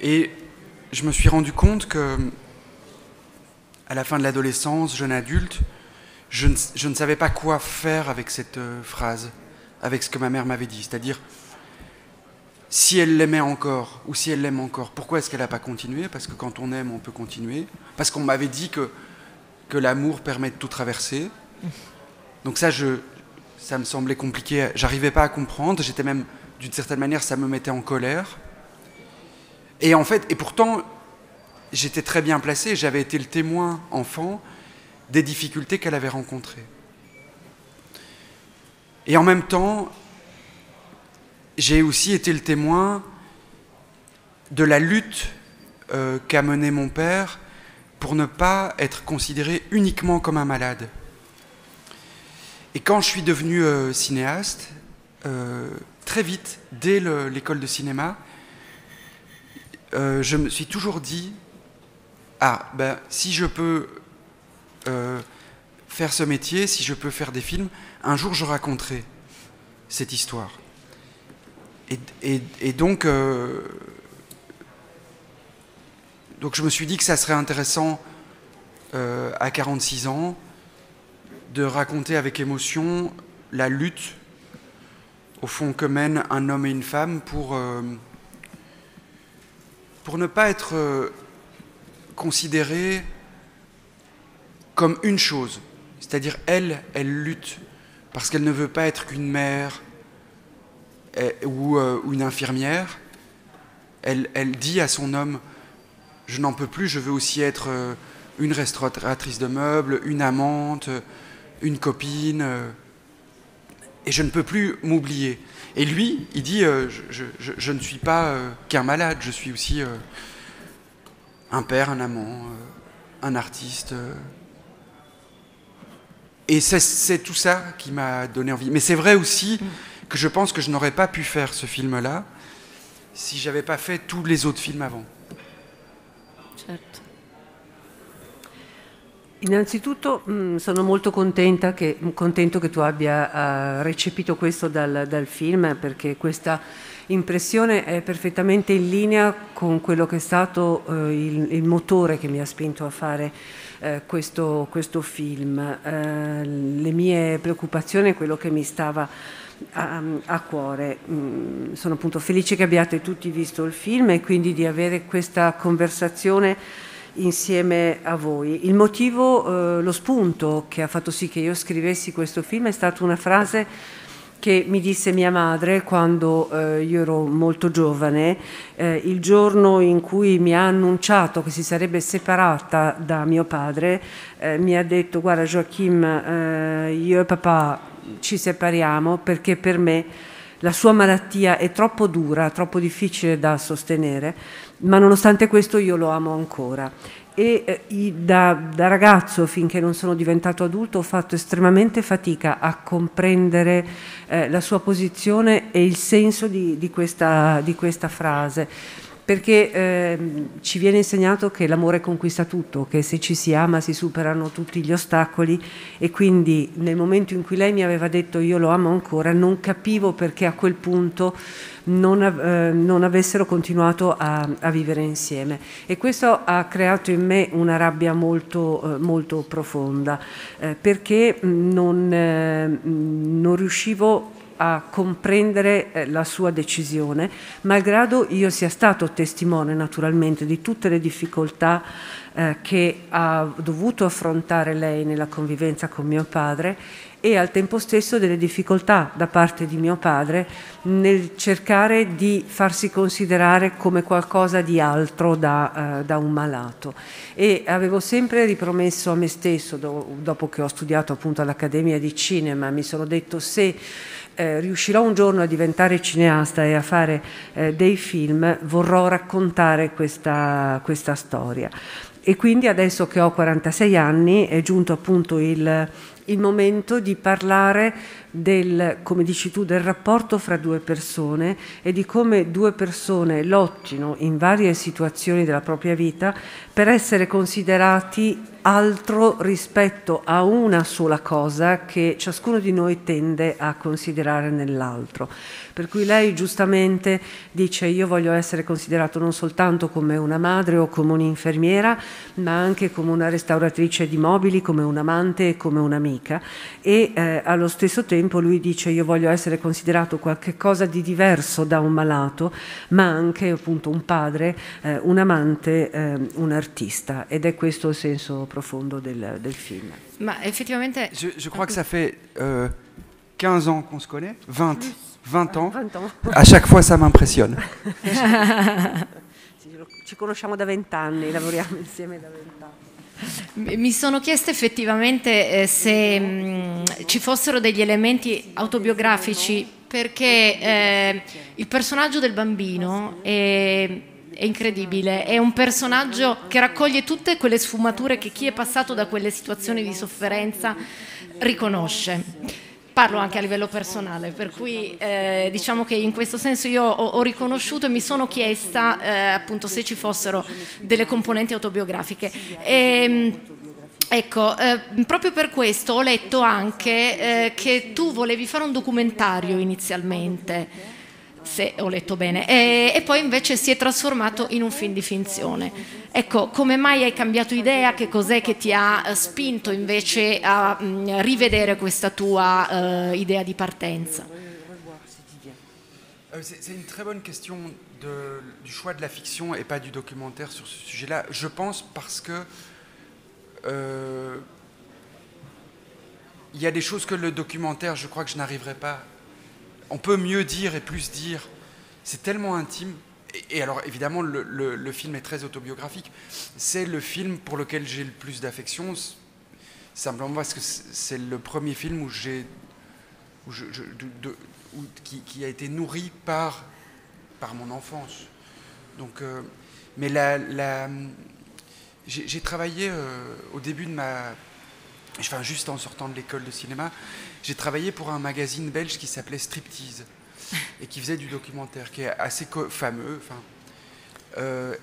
Speaker 15: Et je me suis rendu compte que, à la fin de l'adolescence, jeune adulte, je ne, savais pas quoi faire avec cette phrase avec ce que ma mère m'avait dit, c'est-à-dire si elle l'aimait encore ou si elle l'aime encore, pourquoi est-ce qu'elle n'a pas continué Parce que quand on aime, on peut continuer. Parce qu'on m'avait dit que, que l'amour permet de tout traverser. Donc ça, je, ça me semblait compliqué. J'arrivais pas à comprendre. J'étais même, d'une certaine manière, ça me mettait en colère. Et en fait, et pourtant, j'étais très bien placé. J'avais été le témoin, enfant, des difficultés qu'elle avait rencontrées. Et en même temps, j'ai aussi été le témoin de la lutte euh, qu'a menée mon père pour ne pas être considéré uniquement comme un malade. Et quand je suis devenu euh, cinéaste, euh, très vite, dès l'école de cinéma, je me suis toujours dit, ah, ben, si je peux faire ce métier, si je peux faire des films, un jour je raconterai cette histoire. Et, donc, euh, donc je me suis dit que ça serait intéressant euh, à 46 ans de raconter avec émotion la lutte au fond que mènent un homme et une femme pour, euh, pour ne pas être considérés comme une chose. C'est-à-dire, elle, elle lutte parce qu'elle ne veut pas être qu'une mère eh, ou, euh, une infirmière. Elle, dit à son homme, je n'en peux plus, je veux aussi être euh, une restauratrice de meubles, une amante, euh, une copine, et je ne peux plus m'oublier. Et lui, il dit, je, ne suis pas qu'un malade, je suis aussi un père, un amant, un artiste et c'est tout ça qui m'a donné envie. Mais c'est vrai aussi mm. que je pense que je n'aurais pas pu faire ce film-là si j'avais pas fait tous les autres films avant.
Speaker 17: Certo.
Speaker 16: Innanzitutto mm, sono molto contenta che, contento che tu abbia eh, recepito questo dal, dal film perché questa impressione è perfettamente in linea con quello che è stato eh, il, il, motore che mi ha spinto a fare eh, questo, questo, film. Eh, le mie preoccupazioni, quello che mi stava a, a cuore. Mm, sono appunto felice che abbiate tutti visto il film e quindi di avere questa conversazione insieme a voi. Il motivo, eh, lo spunto che ha fatto sì che io scrivessi questo film è stata una frase che mi disse mia madre quando eh, io ero molto giovane, eh, il giorno in cui mi ha annunciato che si sarebbe separata da mio padre, eh, mi ha detto guarda Joachim, eh, io e papà ci separiamo perché per me la sua malattia è troppo dura, troppo difficile da sostenere, ma nonostante questo io lo amo ancora e eh, da, da, ragazzo finché non sono diventato adulto ho fatto estremamente fatica a comprendere eh, la sua posizione e il senso di, di, questa, di questa, frase perché eh, ci viene insegnato che l'amore conquista tutto, che se ci si ama si superano tutti gli ostacoli e quindi nel momento in cui lei mi aveva detto io lo amo ancora non capivo perché a quel punto non, eh, non avessero continuato a, a, vivere insieme e questo ha creato in me una rabbia molto, eh, molto profonda eh, perché mm, non, eh, mm, non riuscivo a comprendere eh, la sua decisione, malgrado io sia stato testimone naturalmente di tutte le difficoltà eh, che ha dovuto affrontare lei nella convivenza con mio padre e al tempo stesso delle difficoltà da parte di mio padre nel cercare di farsi considerare come qualcosa di altro da, eh, da un malato. E avevo sempre ripromesso a me stesso, do, dopo che ho studiato appunto all'Accademia di Cinema, mi sono detto se eh, riuscirò un giorno a diventare cineasta e a fare eh, dei film, vorrò raccontare questa, questa storia. E quindi adesso che ho 46 anni è giunto appunto il, il momento di parlare del, come dici tu, del rapporto fra due persone e di come due persone lottino in varie situazioni della propria vita per essere considerati altro rispetto a una sola cosa che ciascuno di noi tende a considerare nell'altro. Per cui lei giustamente dice io voglio essere considerato non soltanto come una madre o come un'infermiera, ma anche come una restauratrice di mobili, come un amante e come un'amica e eh, allo stesso tempo tempo lui dice io voglio essere considerato qualcosa di diverso da un malato, ma anche appunto un padre, eh, un amante, eh, un artista. Ed è questo il senso profondo
Speaker 15: del, del film. Ma effettivamente... Je, je crois que ça fait euh, 15 ans qu'on se connaît, 20, 20 ans. 20 ans. A chaque fois ça m'impressionne.
Speaker 16: Ci conosciamo da 20 anni, lavoriamo insieme da 20 anni. Mi sono
Speaker 1: chiesta effettivamente eh, se mh, mm, ci fossero degli elementi autobiografici perché eh, il personaggio del bambino è, è, incredibile, è un personaggio che raccoglie tutte quelle sfumature che chi è passato da quelle situazioni di sofferenza riconosce parlo anche a livello personale, per cui eh, diciamo che in questo senso io ho, ho riconosciuto e mi sono chiesta eh, appunto se ci fossero delle componenti autobiografiche. E, ehm, Ecco, eh, proprio per questo ho letto anche eh, che tu volevi fare un documentario inizialmente se ho letto bene, e, e, poi invece si è trasformato in un film di finzione. Ecco, come mai hai cambiato idea? Che cos'è che ti ha eh, spinto invece a mh, mm, rivedere questa tua uh, idea di partenza?
Speaker 15: Euh, C'è una très bonne question de, du choix de la fiction e pas du documentaire su questo sujet-là. Je pense parce que euh, il euh, y a des choses que le documentaire, je crois que je n'arriverai pas on peut mieux dire et plus dire. C'est tellement intime. Et, alors, évidemment, le, film est très autobiographique. C'est le film pour lequel j'ai le plus d'affection, simplement parce que c'est le premier film où j'ai. Où qui, a été nourri par, par mon enfance. Donc, euh, mais là, j'ai travaillé euh, au début de ma. Enfin, juste en sortant de l'école de cinéma, j'ai travaillé pour un magazine belge qui s'appelait Striptease et qui faisait du documentaire, qui est assez fameux. Euh,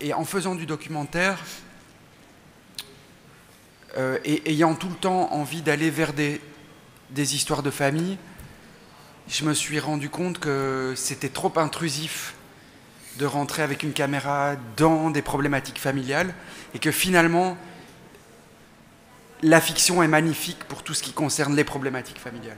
Speaker 15: et en faisant du documentaire euh, et ayant tout le temps envie d'aller vers des, des histoires de famille, je me suis rendu compte que c'était trop intrusif de rentrer avec une caméra dans des problématiques familiales et que finalement, la fiction est magnifique pour tout ce qui concerne les problématiques familiales.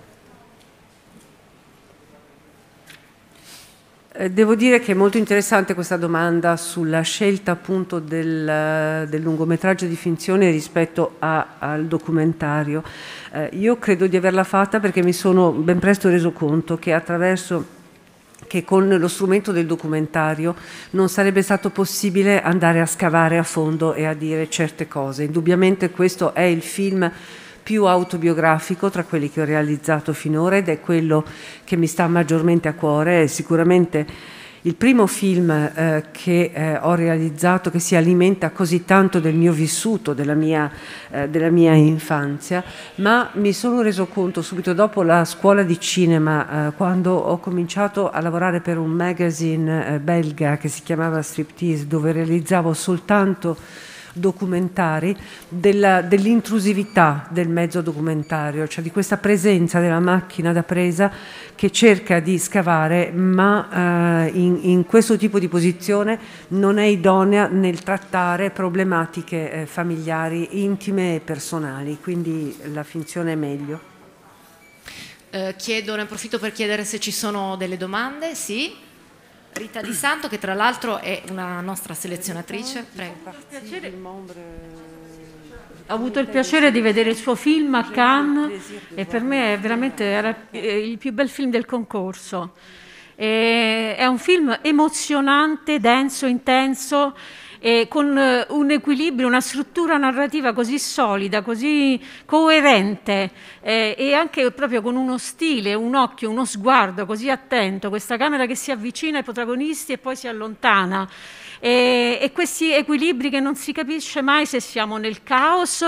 Speaker 15: Eh, devo dire che è molto interessante questa
Speaker 16: domanda sulla scelta appunto del, del lungometraggio di finzione rispetto a, al documentario. Eh, io credo di averla fatta perché mi sono ben presto reso conto che attraverso che con lo strumento del documentario non sarebbe stato possibile andare a scavare a fondo e a dire certe cose. Indubbiamente questo è il film più autobiografico tra quelli che ho realizzato finora ed è quello che mi sta maggiormente a cuore, sicuramente il primo film eh, che eh, ho realizzato che si alimenta così tanto del mio vissuto, della mia, eh, della mia infanzia, ma mi sono reso conto subito dopo la scuola di cinema, eh, quando ho cominciato a lavorare per un magazine eh, belga che si chiamava Striptease, dove realizzavo soltanto documentari dell'intrusività del mezzo documentario, cioè di questa presenza della macchina da presa che cerca di scavare ma eh, in, in, questo tipo di posizione non è idonea nel trattare problematiche eh, familiari intime e personali, quindi la finzione è meglio.
Speaker 1: Eh, chiedo, ne approfitto per chiedere se ci sono delle domande, sì. Rita Di Santo, che tra l'altro è una nostra selezionatrice. Prego. Ho avuto
Speaker 16: il piacere di vedere il suo
Speaker 17: film a Cannes e per me è veramente il più bel film del concorso. è un film emozionante, denso, intenso eh, con un equilibrio, una struttura narrativa così solida, così coerente eh, e anche proprio con uno stile, un occhio, uno sguardo così attento, questa camera che si avvicina ai protagonisti e poi si allontana. E, e, questi equilibri che non si capisce mai se siamo nel caos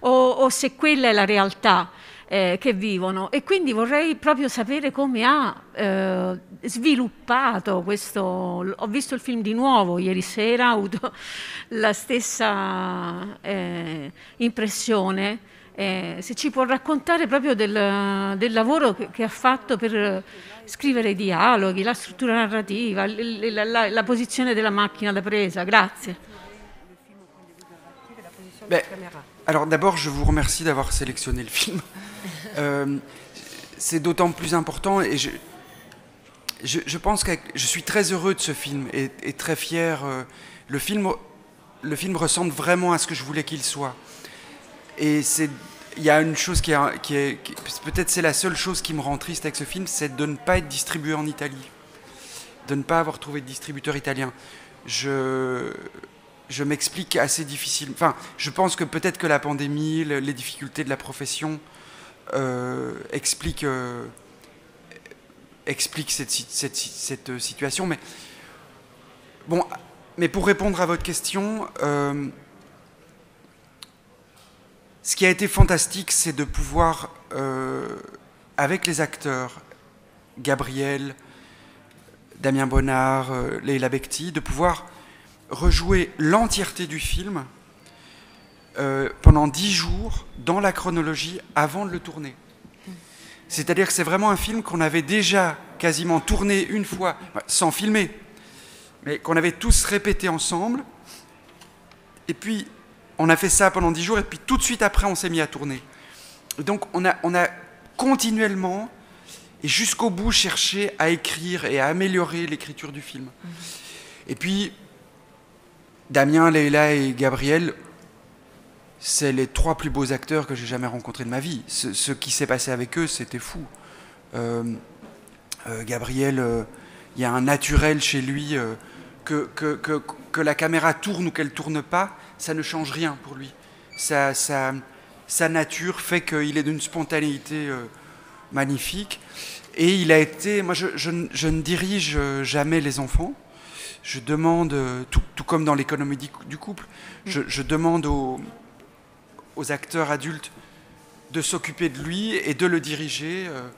Speaker 17: o, o se quella è la realtà eh, che vivono e quindi vorrei proprio sapere come ha eh, sviluppato questo. Ho visto il film di nuovo ieri sera, ho avuto la stessa eh, impressione. Eh, se ci può raccontare proprio del, del lavoro che, che, ha fatto per scrivere i dialoghi, la struttura narrativa, la, la, la posizione della macchina da presa. Grazie.
Speaker 15: Beh, alors d'abord, je vous remercie d'avoir sélectionné le film. Euh, c'est d'autant plus important et je, je, je, pense que je suis très heureux de ce film et, très fier. Euh, le film, le film ressemble vraiment à ce que je voulais qu'il soit. Et c'est il y a une chose qui, qui est, peut-être c'est la seule chose qui me rend triste avec ce film, c'est de ne pas être distribué en Italie, de ne pas avoir trouvé de distributeur italien. Je, je m'explique assez difficile. Enfin, je pense que peut-être que la pandémie, les difficultés de la profession euh, explique, euh, explique cette, cette, euh, situation. Mais, bon, mais pour répondre à votre question, ce qui a été fantastique, c'est de pouvoir, avec les acteurs, Gabriel, Damien Bonnard, Leila Becti, de pouvoir rejouer l'entièreté du film euh, pendant dix jours dans la chronologie avant de le tourner. C'est-à-dire que c'est vraiment un film qu'on avait déjà quasiment tourné une fois, sans filmer, mais qu'on avait tous répété ensemble. Et puis, on a fait ça pendant dix jours, et puis tout de suite après, on s'est mis à tourner. donc, on a, on a continuellement et jusqu'au bout cherché à écrire et à améliorer l'écriture du film. Et puis, Damien, Leila et Gabriel c'est les trois plus beaux acteurs que j'ai jamais rencontrés de ma vie. Ce, qui s'est passé avec eux, c'était fou. Euh, euh, Gabriel, euh, il y a un naturel chez lui, que, que, la caméra tourne ou qu'elle tourne pas, ça ne change rien pour lui. sa nature fait qu'il est d'une spontanéité magnifique. Et il a été, moi je, ne dirige jamais les enfants, je demande, tout, comme dans l'économie du couple, je, je demande aux, aux acteurs adultes de s'occuper de lui et de le diriger. Euh,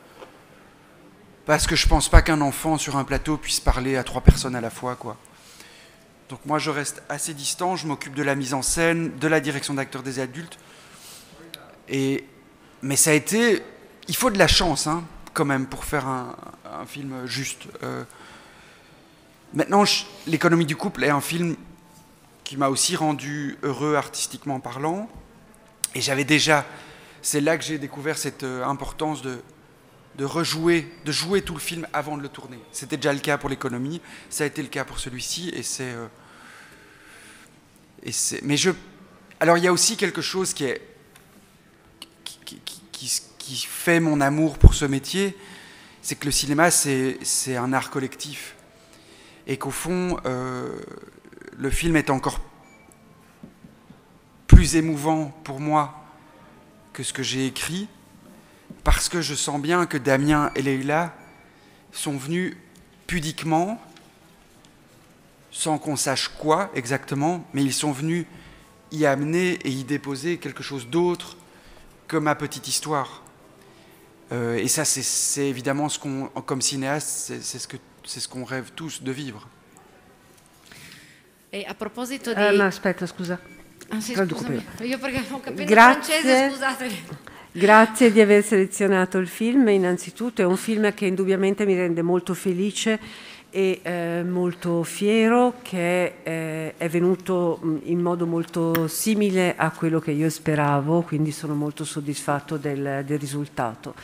Speaker 15: parce que je pense pas qu'un enfant sur un plateau puisse parler à trois personnes à la fois. Quoi. Donc moi, je reste assez distant, je m'occupe de la mise en scène, de la direction d'acteurs des adultes. Et, mais ça a été... Il faut de la chance, hein, quand même, pour faire un, film juste. Euh. maintenant, L'économie du couple est un film qui m'a aussi rendu heureux artistiquement parlant. Et j'avais déjà, c'est là que j'ai découvert cette euh, importance de, de rejouer, de jouer tout le film avant de le tourner. C'était déjà le cas pour l'économie, ça a été le cas pour celui-ci, et c'est. Euh, mais je. Alors il y a aussi quelque chose qui est. qui, fait mon amour pour ce métier, c'est que le cinéma, c'est un art collectif. Et qu'au fond, euh, le film est encore plus émouvant pour moi que ce que j'ai écrit, parce que je sens bien que Damien et Leïla sont venus pudiquement, sans qu'on sache quoi exactement, mais ils sont venus y amener et y déposer quelque chose d'autre que ma petite histoire. Euh, et ça, c'est évidemment ce qu'on, comme cinéaste, c'est ce que c'est ce qu'on rêve tous de vivre.
Speaker 1: Et à propos de...
Speaker 16: Ah, Ah,
Speaker 1: sì, io perché ho Grazie. francese, scusatemi.
Speaker 16: Grazie di aver selezionato il film, innanzitutto è un film che indubbiamente mi rende molto felice e eh, molto fiero che eh, è venuto mm, in modo molto simile a quello che io speravo, quindi sono molto soddisfatto del, del risultato.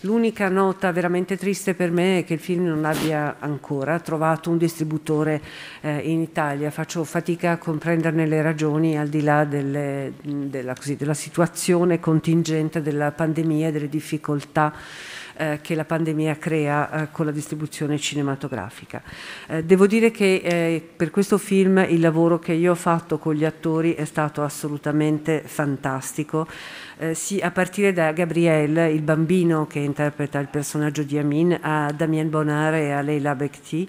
Speaker 16: L'unica nota veramente triste per me è che il film non abbia ancora trovato un distributore eh, in Italia, faccio fatica a comprenderne le ragioni al di là delle, della, così, della situazione contingente della pandemia e delle difficoltà eh, che la pandemia crea eh, con la distribuzione cinematografica. Eh, devo dire che eh, per questo film il lavoro che io ho fatto con gli attori è stato assolutamente fantastico, eh, sì, a partire da Gabrielle, il bambino che interpreta il personaggio di Amin, a Damien Bonar e a Leila Bekti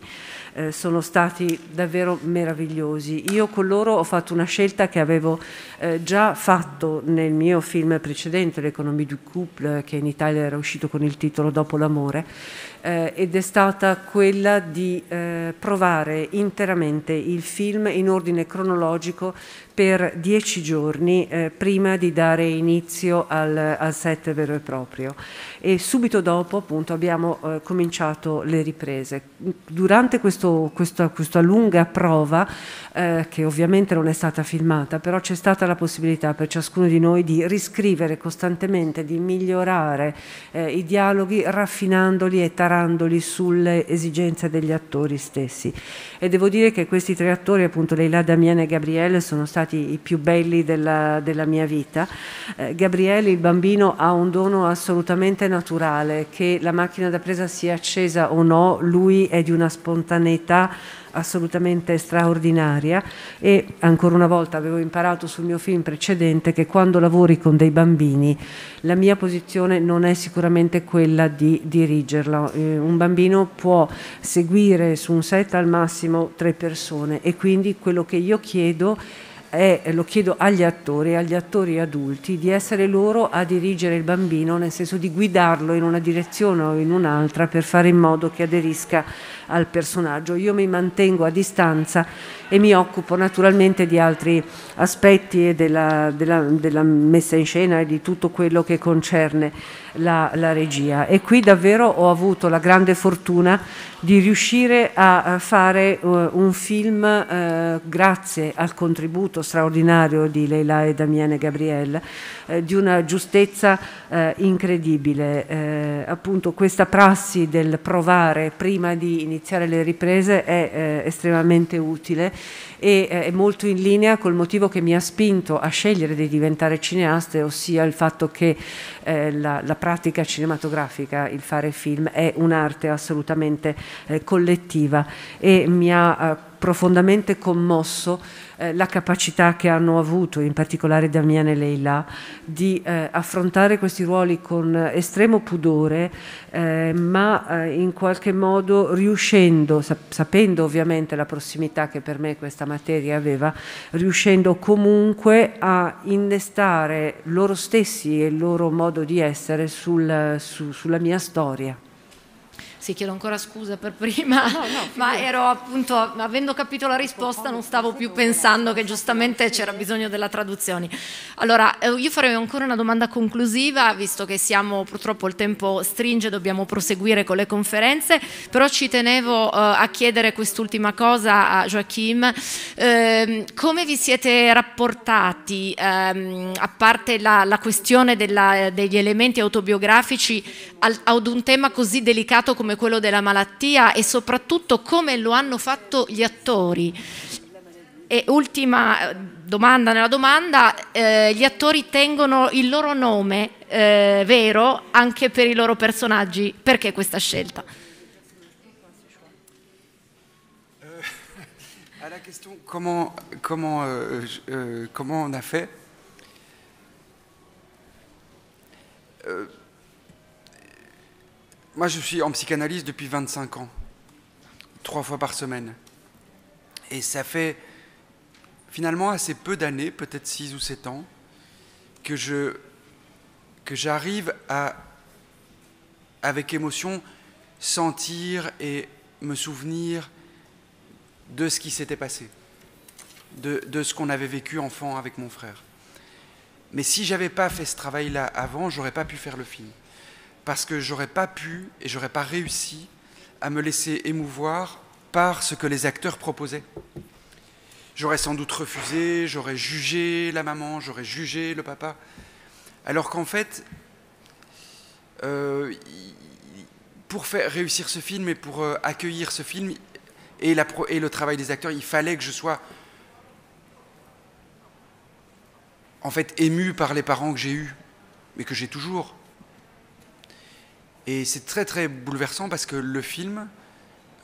Speaker 16: eh, sono stati davvero meravigliosi. Io con loro ho fatto una scelta che avevo eh, già fatto nel mio film precedente, L'Economie du couple, che in Italia era uscito con il titolo Dopo l'amore, eh, ed è stata quella di eh, provare interamente il film in ordine cronologico per dieci giorni eh, prima di dare inizio al, al, set vero e proprio e subito dopo appunto abbiamo eh, cominciato le riprese. Durante questo, questa, questa, lunga prova, eh, che ovviamente non è stata filmata, però c'è stata la possibilità per ciascuno di noi di riscrivere costantemente, di migliorare eh, i dialoghi raffinandoli e tarandoli sulle esigenze degli attori stessi. E devo dire che questi tre attori, appunto Leila, Damiana e Gabriele, sono stati stati i più belli della, della mia vita. Eh, Gabriele, il bambino, ha un dono assolutamente naturale, che la macchina da presa sia accesa o no, lui è di una spontaneità assolutamente straordinaria e ancora una volta avevo imparato sul mio film precedente che quando lavori con dei bambini la mia posizione non è sicuramente quella di dirigerla. Eh, un bambino può seguire su un set al massimo tre persone e quindi quello che io chiedo è è, lo chiedo agli attori, agli attori adulti, di essere loro a dirigere il bambino, nel senso di guidarlo in una direzione o in un'altra per fare in modo che aderisca al personaggio. Io mi mantengo a distanza e mi occupo naturalmente di altri aspetti e della, della, della messa in scena e di tutto quello che concerne la, la regia e qui davvero ho avuto la grande fortuna di riuscire a fare eh, un film eh, grazie al contributo straordinario di Leila e Damiane Gabriele, eh, di una giustezza eh, incredibile. Eh, appunto questa prassi del provare prima di iniziare le riprese è eh, estremamente utile e eh, è molto in linea col motivo che mi ha spinto a scegliere di diventare cineasta, ossia il fatto che eh, la, la, pratica cinematografica, il fare film, è un'arte assolutamente eh, collettiva e mi ha eh, profondamente commosso eh, la capacità che hanno avuto, in particolare Damiana e Leila, di eh, affrontare questi ruoli con estremo pudore, eh, ma eh, in qualche modo riuscendo, sapendo ovviamente la prossimità che per me questa materia aveva, riuscendo comunque a innestare loro stessi e il loro modo di essere sul, su, sulla mia storia.
Speaker 1: Sì, chiedo ancora scusa per prima, no, no, ma ero appunto, avendo capito la risposta, non stavo più pensando che giustamente c'era bisogno della traduzione. Allora, eh, io farei ancora una domanda conclusiva, visto che siamo purtroppo il tempo stringe, dobbiamo proseguire con le conferenze, però ci tenevo eh, a chiedere quest'ultima cosa a Joachim. Eh, come vi siete rapportati, ehm, a parte la, la questione della, degli elementi autobiografici, al, ad un tema così delicato come come quello della malattia e soprattutto come lo hanno fatto gli attori. E ultima eh, domanda nella domanda, eh, gli attori tengono il loro nome eh, vero anche per i loro personaggi, perché questa scelta?
Speaker 15: À eh, la question comment, comment, euh, euh, comment on a fait euh, Moi, je suis en psychanalyse depuis 25 ans, trois fois par semaine. Et ça fait finalement assez peu d'années, peut-être 6 ou 7 ans, que je que j'arrive à avec émotion sentir et me souvenir de ce qui s'était passé, de, de ce qu'on avait vécu enfant avec mon frère. Mais si j'avais pas fait ce travail-là avant, j'aurais pas pu faire le film parce que j'aurais pas pu et j'aurais pas réussi à me laisser émouvoir par ce que les acteurs proposaient. J'aurais sans doute refusé, j'aurais jugé la maman, j'aurais jugé le papa. Alors qu'en fait, euh, pour faire réussir ce film et pour euh, accueillir ce film et, et le travail des acteurs, il fallait que je sois en fait ému par les parents que j'ai eus, mais que j'ai toujours. Et c'est très très bouleversant parce que le film,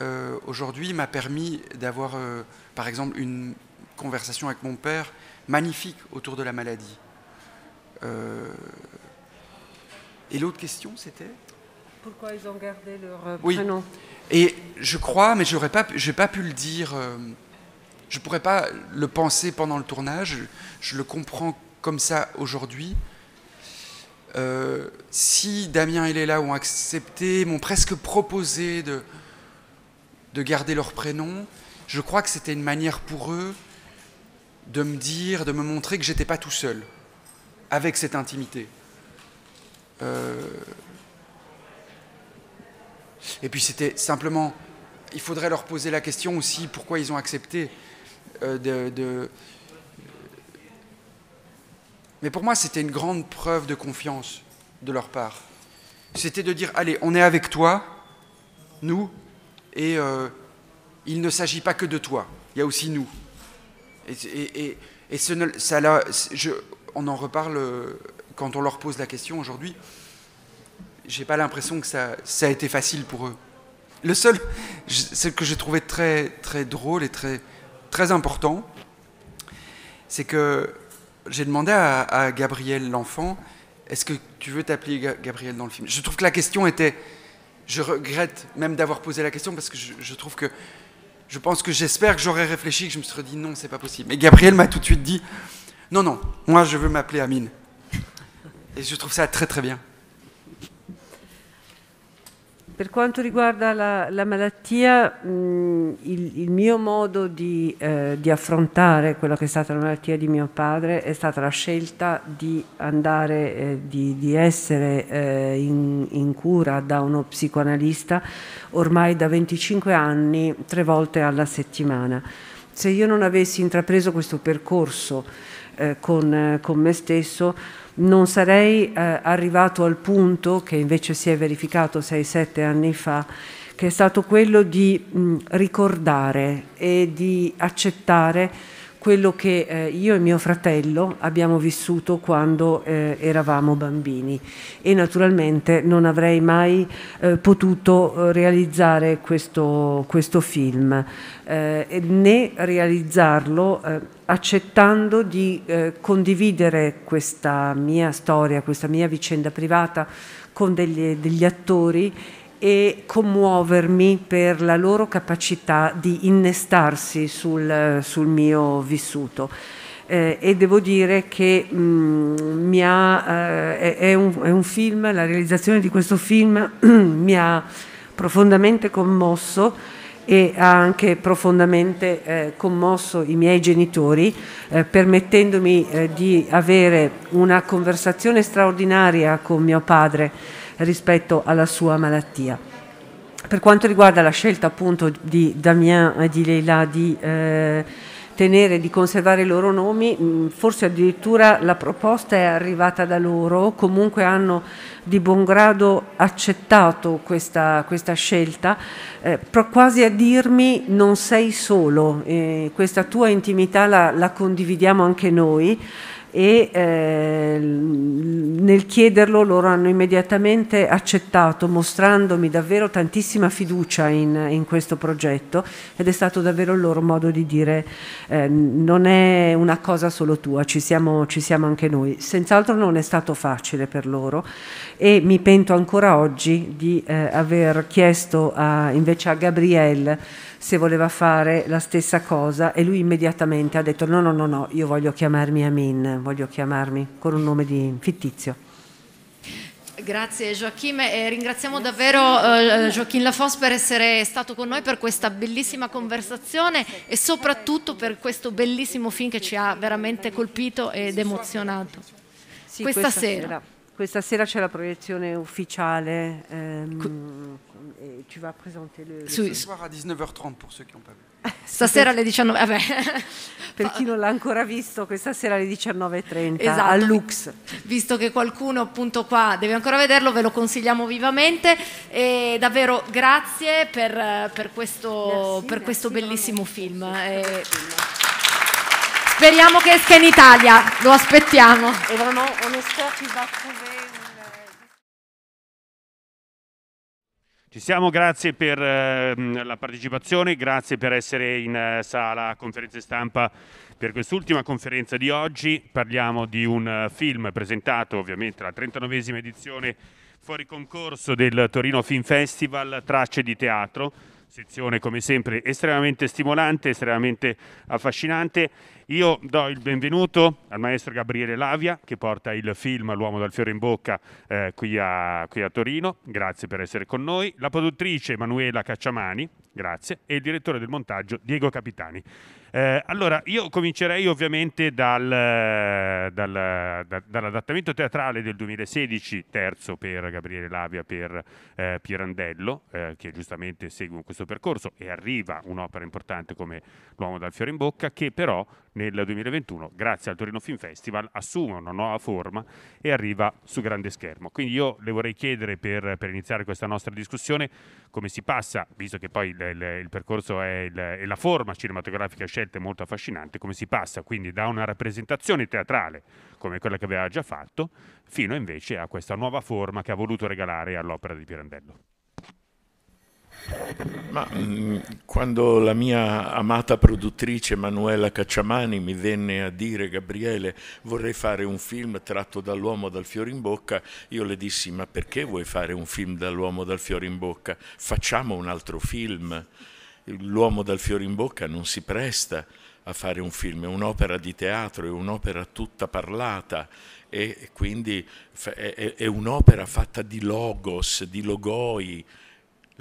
Speaker 15: euh, aujourd'hui, m'a permis d'avoir, euh, par exemple, une conversation avec mon père magnifique autour de la maladie. Euh, et l'autre question, c'était
Speaker 16: Pourquoi ils ont gardé leur
Speaker 15: oui. prénom Et je crois, mais je n'ai pas, pas pu le dire, je ne pourrais pas le penser pendant le tournage, je le comprends comme ça aujourd'hui, euh, si Damien et Léla ont accepté, m'ont presque proposé de, de garder leur prénom, je crois que c'était une manière pour eux de me dire, de me montrer que j'étais pas tout seul avec cette intimité. Euh, et puis c'était simplement, il faudrait leur poser la question aussi pourquoi ils ont accepté euh, de, mais pour moi, c'était une grande preuve de confiance de leur part. C'était de dire, allez, on est avec toi, nous, et euh, il ne s'agit pas que de toi, il y a aussi nous. Et, ce, ça, on en reparle euh, quand on leur pose la question aujourd'hui. J'ai pas l'impression que ça, a été facile pour eux. Le seul, ce que j'ai trouvé très, très drôle et très, très important, c'est que j'ai demandé à, Gabriel L'Enfant, est-ce que tu veux t'appeler Gabriel dans le film Je trouve que la question était, je regrette même d'avoir posé la question parce que je, je trouve que, je pense que j'espère que j'aurais réfléchi, que je me serais dit non, c'est pas possible. Mais Gabriel m'a tout de suite dit, non, non, moi je veux m'appeler Amine. Et je trouve ça très très bien. Per quanto
Speaker 16: riguarda la, la malattia, mh, il, il, mio modo di, eh, di, affrontare quella che è stata la malattia di mio padre è stata la scelta di andare, eh, di, di, essere eh, in, in, cura da uno psicoanalista ormai da 25 anni, tre volte alla settimana. Se io non avessi intrapreso questo percorso eh, con, eh, con me stesso, non sarei eh, arrivato al punto che invece si è verificato 6-7 anni fa, che è stato quello di mh, ricordare e di accettare quello che eh, io e mio fratello abbiamo vissuto quando eh, eravamo bambini e naturalmente non avrei mai eh, potuto eh, realizzare questo, questo film eh, né realizzarlo eh, accettando di condividere questa mia storia, questa mia vicenda privata con degli, degli attori e commuovermi per la loro capacità di innestarsi sul, sul mio vissuto. Eh, e devo dire che mh, mm, ha, eh, è, un, è, un, film, la realizzazione di questo film mi ha profondamente commosso e ha anche profondamente eh, commosso i miei genitori, eh, permettendomi eh, di avere una conversazione straordinaria con mio padre rispetto alla sua malattia. Per quanto riguarda la scelta appunto di Damien e di Leila di eh, tenere, di conservare i loro nomi, mm, forse addirittura la proposta è arrivata da loro, comunque hanno di buon grado accettato questa, questa scelta, eh, quasi a dirmi non sei solo, eh, questa tua intimità la, la condividiamo anche noi e eh, nel chiederlo loro hanno immediatamente accettato mostrandomi davvero tantissima fiducia in, in questo progetto ed è stato davvero il loro modo di dire eh, non è una cosa solo tua, ci siamo, ci siamo anche noi. Senz'altro non è stato facile per loro e mi pento ancora oggi di eh, aver chiesto a, invece a Gabriele se voleva fare la stessa cosa e lui immediatamente ha detto no, no, no, no, io voglio chiamarmi Amin, voglio chiamarmi con un nome di fittizio.
Speaker 1: Grazie Joachim e ringraziamo davvero uh, Joachim Lafos per essere stato con noi per questa bellissima conversazione e soprattutto per questo bellissimo film che ci ha veramente colpito ed emozionato. Sì, questa, questa, sera.
Speaker 16: sera. Questa sera c'è la proiezione ufficiale. Ehm, e tu vas présenter le... Su, soir
Speaker 15: à 19h30 pour ceux qui n'ont pas vu. Stasera alle 19... Vabbè.
Speaker 16: per chi non l'ha ancora visto, questa sera alle 19.30 esatto. al Lux. Visto che
Speaker 1: qualcuno appunto qua deve ancora vederlo, ve lo consigliamo vivamente e davvero grazie per, per questo, merci, per questo merci, bellissimo no, film. e... Eh. Speriamo che esca in Italia, lo aspettiamo.
Speaker 16: E vraiment, on espère qu'il
Speaker 8: Ci siamo, grazie per eh, la partecipazione, grazie per essere in eh, sala conferenze stampa per quest'ultima conferenza di oggi. Parliamo di un uh, film presentato ovviamente alla 39esima edizione fuori concorso del Torino Film Festival Tracce di Teatro Sezione come sempre estremamente stimolante, estremamente affascinante. Io do il benvenuto al maestro Gabriele Lavia che porta il film L'uomo dal fiore in bocca eh, qui, a, qui, a, Torino, grazie per essere con noi, la produttrice Emanuela Cacciamani, grazie, e il direttore del montaggio Diego Capitani. Eh, allora, io comincerei ovviamente dal, eh, dal, da, dall'adattamento teatrale del 2016, terzo per Gabriele Lavia per eh, Pirandello, eh, che giustamente segue questo percorso e arriva un'opera importante come L'uomo dal fiore in bocca, che però nel 2021, grazie al Torino Film Festival, assume una nuova forma e arriva su grande schermo. Quindi io le vorrei chiedere per, per iniziare questa nostra discussione come si passa, visto che poi il, il, il percorso e la forma cinematografica scelta è molto affascinante, come si passa quindi da una rappresentazione teatrale come quella che aveva già fatto, fino invece a questa nuova forma che ha voluto regalare all'opera di Pirandello.
Speaker 18: Ma mm, quando la mia amata produttrice Manuela Cacciamani mi venne a dire Gabriele vorrei fare un film tratto dall'uomo dal fiore in bocca, io le dissi ma perché vuoi fare un film dall'uomo dal fiore in bocca? Facciamo un altro film. L'uomo dal fiore in bocca non si presta a fare un film, è un'opera di teatro, è un'opera tutta parlata e quindi è un'opera fatta di logos, di logoi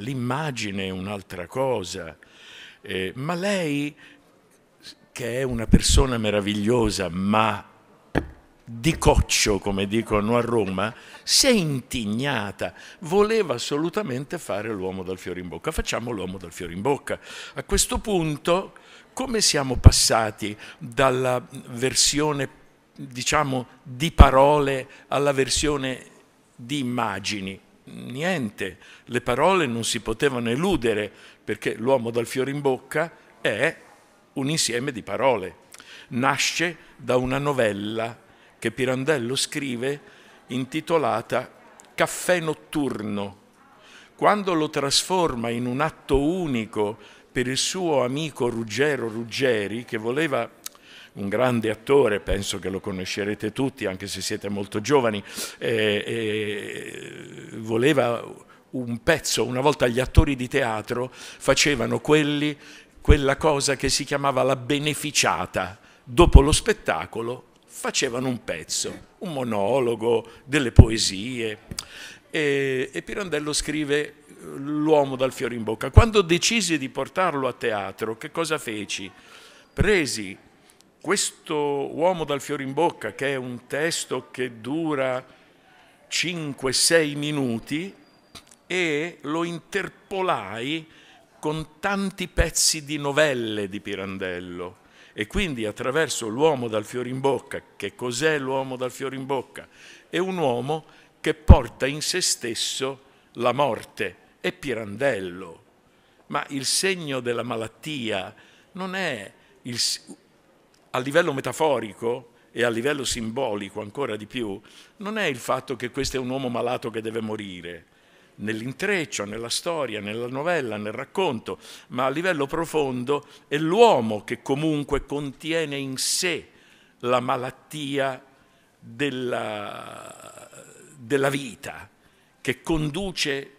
Speaker 18: l'immagine è un'altra cosa, eh, ma lei che è una persona meravigliosa, ma di coccio, come dicono a Roma, si è intignata, voleva assolutamente fare l'uomo dal fiore in bocca. Facciamo l'uomo dal fiore in bocca. A questo punto, come siamo passati dalla versione, diciamo, di parole alla versione di immagini? niente, le parole non si potevano eludere perché l'uomo dal fiore in bocca è un insieme di parole. Nasce da una novella che Pirandello scrive intitolata Caffè notturno. Quando lo trasforma in un atto unico per il suo amico Ruggero Ruggeri, che voleva un grande attore, penso che lo conoscerete tutti, anche se siete molto giovani, eh, eh, voleva un pezzo, una volta gli attori di teatro facevano quelli, quella cosa che si chiamava la beneficiata, dopo lo spettacolo facevano un pezzo, un monologo, delle poesie. E, e Pirandello scrive eh, L'uomo dal fiore in bocca. Quando decisi di portarlo a teatro, che cosa feci? Presi questo uomo dal fiore in bocca, che è un testo che dura 5-6 minuti, e lo interpolai con tanti pezzi di novelle di Pirandello. E quindi attraverso l'uomo dal fiore in bocca, che cos'è l'uomo dal fiore in bocca? È un uomo che porta in se stesso la morte, è Pirandello. Ma il segno della malattia non è il, a livello metaforico e a livello simbolico ancora di più, non è il fatto che questo è un uomo malato che deve morire, nell'intreccio, nella storia, nella novella, nel racconto, ma a livello profondo è l'uomo che comunque contiene in sé la malattia della, della vita, che conduce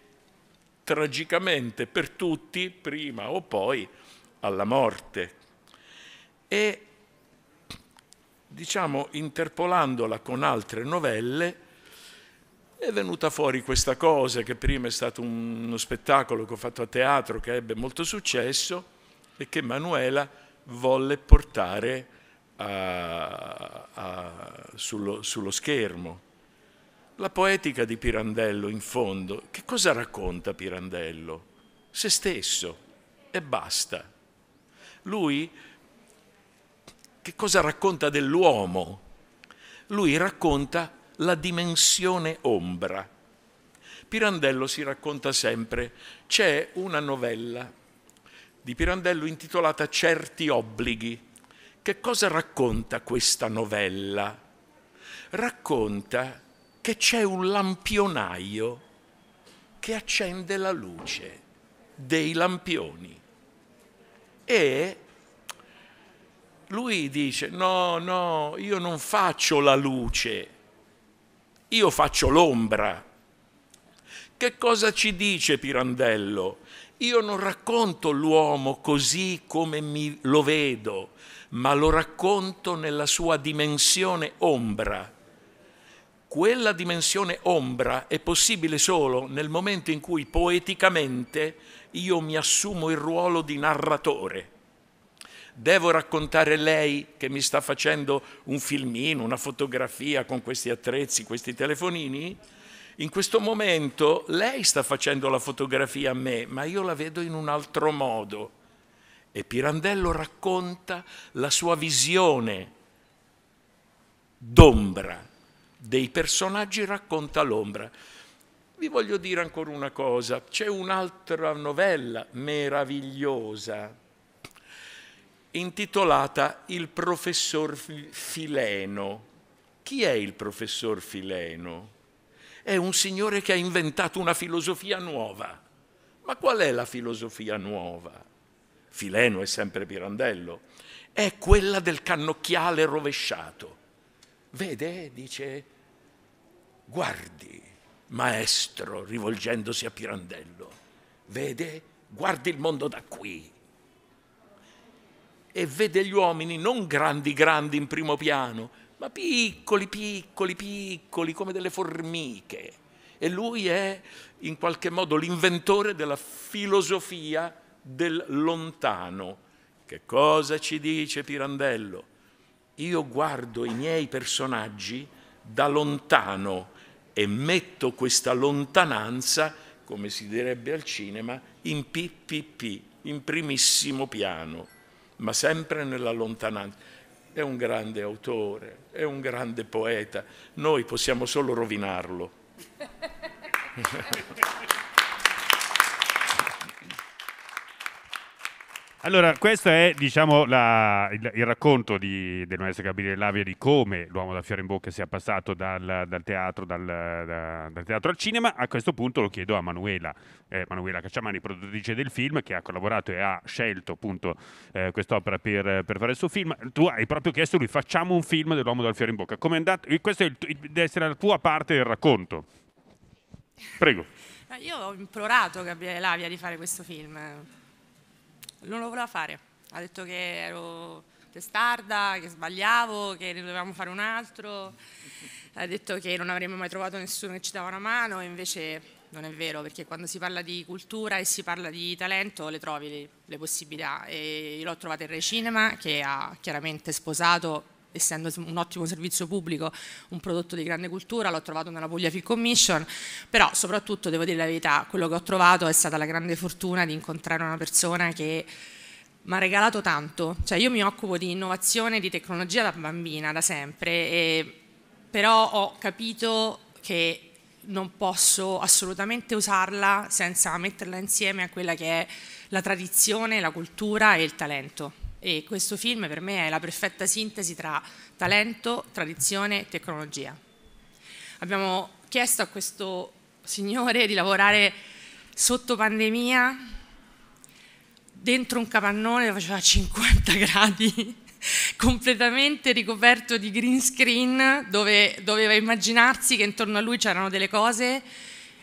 Speaker 18: tragicamente per tutti, prima o poi, alla morte. E diciamo interpolandola con altre novelle, è venuta fuori questa cosa che prima è stato uno spettacolo che ho fatto a teatro che ebbe molto successo e che Manuela volle portare a, a, sullo, sullo schermo. La poetica di Pirandello, in fondo, che cosa racconta Pirandello? Se stesso e basta. Lui che cosa racconta dell'uomo? Lui racconta la dimensione ombra. Pirandello si racconta sempre, c'è una novella di Pirandello intitolata Certi obblighi. Che cosa racconta questa novella? Racconta che c'è un lampionaio che accende la luce dei lampioni e lui dice no, no, io non faccio la luce, io faccio l'ombra. Che cosa ci dice Pirandello? Io non racconto l'uomo così come mi, lo vedo, ma lo racconto nella sua dimensione ombra. Quella dimensione ombra è possibile solo nel momento in cui poeticamente io mi assumo il ruolo di narratore devo raccontare lei che mi sta facendo un filmino, una fotografia con questi attrezzi, questi telefonini? In questo momento lei sta facendo la fotografia a me, ma io la vedo in un altro modo. E Pirandello racconta la sua visione d'ombra, dei personaggi racconta l'ombra. Vi voglio dire ancora una cosa, c'è un'altra novella meravigliosa intitolata Il professor Fileno. Chi è il professor Fileno? È un signore che ha inventato una filosofia nuova. Ma qual è la filosofia nuova? Fileno è sempre Pirandello. È quella del cannocchiale rovesciato. Vede, dice, guardi, maestro, rivolgendosi a Pirandello, vede, guardi il mondo da qui, e vede gli uomini non grandi grandi in primo piano, ma piccoli piccoli piccoli come delle formiche. E lui è in qualche modo l'inventore della filosofia del lontano. Che cosa ci dice Pirandello? Io guardo i miei personaggi da lontano e metto questa lontananza, come si direbbe al cinema, in PPP, in primissimo piano ma sempre nella lontananza. È un grande autore, è un grande poeta, noi possiamo solo
Speaker 8: rovinarlo. Allora, questo è diciamo, la, il, il, racconto di, del maestro Gabriele Lavia di come l'uomo da fiore in bocca sia passato dal, dal, teatro, dal, da, dal, teatro, al cinema. A questo punto lo chiedo a Manuela, eh, Manuela Cacciamani, produttrice del film, che ha collaborato e ha scelto appunto eh, quest'opera per, per, fare il suo film. Tu hai proprio chiesto lui, facciamo un film dell'uomo dal fiore in bocca. Com'è andato? Questa deve essere la tua parte del racconto. Prego.
Speaker 19: Eh, io ho implorato Gabriele Lavia di fare questo film non lo voleva fare, ha detto che ero testarda, che sbagliavo, che ne dovevamo fare un altro, ha detto che non avremmo mai trovato nessuno che ci dava una mano, invece non è vero, perché quando si parla di cultura e si parla di talento le trovi le, le possibilità e io l'ho trovata in Recinema che ha chiaramente sposato essendo un ottimo servizio pubblico, un prodotto di grande cultura, l'ho trovato nella Puglia Film Commission, però soprattutto devo dire la verità, quello che ho trovato è stata la grande fortuna di incontrare una persona che mi ha regalato tanto, cioè io mi occupo di innovazione, e di tecnologia da bambina, da sempre, però ho capito che non posso assolutamente usarla senza metterla insieme a quella che è la tradizione, la cultura e il talento e questo film per me è la perfetta sintesi tra talento, tradizione e tecnologia. Abbiamo chiesto a questo signore di lavorare sotto pandemia, dentro un capannone che faceva 50
Speaker 16: gradi,
Speaker 19: completamente ricoperto di green screen, dove doveva immaginarsi che intorno a lui c'erano delle cose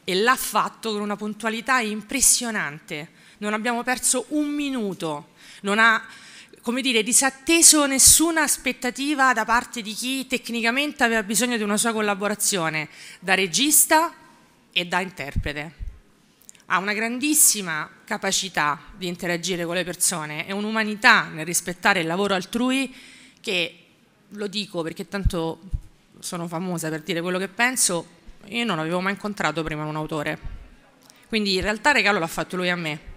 Speaker 19: e l'ha fatto con una puntualità impressionante. Non abbiamo perso un minuto, non ha come dire, disatteso nessuna aspettativa da parte di chi tecnicamente aveva bisogno di una sua collaborazione, da regista e da interprete. Ha una grandissima capacità di interagire con le persone e un'umanità nel rispettare il lavoro altrui che, lo dico perché tanto sono famosa per dire quello che penso, io non avevo mai incontrato prima un autore. Quindi in realtà il regalo l'ha fatto lui a me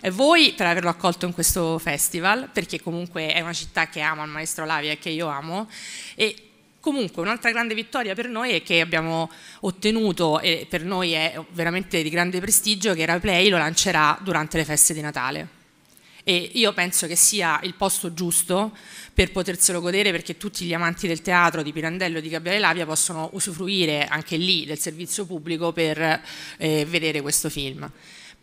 Speaker 19: e voi per averlo accolto in questo festival, perché comunque è una città che ama il maestro Lavia e che io amo, e Comunque un'altra grande vittoria per noi è che abbiamo ottenuto, e per noi è veramente di grande prestigio, che Raplay lo lancerà durante le feste di Natale. E io penso che sia il posto giusto per poterselo godere perché tutti gli amanti del teatro di Pirandello e di Gabriele Lavia possono usufruire anche lì del servizio pubblico per eh, vedere questo film.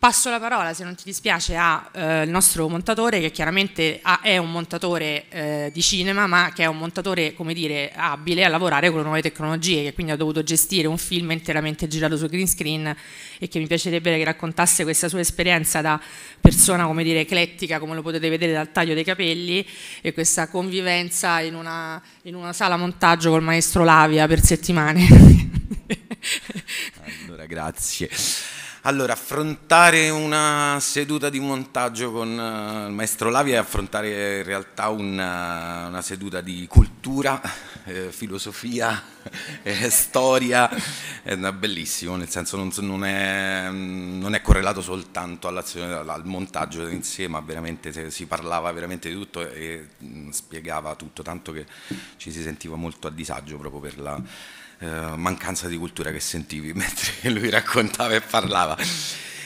Speaker 19: Passo la parola, se non ti dispiace, al eh, nostro montatore che chiaramente ha, è un montatore eh, di cinema, ma che è un montatore, come dire, abile a lavorare con le nuove tecnologie, che quindi ha dovuto gestire un film interamente girato su green screen e che mi piacerebbe che raccontasse questa sua esperienza da persona, come dire, eclettica, come lo potete vedere dal taglio dei capelli e questa convivenza in una, in una sala montaggio col maestro Lavia per settimane.
Speaker 20: allora, grazie. Allora, affrontare una seduta di montaggio con eh, il maestro Lavi è affrontare in realtà una, eh, una seduta di cultura, eh, filosofia, eh, storia, è bellissimo, nel senso non, non, è, non è, correlato soltanto al montaggio insieme, ma veramente si parlava veramente di tutto e mm, spiegava tutto, tanto che ci si sentiva molto a disagio proprio per la eh, mancanza di cultura che sentivi mentre lui raccontava e parlava.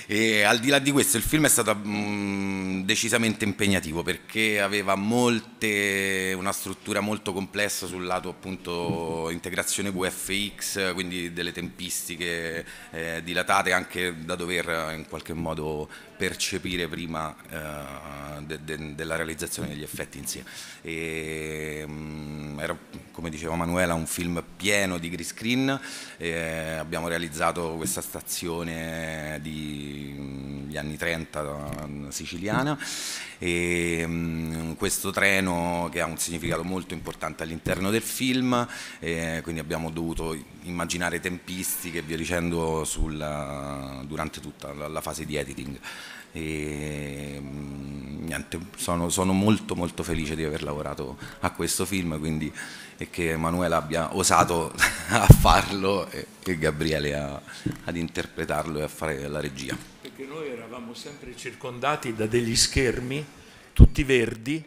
Speaker 20: E al di là di questo il film è stato mh, mm, decisamente impegnativo perché aveva molte, una struttura molto complessa sul lato appunto integrazione VFX, quindi delle tempistiche eh, dilatate anche da dover eh, in qualche modo percepire prima eh, de, de, della realizzazione degli effetti in sé. E, mh, mm, era, come diceva Manuela, un film pieno di green screen, eh, abbiamo realizzato questa stazione degli mm, anni 30 mm, siciliana e, mh, mm, questo treno che ha un significato molto importante all'interno del film, eh, quindi abbiamo dovuto immaginare tempistiche e via dicendo sulla, durante tutta la, la, fase di editing. E, mm, niente, sono, sono molto molto felice di aver lavorato a questo film quindi, e che Emanuela abbia osato a farlo e, e Gabriele a, ad interpretarlo e a fare la regia
Speaker 18: perché noi eravamo sempre circondati da degli schermi, tutti verdi,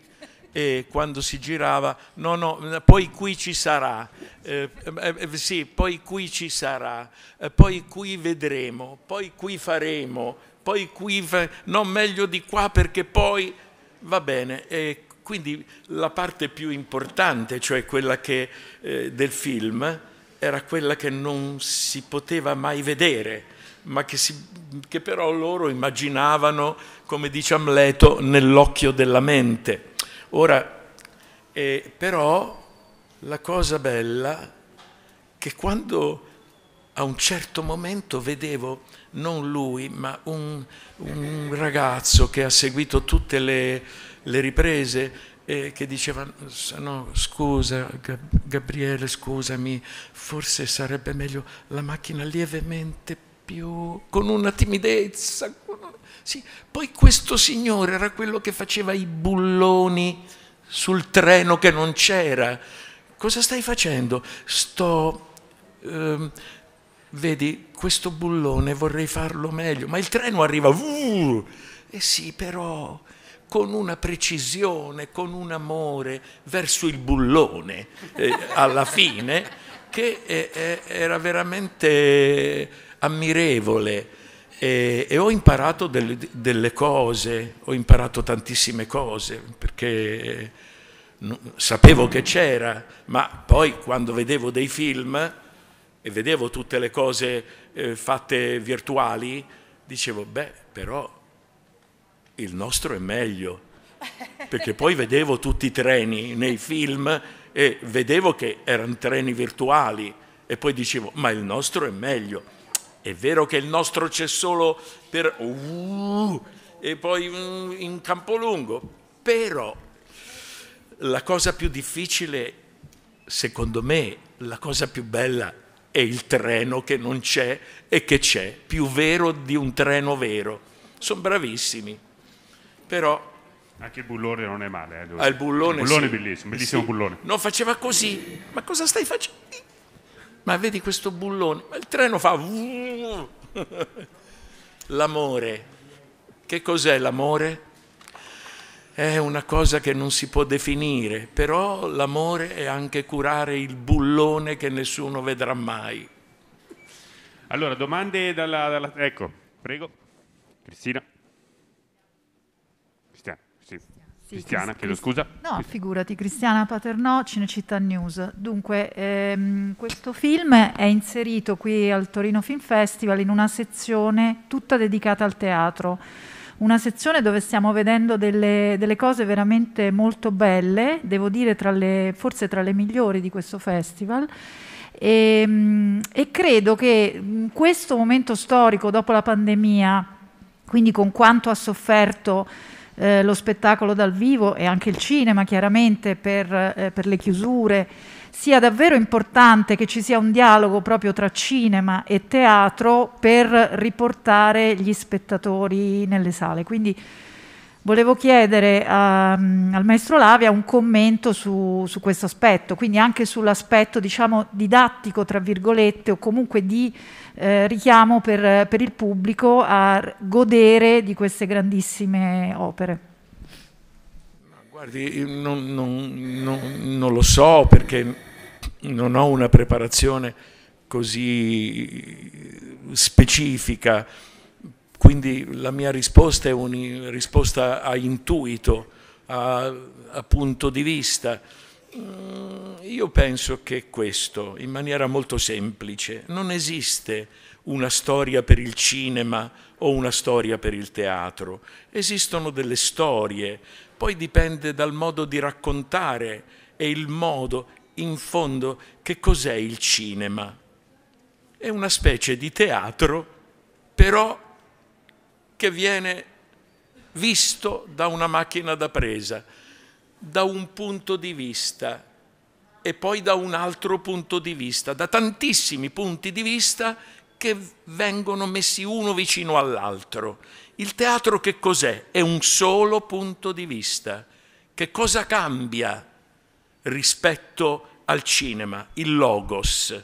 Speaker 18: e quando si girava, no, no, poi qui ci sarà, eh, eh, eh, sì, poi qui ci sarà, eh, poi qui vedremo, poi qui faremo, poi qui, fa no, meglio di qua perché poi va bene. E quindi la parte più importante, cioè quella che, eh, del film, era quella che non si poteva mai vedere, ma che, si, che però loro immaginavano, come dice Amleto, nell'occhio della mente. Ora, eh, però la cosa bella che quando a un certo momento vedevo non lui, ma un, un ragazzo che ha seguito tutte le, le riprese, e che dicevano no, scusa Gabriele scusami forse sarebbe meglio la macchina lievemente più con una timidezza con una... Sì. poi questo signore era quello che faceva i bulloni sul treno che non c'era cosa stai facendo sto ehm, vedi questo bullone vorrei farlo meglio ma il treno arriva uh, eh sì però con una precisione, con un amore verso il bullone eh, alla fine, che eh, eh era veramente ammirevole. E, e ho imparato delle, delle, cose, ho imparato tantissime cose, perché eh, sapevo che c'era, ma poi quando vedevo dei film e vedevo tutte le cose eh, fatte virtuali, dicevo, beh, però il nostro è meglio, perché poi vedevo tutti i treni nei film e vedevo che erano treni virtuali e poi dicevo ma il nostro è meglio. È vero che il nostro c'è solo per... Uh, e poi uh, in Campolungo, però la cosa più difficile, secondo me, la cosa più bella è il treno che non c'è e che c'è, più vero di un treno vero. Sono bravissimi però... Anche il bullone non è male. Eh, ah, il bullone, il bullone sì. è bellissimo, eh bellissimo sì. bullone. No, faceva così. Ma cosa stai facendo? Ma vedi questo bullone? Ma il treno fa... L'amore. Che cos'è l'amore? È una cosa che non si può definire, però l'amore è anche curare il bullone che nessuno vedrà mai.
Speaker 8: Allora, domande dalla... dalla ecco, prego. Cristina. Sì, Cristiana, chiedo scusa.
Speaker 21: No, figurati, Cristiana Paternò, Cinecittà News. Dunque, ehm, questo film è inserito qui al Torino Film Festival in una sezione tutta dedicata al teatro. Una sezione dove stiamo vedendo delle, delle cose veramente molto belle, devo dire tra le, forse tra le migliori di questo festival. E, ehm, e credo che in questo momento storico dopo la pandemia, quindi con quanto ha sofferto eh, lo spettacolo dal vivo e anche il cinema chiaramente per, eh, per, le chiusure, sia davvero importante che ci sia un dialogo proprio tra cinema e teatro per riportare gli spettatori nelle sale. Quindi volevo chiedere a, ehm, al maestro Lavia un commento su, su questo aspetto, quindi anche sull'aspetto diciamo didattico, tra virgolette, o comunque di eh, richiamo per, per il pubblico a godere di queste grandissime opere.
Speaker 18: Guardi, non, non, non, non, lo so perché non ho una preparazione così specifica, quindi la mia risposta è una risposta a intuito, a, a punto di vista.
Speaker 6: Mm, io
Speaker 18: penso che questo, in maniera molto semplice, non esiste una storia per il cinema o una storia per il teatro, esistono delle storie, poi dipende dal modo di raccontare e il modo, in fondo, che cos'è il cinema? È una specie di teatro, però che viene visto da una macchina da presa da un punto di vista e poi da un altro punto di vista, da tantissimi punti di vista che vengono messi uno vicino all'altro. Il teatro che cos'è? È un solo punto di vista. Che cosa cambia rispetto al cinema? Il logos,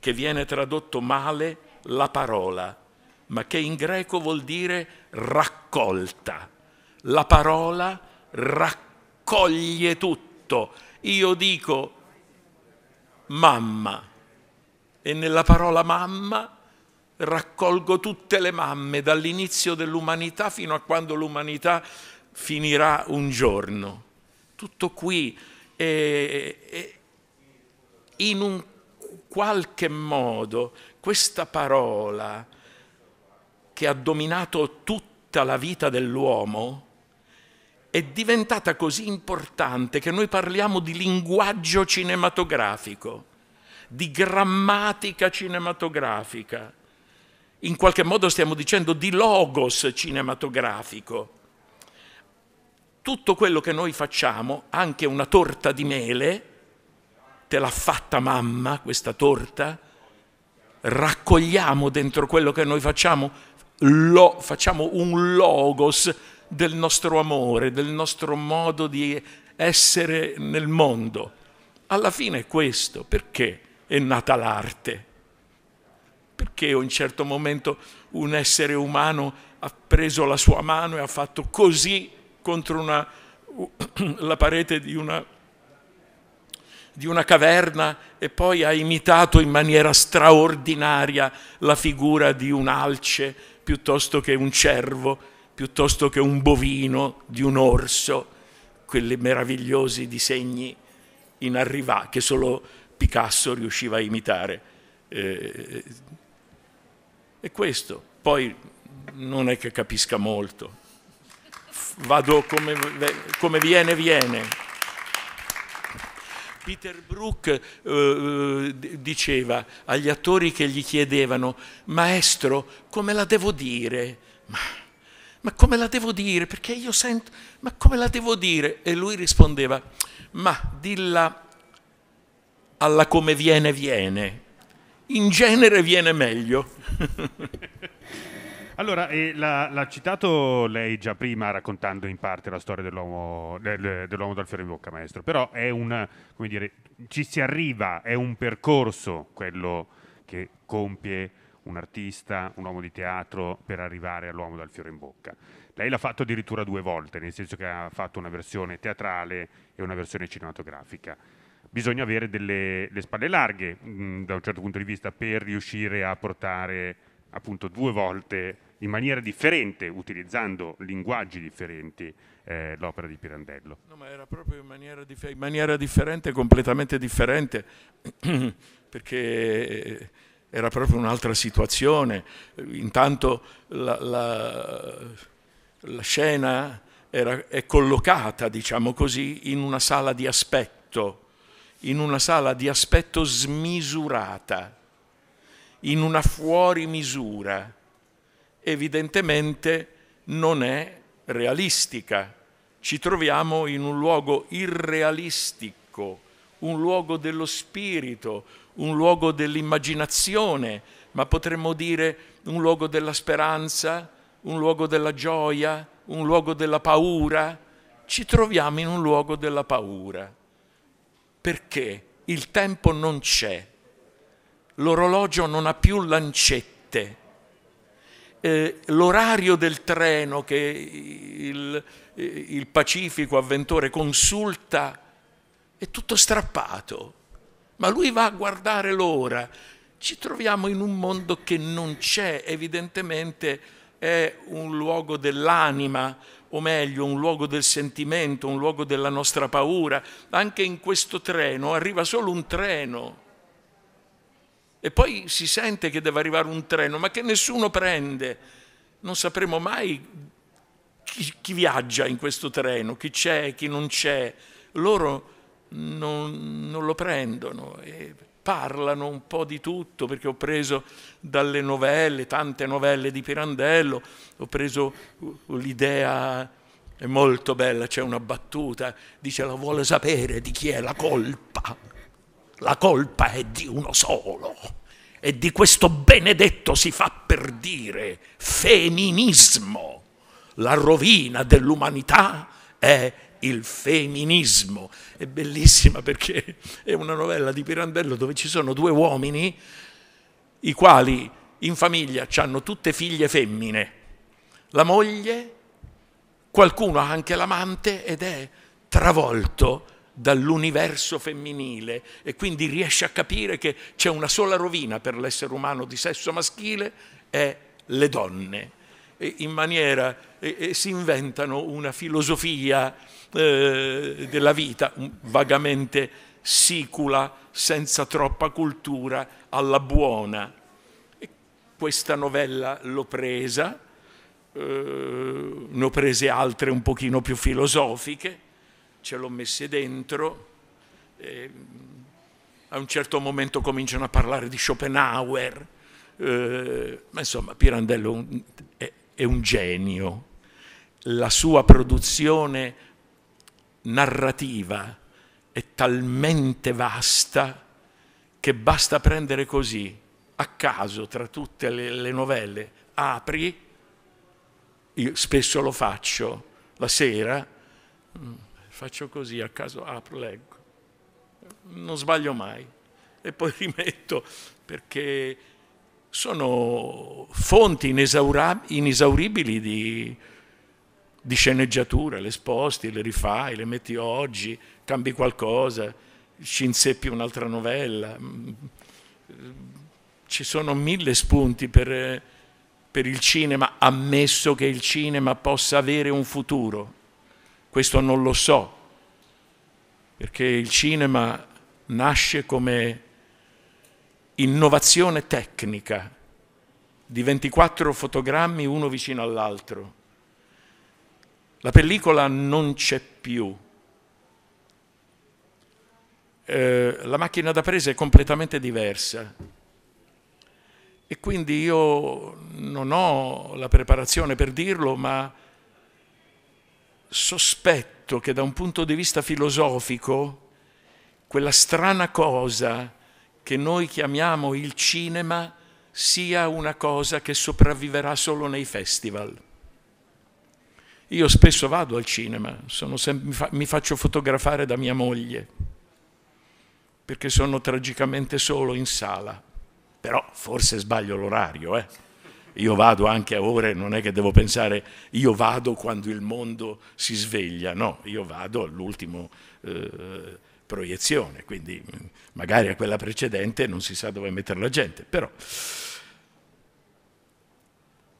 Speaker 18: che viene tradotto male la parola, ma che in greco vuol dire raccolta. La parola raccoglie tutto. Io dico mamma e nella parola mamma raccolgo tutte le mamme dall'inizio dell'umanità fino a quando l'umanità finirà un giorno. Tutto qui è, è, in un qualche modo questa parola che ha dominato tutta la vita dell'uomo è diventata così importante che noi parliamo di linguaggio cinematografico, di grammatica cinematografica. In qualche modo stiamo dicendo di logos cinematografico. Tutto quello che noi facciamo, anche una torta di mele, te l'ha fatta mamma questa torta, raccogliamo dentro quello che noi facciamo, lo, facciamo un logos del nostro amore, del nostro modo di essere nel mondo. Alla fine è questo. Perché è nata l'arte? Perché a un certo momento un essere umano ha preso la sua mano e ha fatto così contro una, la parete di una, di una caverna e poi ha imitato in maniera straordinaria la figura di un alce piuttosto che un cervo piuttosto che un bovino, di un orso, quelli meravigliosi disegni in arrivà che solo Picasso riusciva a imitare. E eh, eh, questo. Poi non è che capisca molto. Vado come, come viene, viene. Peter Brook eh, eh diceva agli attori che gli chiedevano, maestro, come la devo dire? Ma ma come la devo dire? Perché io sento, ma come la devo dire? E lui rispondeva, ma dilla alla come viene viene,
Speaker 8: in genere viene meglio. Allora, l'ha, l'ha, citato lei già prima raccontando in parte la storia dell'uomo, del, dell'uomo dal fiore in bocca, maestro, però è un, come dire, ci si arriva, è un percorso quello che compie un artista, un uomo di teatro per arrivare all'uomo dal fiore in bocca. Lei l'ha fatto addirittura due volte, nel senso che ha fatto una versione teatrale e una versione cinematografica. Bisogna avere delle le spalle larghe mh, mm, da un certo punto di vista per riuscire a portare appunto due volte in maniera differente, utilizzando linguaggi differenti, eh, l'opera di Pirandello. No, ma era proprio in maniera, dif in maniera differente, completamente differente, perché eh,
Speaker 18: era proprio un'altra situazione. Intanto la, la, la scena era, è collocata, diciamo così, in una sala di aspetto, in una sala di aspetto smisurata, in una fuori misura. Evidentemente non è realistica. Ci troviamo in un luogo irrealistico, un luogo dello spirito, un luogo dell'immaginazione, ma potremmo dire un luogo della speranza, un luogo della gioia, un luogo della paura. Ci troviamo in un luogo della paura, perché il tempo non c'è, l'orologio non ha più lancette, eh, l'orario del treno che il, eh, il Pacifico avventore consulta è tutto strappato ma lui va a guardare l'ora. Ci troviamo in un mondo che non c'è, evidentemente è un luogo dell'anima, o meglio un luogo del sentimento, un luogo della nostra paura. Anche in questo treno arriva solo un treno. E poi si sente che deve arrivare un treno, ma che nessuno prende. Non sapremo mai chi, chi viaggia in questo treno, chi c'è, chi non c'è. Loro non, non lo prendono e parlano un po' di tutto, perché ho preso dalle novelle, tante novelle di Pirandello, ho preso l'idea, è molto bella, c'è una battuta, dice la vuole sapere di chi è la colpa, la colpa è di uno solo e di questo benedetto si fa per dire femminismo, la rovina dell'umanità è il femminismo. È bellissima perché è una novella di Pirandello dove ci sono due uomini i quali in famiglia hanno tutte figlie femmine. La moglie, qualcuno ha anche l'amante ed è travolto dall'universo femminile e quindi riesce a capire che c'è una sola rovina per l'essere umano di sesso maschile, è le donne in maniera, si inventano una filosofia eh, della vita vagamente sicula, senza troppa cultura, alla buona. E questa novella l'ho presa, eh, ne ho prese altre un pochino più filosofiche, ce l'ho messe dentro. E a un certo momento cominciano a parlare di Schopenhauer, eh, ma insomma Pirandello è un genio, la sua produzione narrativa è talmente vasta che basta prendere così, a caso, tra tutte le, le novelle, apri, io spesso lo faccio, la sera, mm, faccio così, a caso apro, leggo, non sbaglio mai, e poi rimetto perché sono fonti inesauribili di, di sceneggiature, le sposti, le rifai, le metti oggi, cambi qualcosa, ci inseppi un'altra novella. Mm, ci sono mille spunti per, per il cinema, ammesso che il cinema possa avere un futuro. Questo non lo so, perché il cinema nasce come innovazione tecnica di 24 fotogrammi uno vicino all'altro. La pellicola non c'è più. Eh, la macchina da presa è completamente diversa e quindi io non ho la preparazione per dirlo, ma sospetto che da un punto di vista filosofico quella strana cosa che noi chiamiamo il cinema sia una cosa che sopravviverà solo nei festival. Io spesso vado al cinema, sempre, mi, fa, mi faccio fotografare da mia moglie, perché sono tragicamente solo in sala. Però forse sbaglio l'orario, eh? Io vado anche a ore, non è che devo pensare io vado quando il mondo si sveglia, no, io vado all'ultimo... Eh, proiezione, quindi mm, magari a quella precedente non si sa dove mettere la gente, però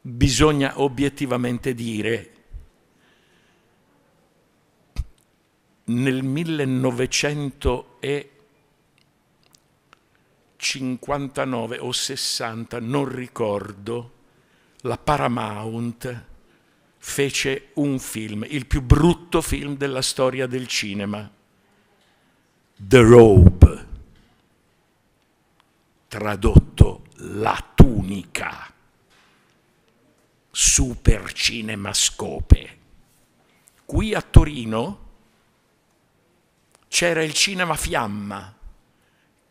Speaker 18: bisogna obiettivamente dire nel 1959 o 60, non ricordo, la Paramount fece un film, il più brutto film della storia del cinema the robe, tradotto la tunica, super cinemascope. Qui a Torino c'era il cinema Fiamma,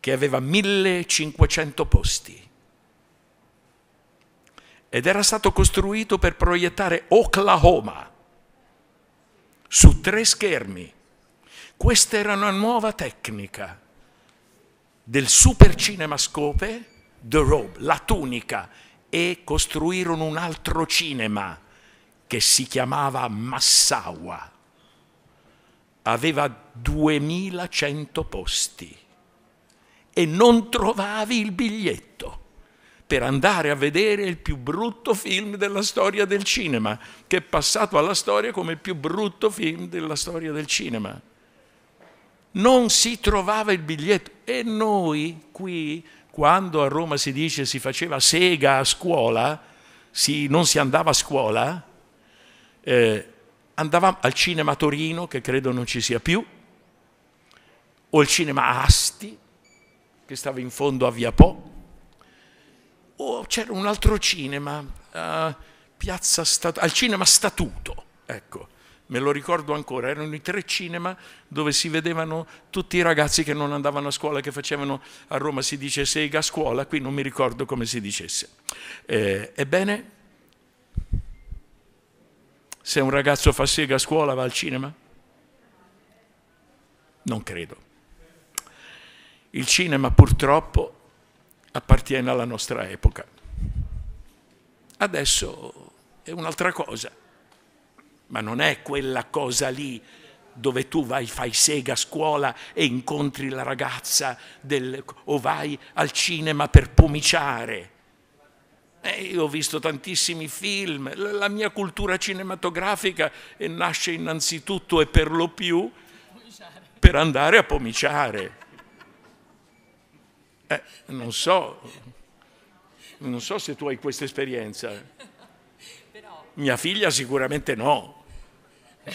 Speaker 18: che aveva 1500 posti ed era stato costruito per proiettare Oklahoma su tre schermi questa era una nuova tecnica del super cinemascope, The Robe, la tunica, e costruirono un altro cinema che si chiamava Massawa. Aveva 2100 posti e non trovavi il biglietto per andare a vedere il più brutto film della storia del cinema, che è passato alla storia come il più brutto film della storia del cinema non si trovava il biglietto. E noi qui, quando a Roma si dice si faceva sega a scuola, si, non si andava a scuola, eh, andavamo al cinema Torino, che credo non ci sia più, o al cinema Asti, che stava in fondo a Via Po, o c'era un altro cinema, eh, Piazza Statuto, al cinema Statuto, ecco, me lo ricordo ancora, erano i tre cinema dove si vedevano tutti i ragazzi che non andavano a scuola, che facevano a Roma, si dice sega a scuola, qui non mi ricordo come si dicesse. Eh, ebbene, se un ragazzo fa sega a scuola va al cinema? Non credo. Il cinema purtroppo appartiene alla nostra epoca. Adesso è un'altra cosa ma non è quella cosa lì dove tu vai, fai sega a scuola e incontri la ragazza del, o vai al cinema per pomiciare. Eh, io ho visto tantissimi film, la mia cultura cinematografica eh, nasce innanzitutto e per lo più per andare a pomiciare. Eh, non so, non so se tu hai questa esperienza. Mia figlia
Speaker 8: sicuramente
Speaker 18: no,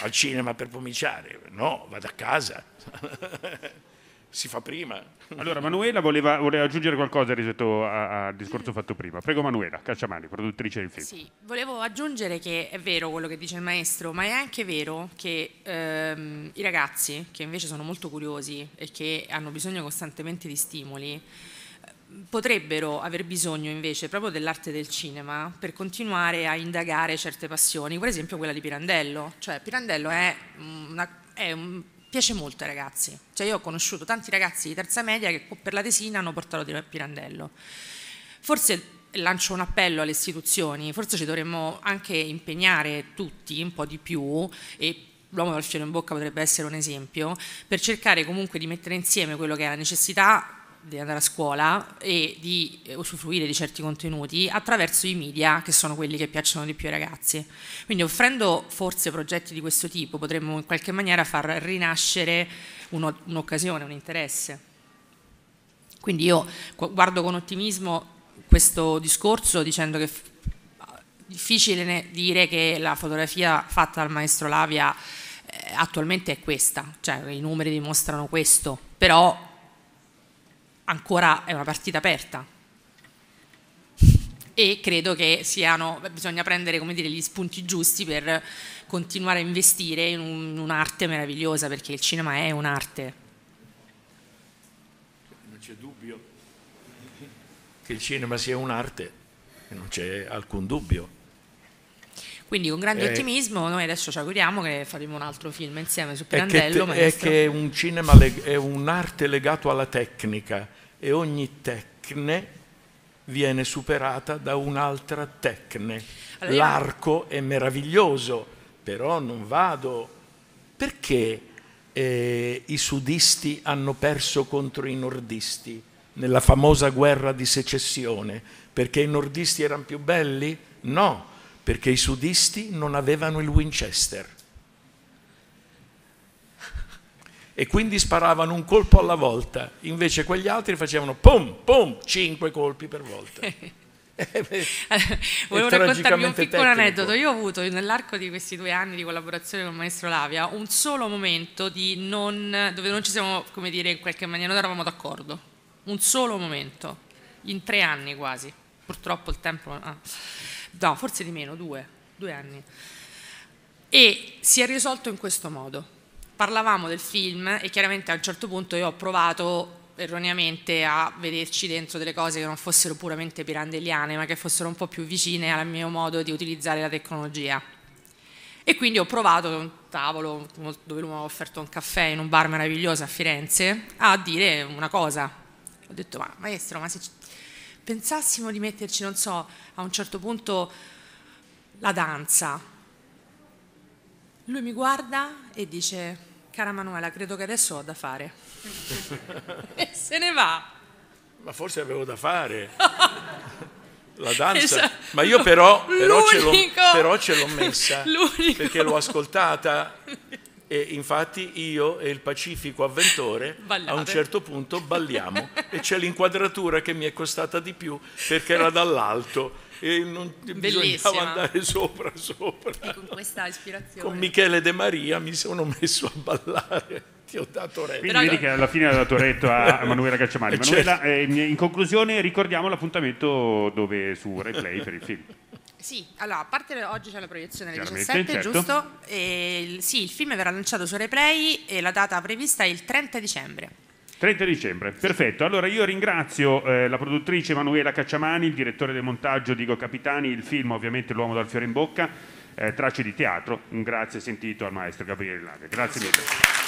Speaker 18: al cinema per cominciare, no, vado a casa, si fa prima.
Speaker 8: Allora Manuela voleva, voleva aggiungere qualcosa rispetto al discorso fatto prima, prego Manuela, Cacciamani, produttrice del film. Sì,
Speaker 19: volevo aggiungere che è vero quello che dice il maestro, ma è anche vero che ehm, i ragazzi che invece sono molto curiosi e che hanno bisogno costantemente di stimoli, potrebbero aver bisogno invece proprio dell'arte del cinema per continuare a indagare certe passioni, per esempio quella di Pirandello, cioè Pirandello è una, è un, piace molto ai ragazzi, cioè io ho conosciuto tanti ragazzi di terza media che per la tesina hanno portato di Pirandello, forse lancio un appello alle istituzioni, forse ci dovremmo anche impegnare tutti un po' di più e l'uomo dal fiore in bocca potrebbe essere un esempio, per cercare comunque di mettere insieme quello che è la necessità di andare a scuola e di eh, usufruire di certi contenuti attraverso i media che sono quelli che piacciono di più ai ragazzi. Quindi offrendo forse progetti di questo tipo potremmo in qualche maniera far rinascere un'occasione, un interesse. Quindi io guardo con ottimismo questo discorso dicendo che è difficile dire che la fotografia fatta dal maestro Lavia eh, attualmente è questa, cioè i numeri dimostrano questo, però ancora è una partita aperta e credo che siano, bisogna prendere dire, gli spunti giusti per continuare a investire in un'arte meravigliosa perché il cinema è un'arte.
Speaker 18: Non c'è dubbio che il cinema sia un'arte, non c'è alcun dubbio.
Speaker 19: Quindi con grande eh, ottimismo noi adesso ci auguriamo che faremo un altro film insieme su Pirandello. È che, te, è che
Speaker 18: un cinema leg- è un'arte legata alla tecnica, e ogni tecne viene superata da un'altra tecne. Allora, L'arco è meraviglioso, però non vado. Perché eh, i sudisti hanno perso contro i nordisti nella famosa guerra di secessione? Perché i nordisti erano più belli? No, perché i sudisti non avevano il Winchester e quindi sparavano un colpo alla volta, invece quegli altri facevano pum, pum, cinque colpi per
Speaker 17: volta. Eh, volevo raccontarvi un piccolo tecnico. aneddoto.
Speaker 19: Io ho avuto nell'arco di questi due anni di collaborazione con il maestro Lavia un solo momento non, dove non ci siamo, come dire, in qualche maniera, non eravamo d'accordo. Un solo momento, in tre anni quasi. Purtroppo il tempo... Ah. No, forse di meno, due, due anni. E si è risolto in questo modo parlavamo del film e chiaramente a un certo punto io ho provato erroneamente a vederci dentro delle cose che non fossero puramente pirandelliane, ma che fossero un po' più vicine al mio modo di utilizzare la tecnologia. E quindi ho provato un tavolo dove lui mi ha offerto un caffè in un bar meraviglioso a Firenze a dire una cosa. Ho detto, ma maestro, ma se pensassimo di metterci, non so, a un certo punto la danza. Lui mi guarda e dice, cara Manuela, credo che adesso ho da
Speaker 18: fare.
Speaker 19: e se ne va.
Speaker 18: Ma forse avevo da fare. La danza. Esa, Ma io però, però, ce l'ho, però ce l'ho messa l'unico. perché l'ho ascoltata e infatti io e il Pacifico Avventore Ballate. a un certo punto balliamo e c'è l'inquadratura che mi è costata di più perché era dall'alto e non Bellissima. bisognava andare sopra, sopra. E con questa ispirazione. Con Michele De Maria mi sono messo a ballare. Ti ho dato retto. Quindi vedi che alla fine
Speaker 8: ha dato retto a Manuela Cacciamani. Eh, Manuela, certo. eh, in conclusione ricordiamo l'appuntamento dove su Replay per il film.
Speaker 16: Sì, allora, a parte oggi c'è la proiezione alle
Speaker 8: 17, certo. giusto?
Speaker 19: E, sì, il film verrà lanciato su Replay e la data prevista è il 30 dicembre.
Speaker 8: 30 dicembre, perfetto. Allora io ringrazio eh, la produttrice Emanuela Cacciamani, il direttore del montaggio Diego Capitani, il film ovviamente L'uomo dal fiore in bocca, eh, tracce di teatro. Un grazie sentito al maestro Gabriele Laga. Grazie mille.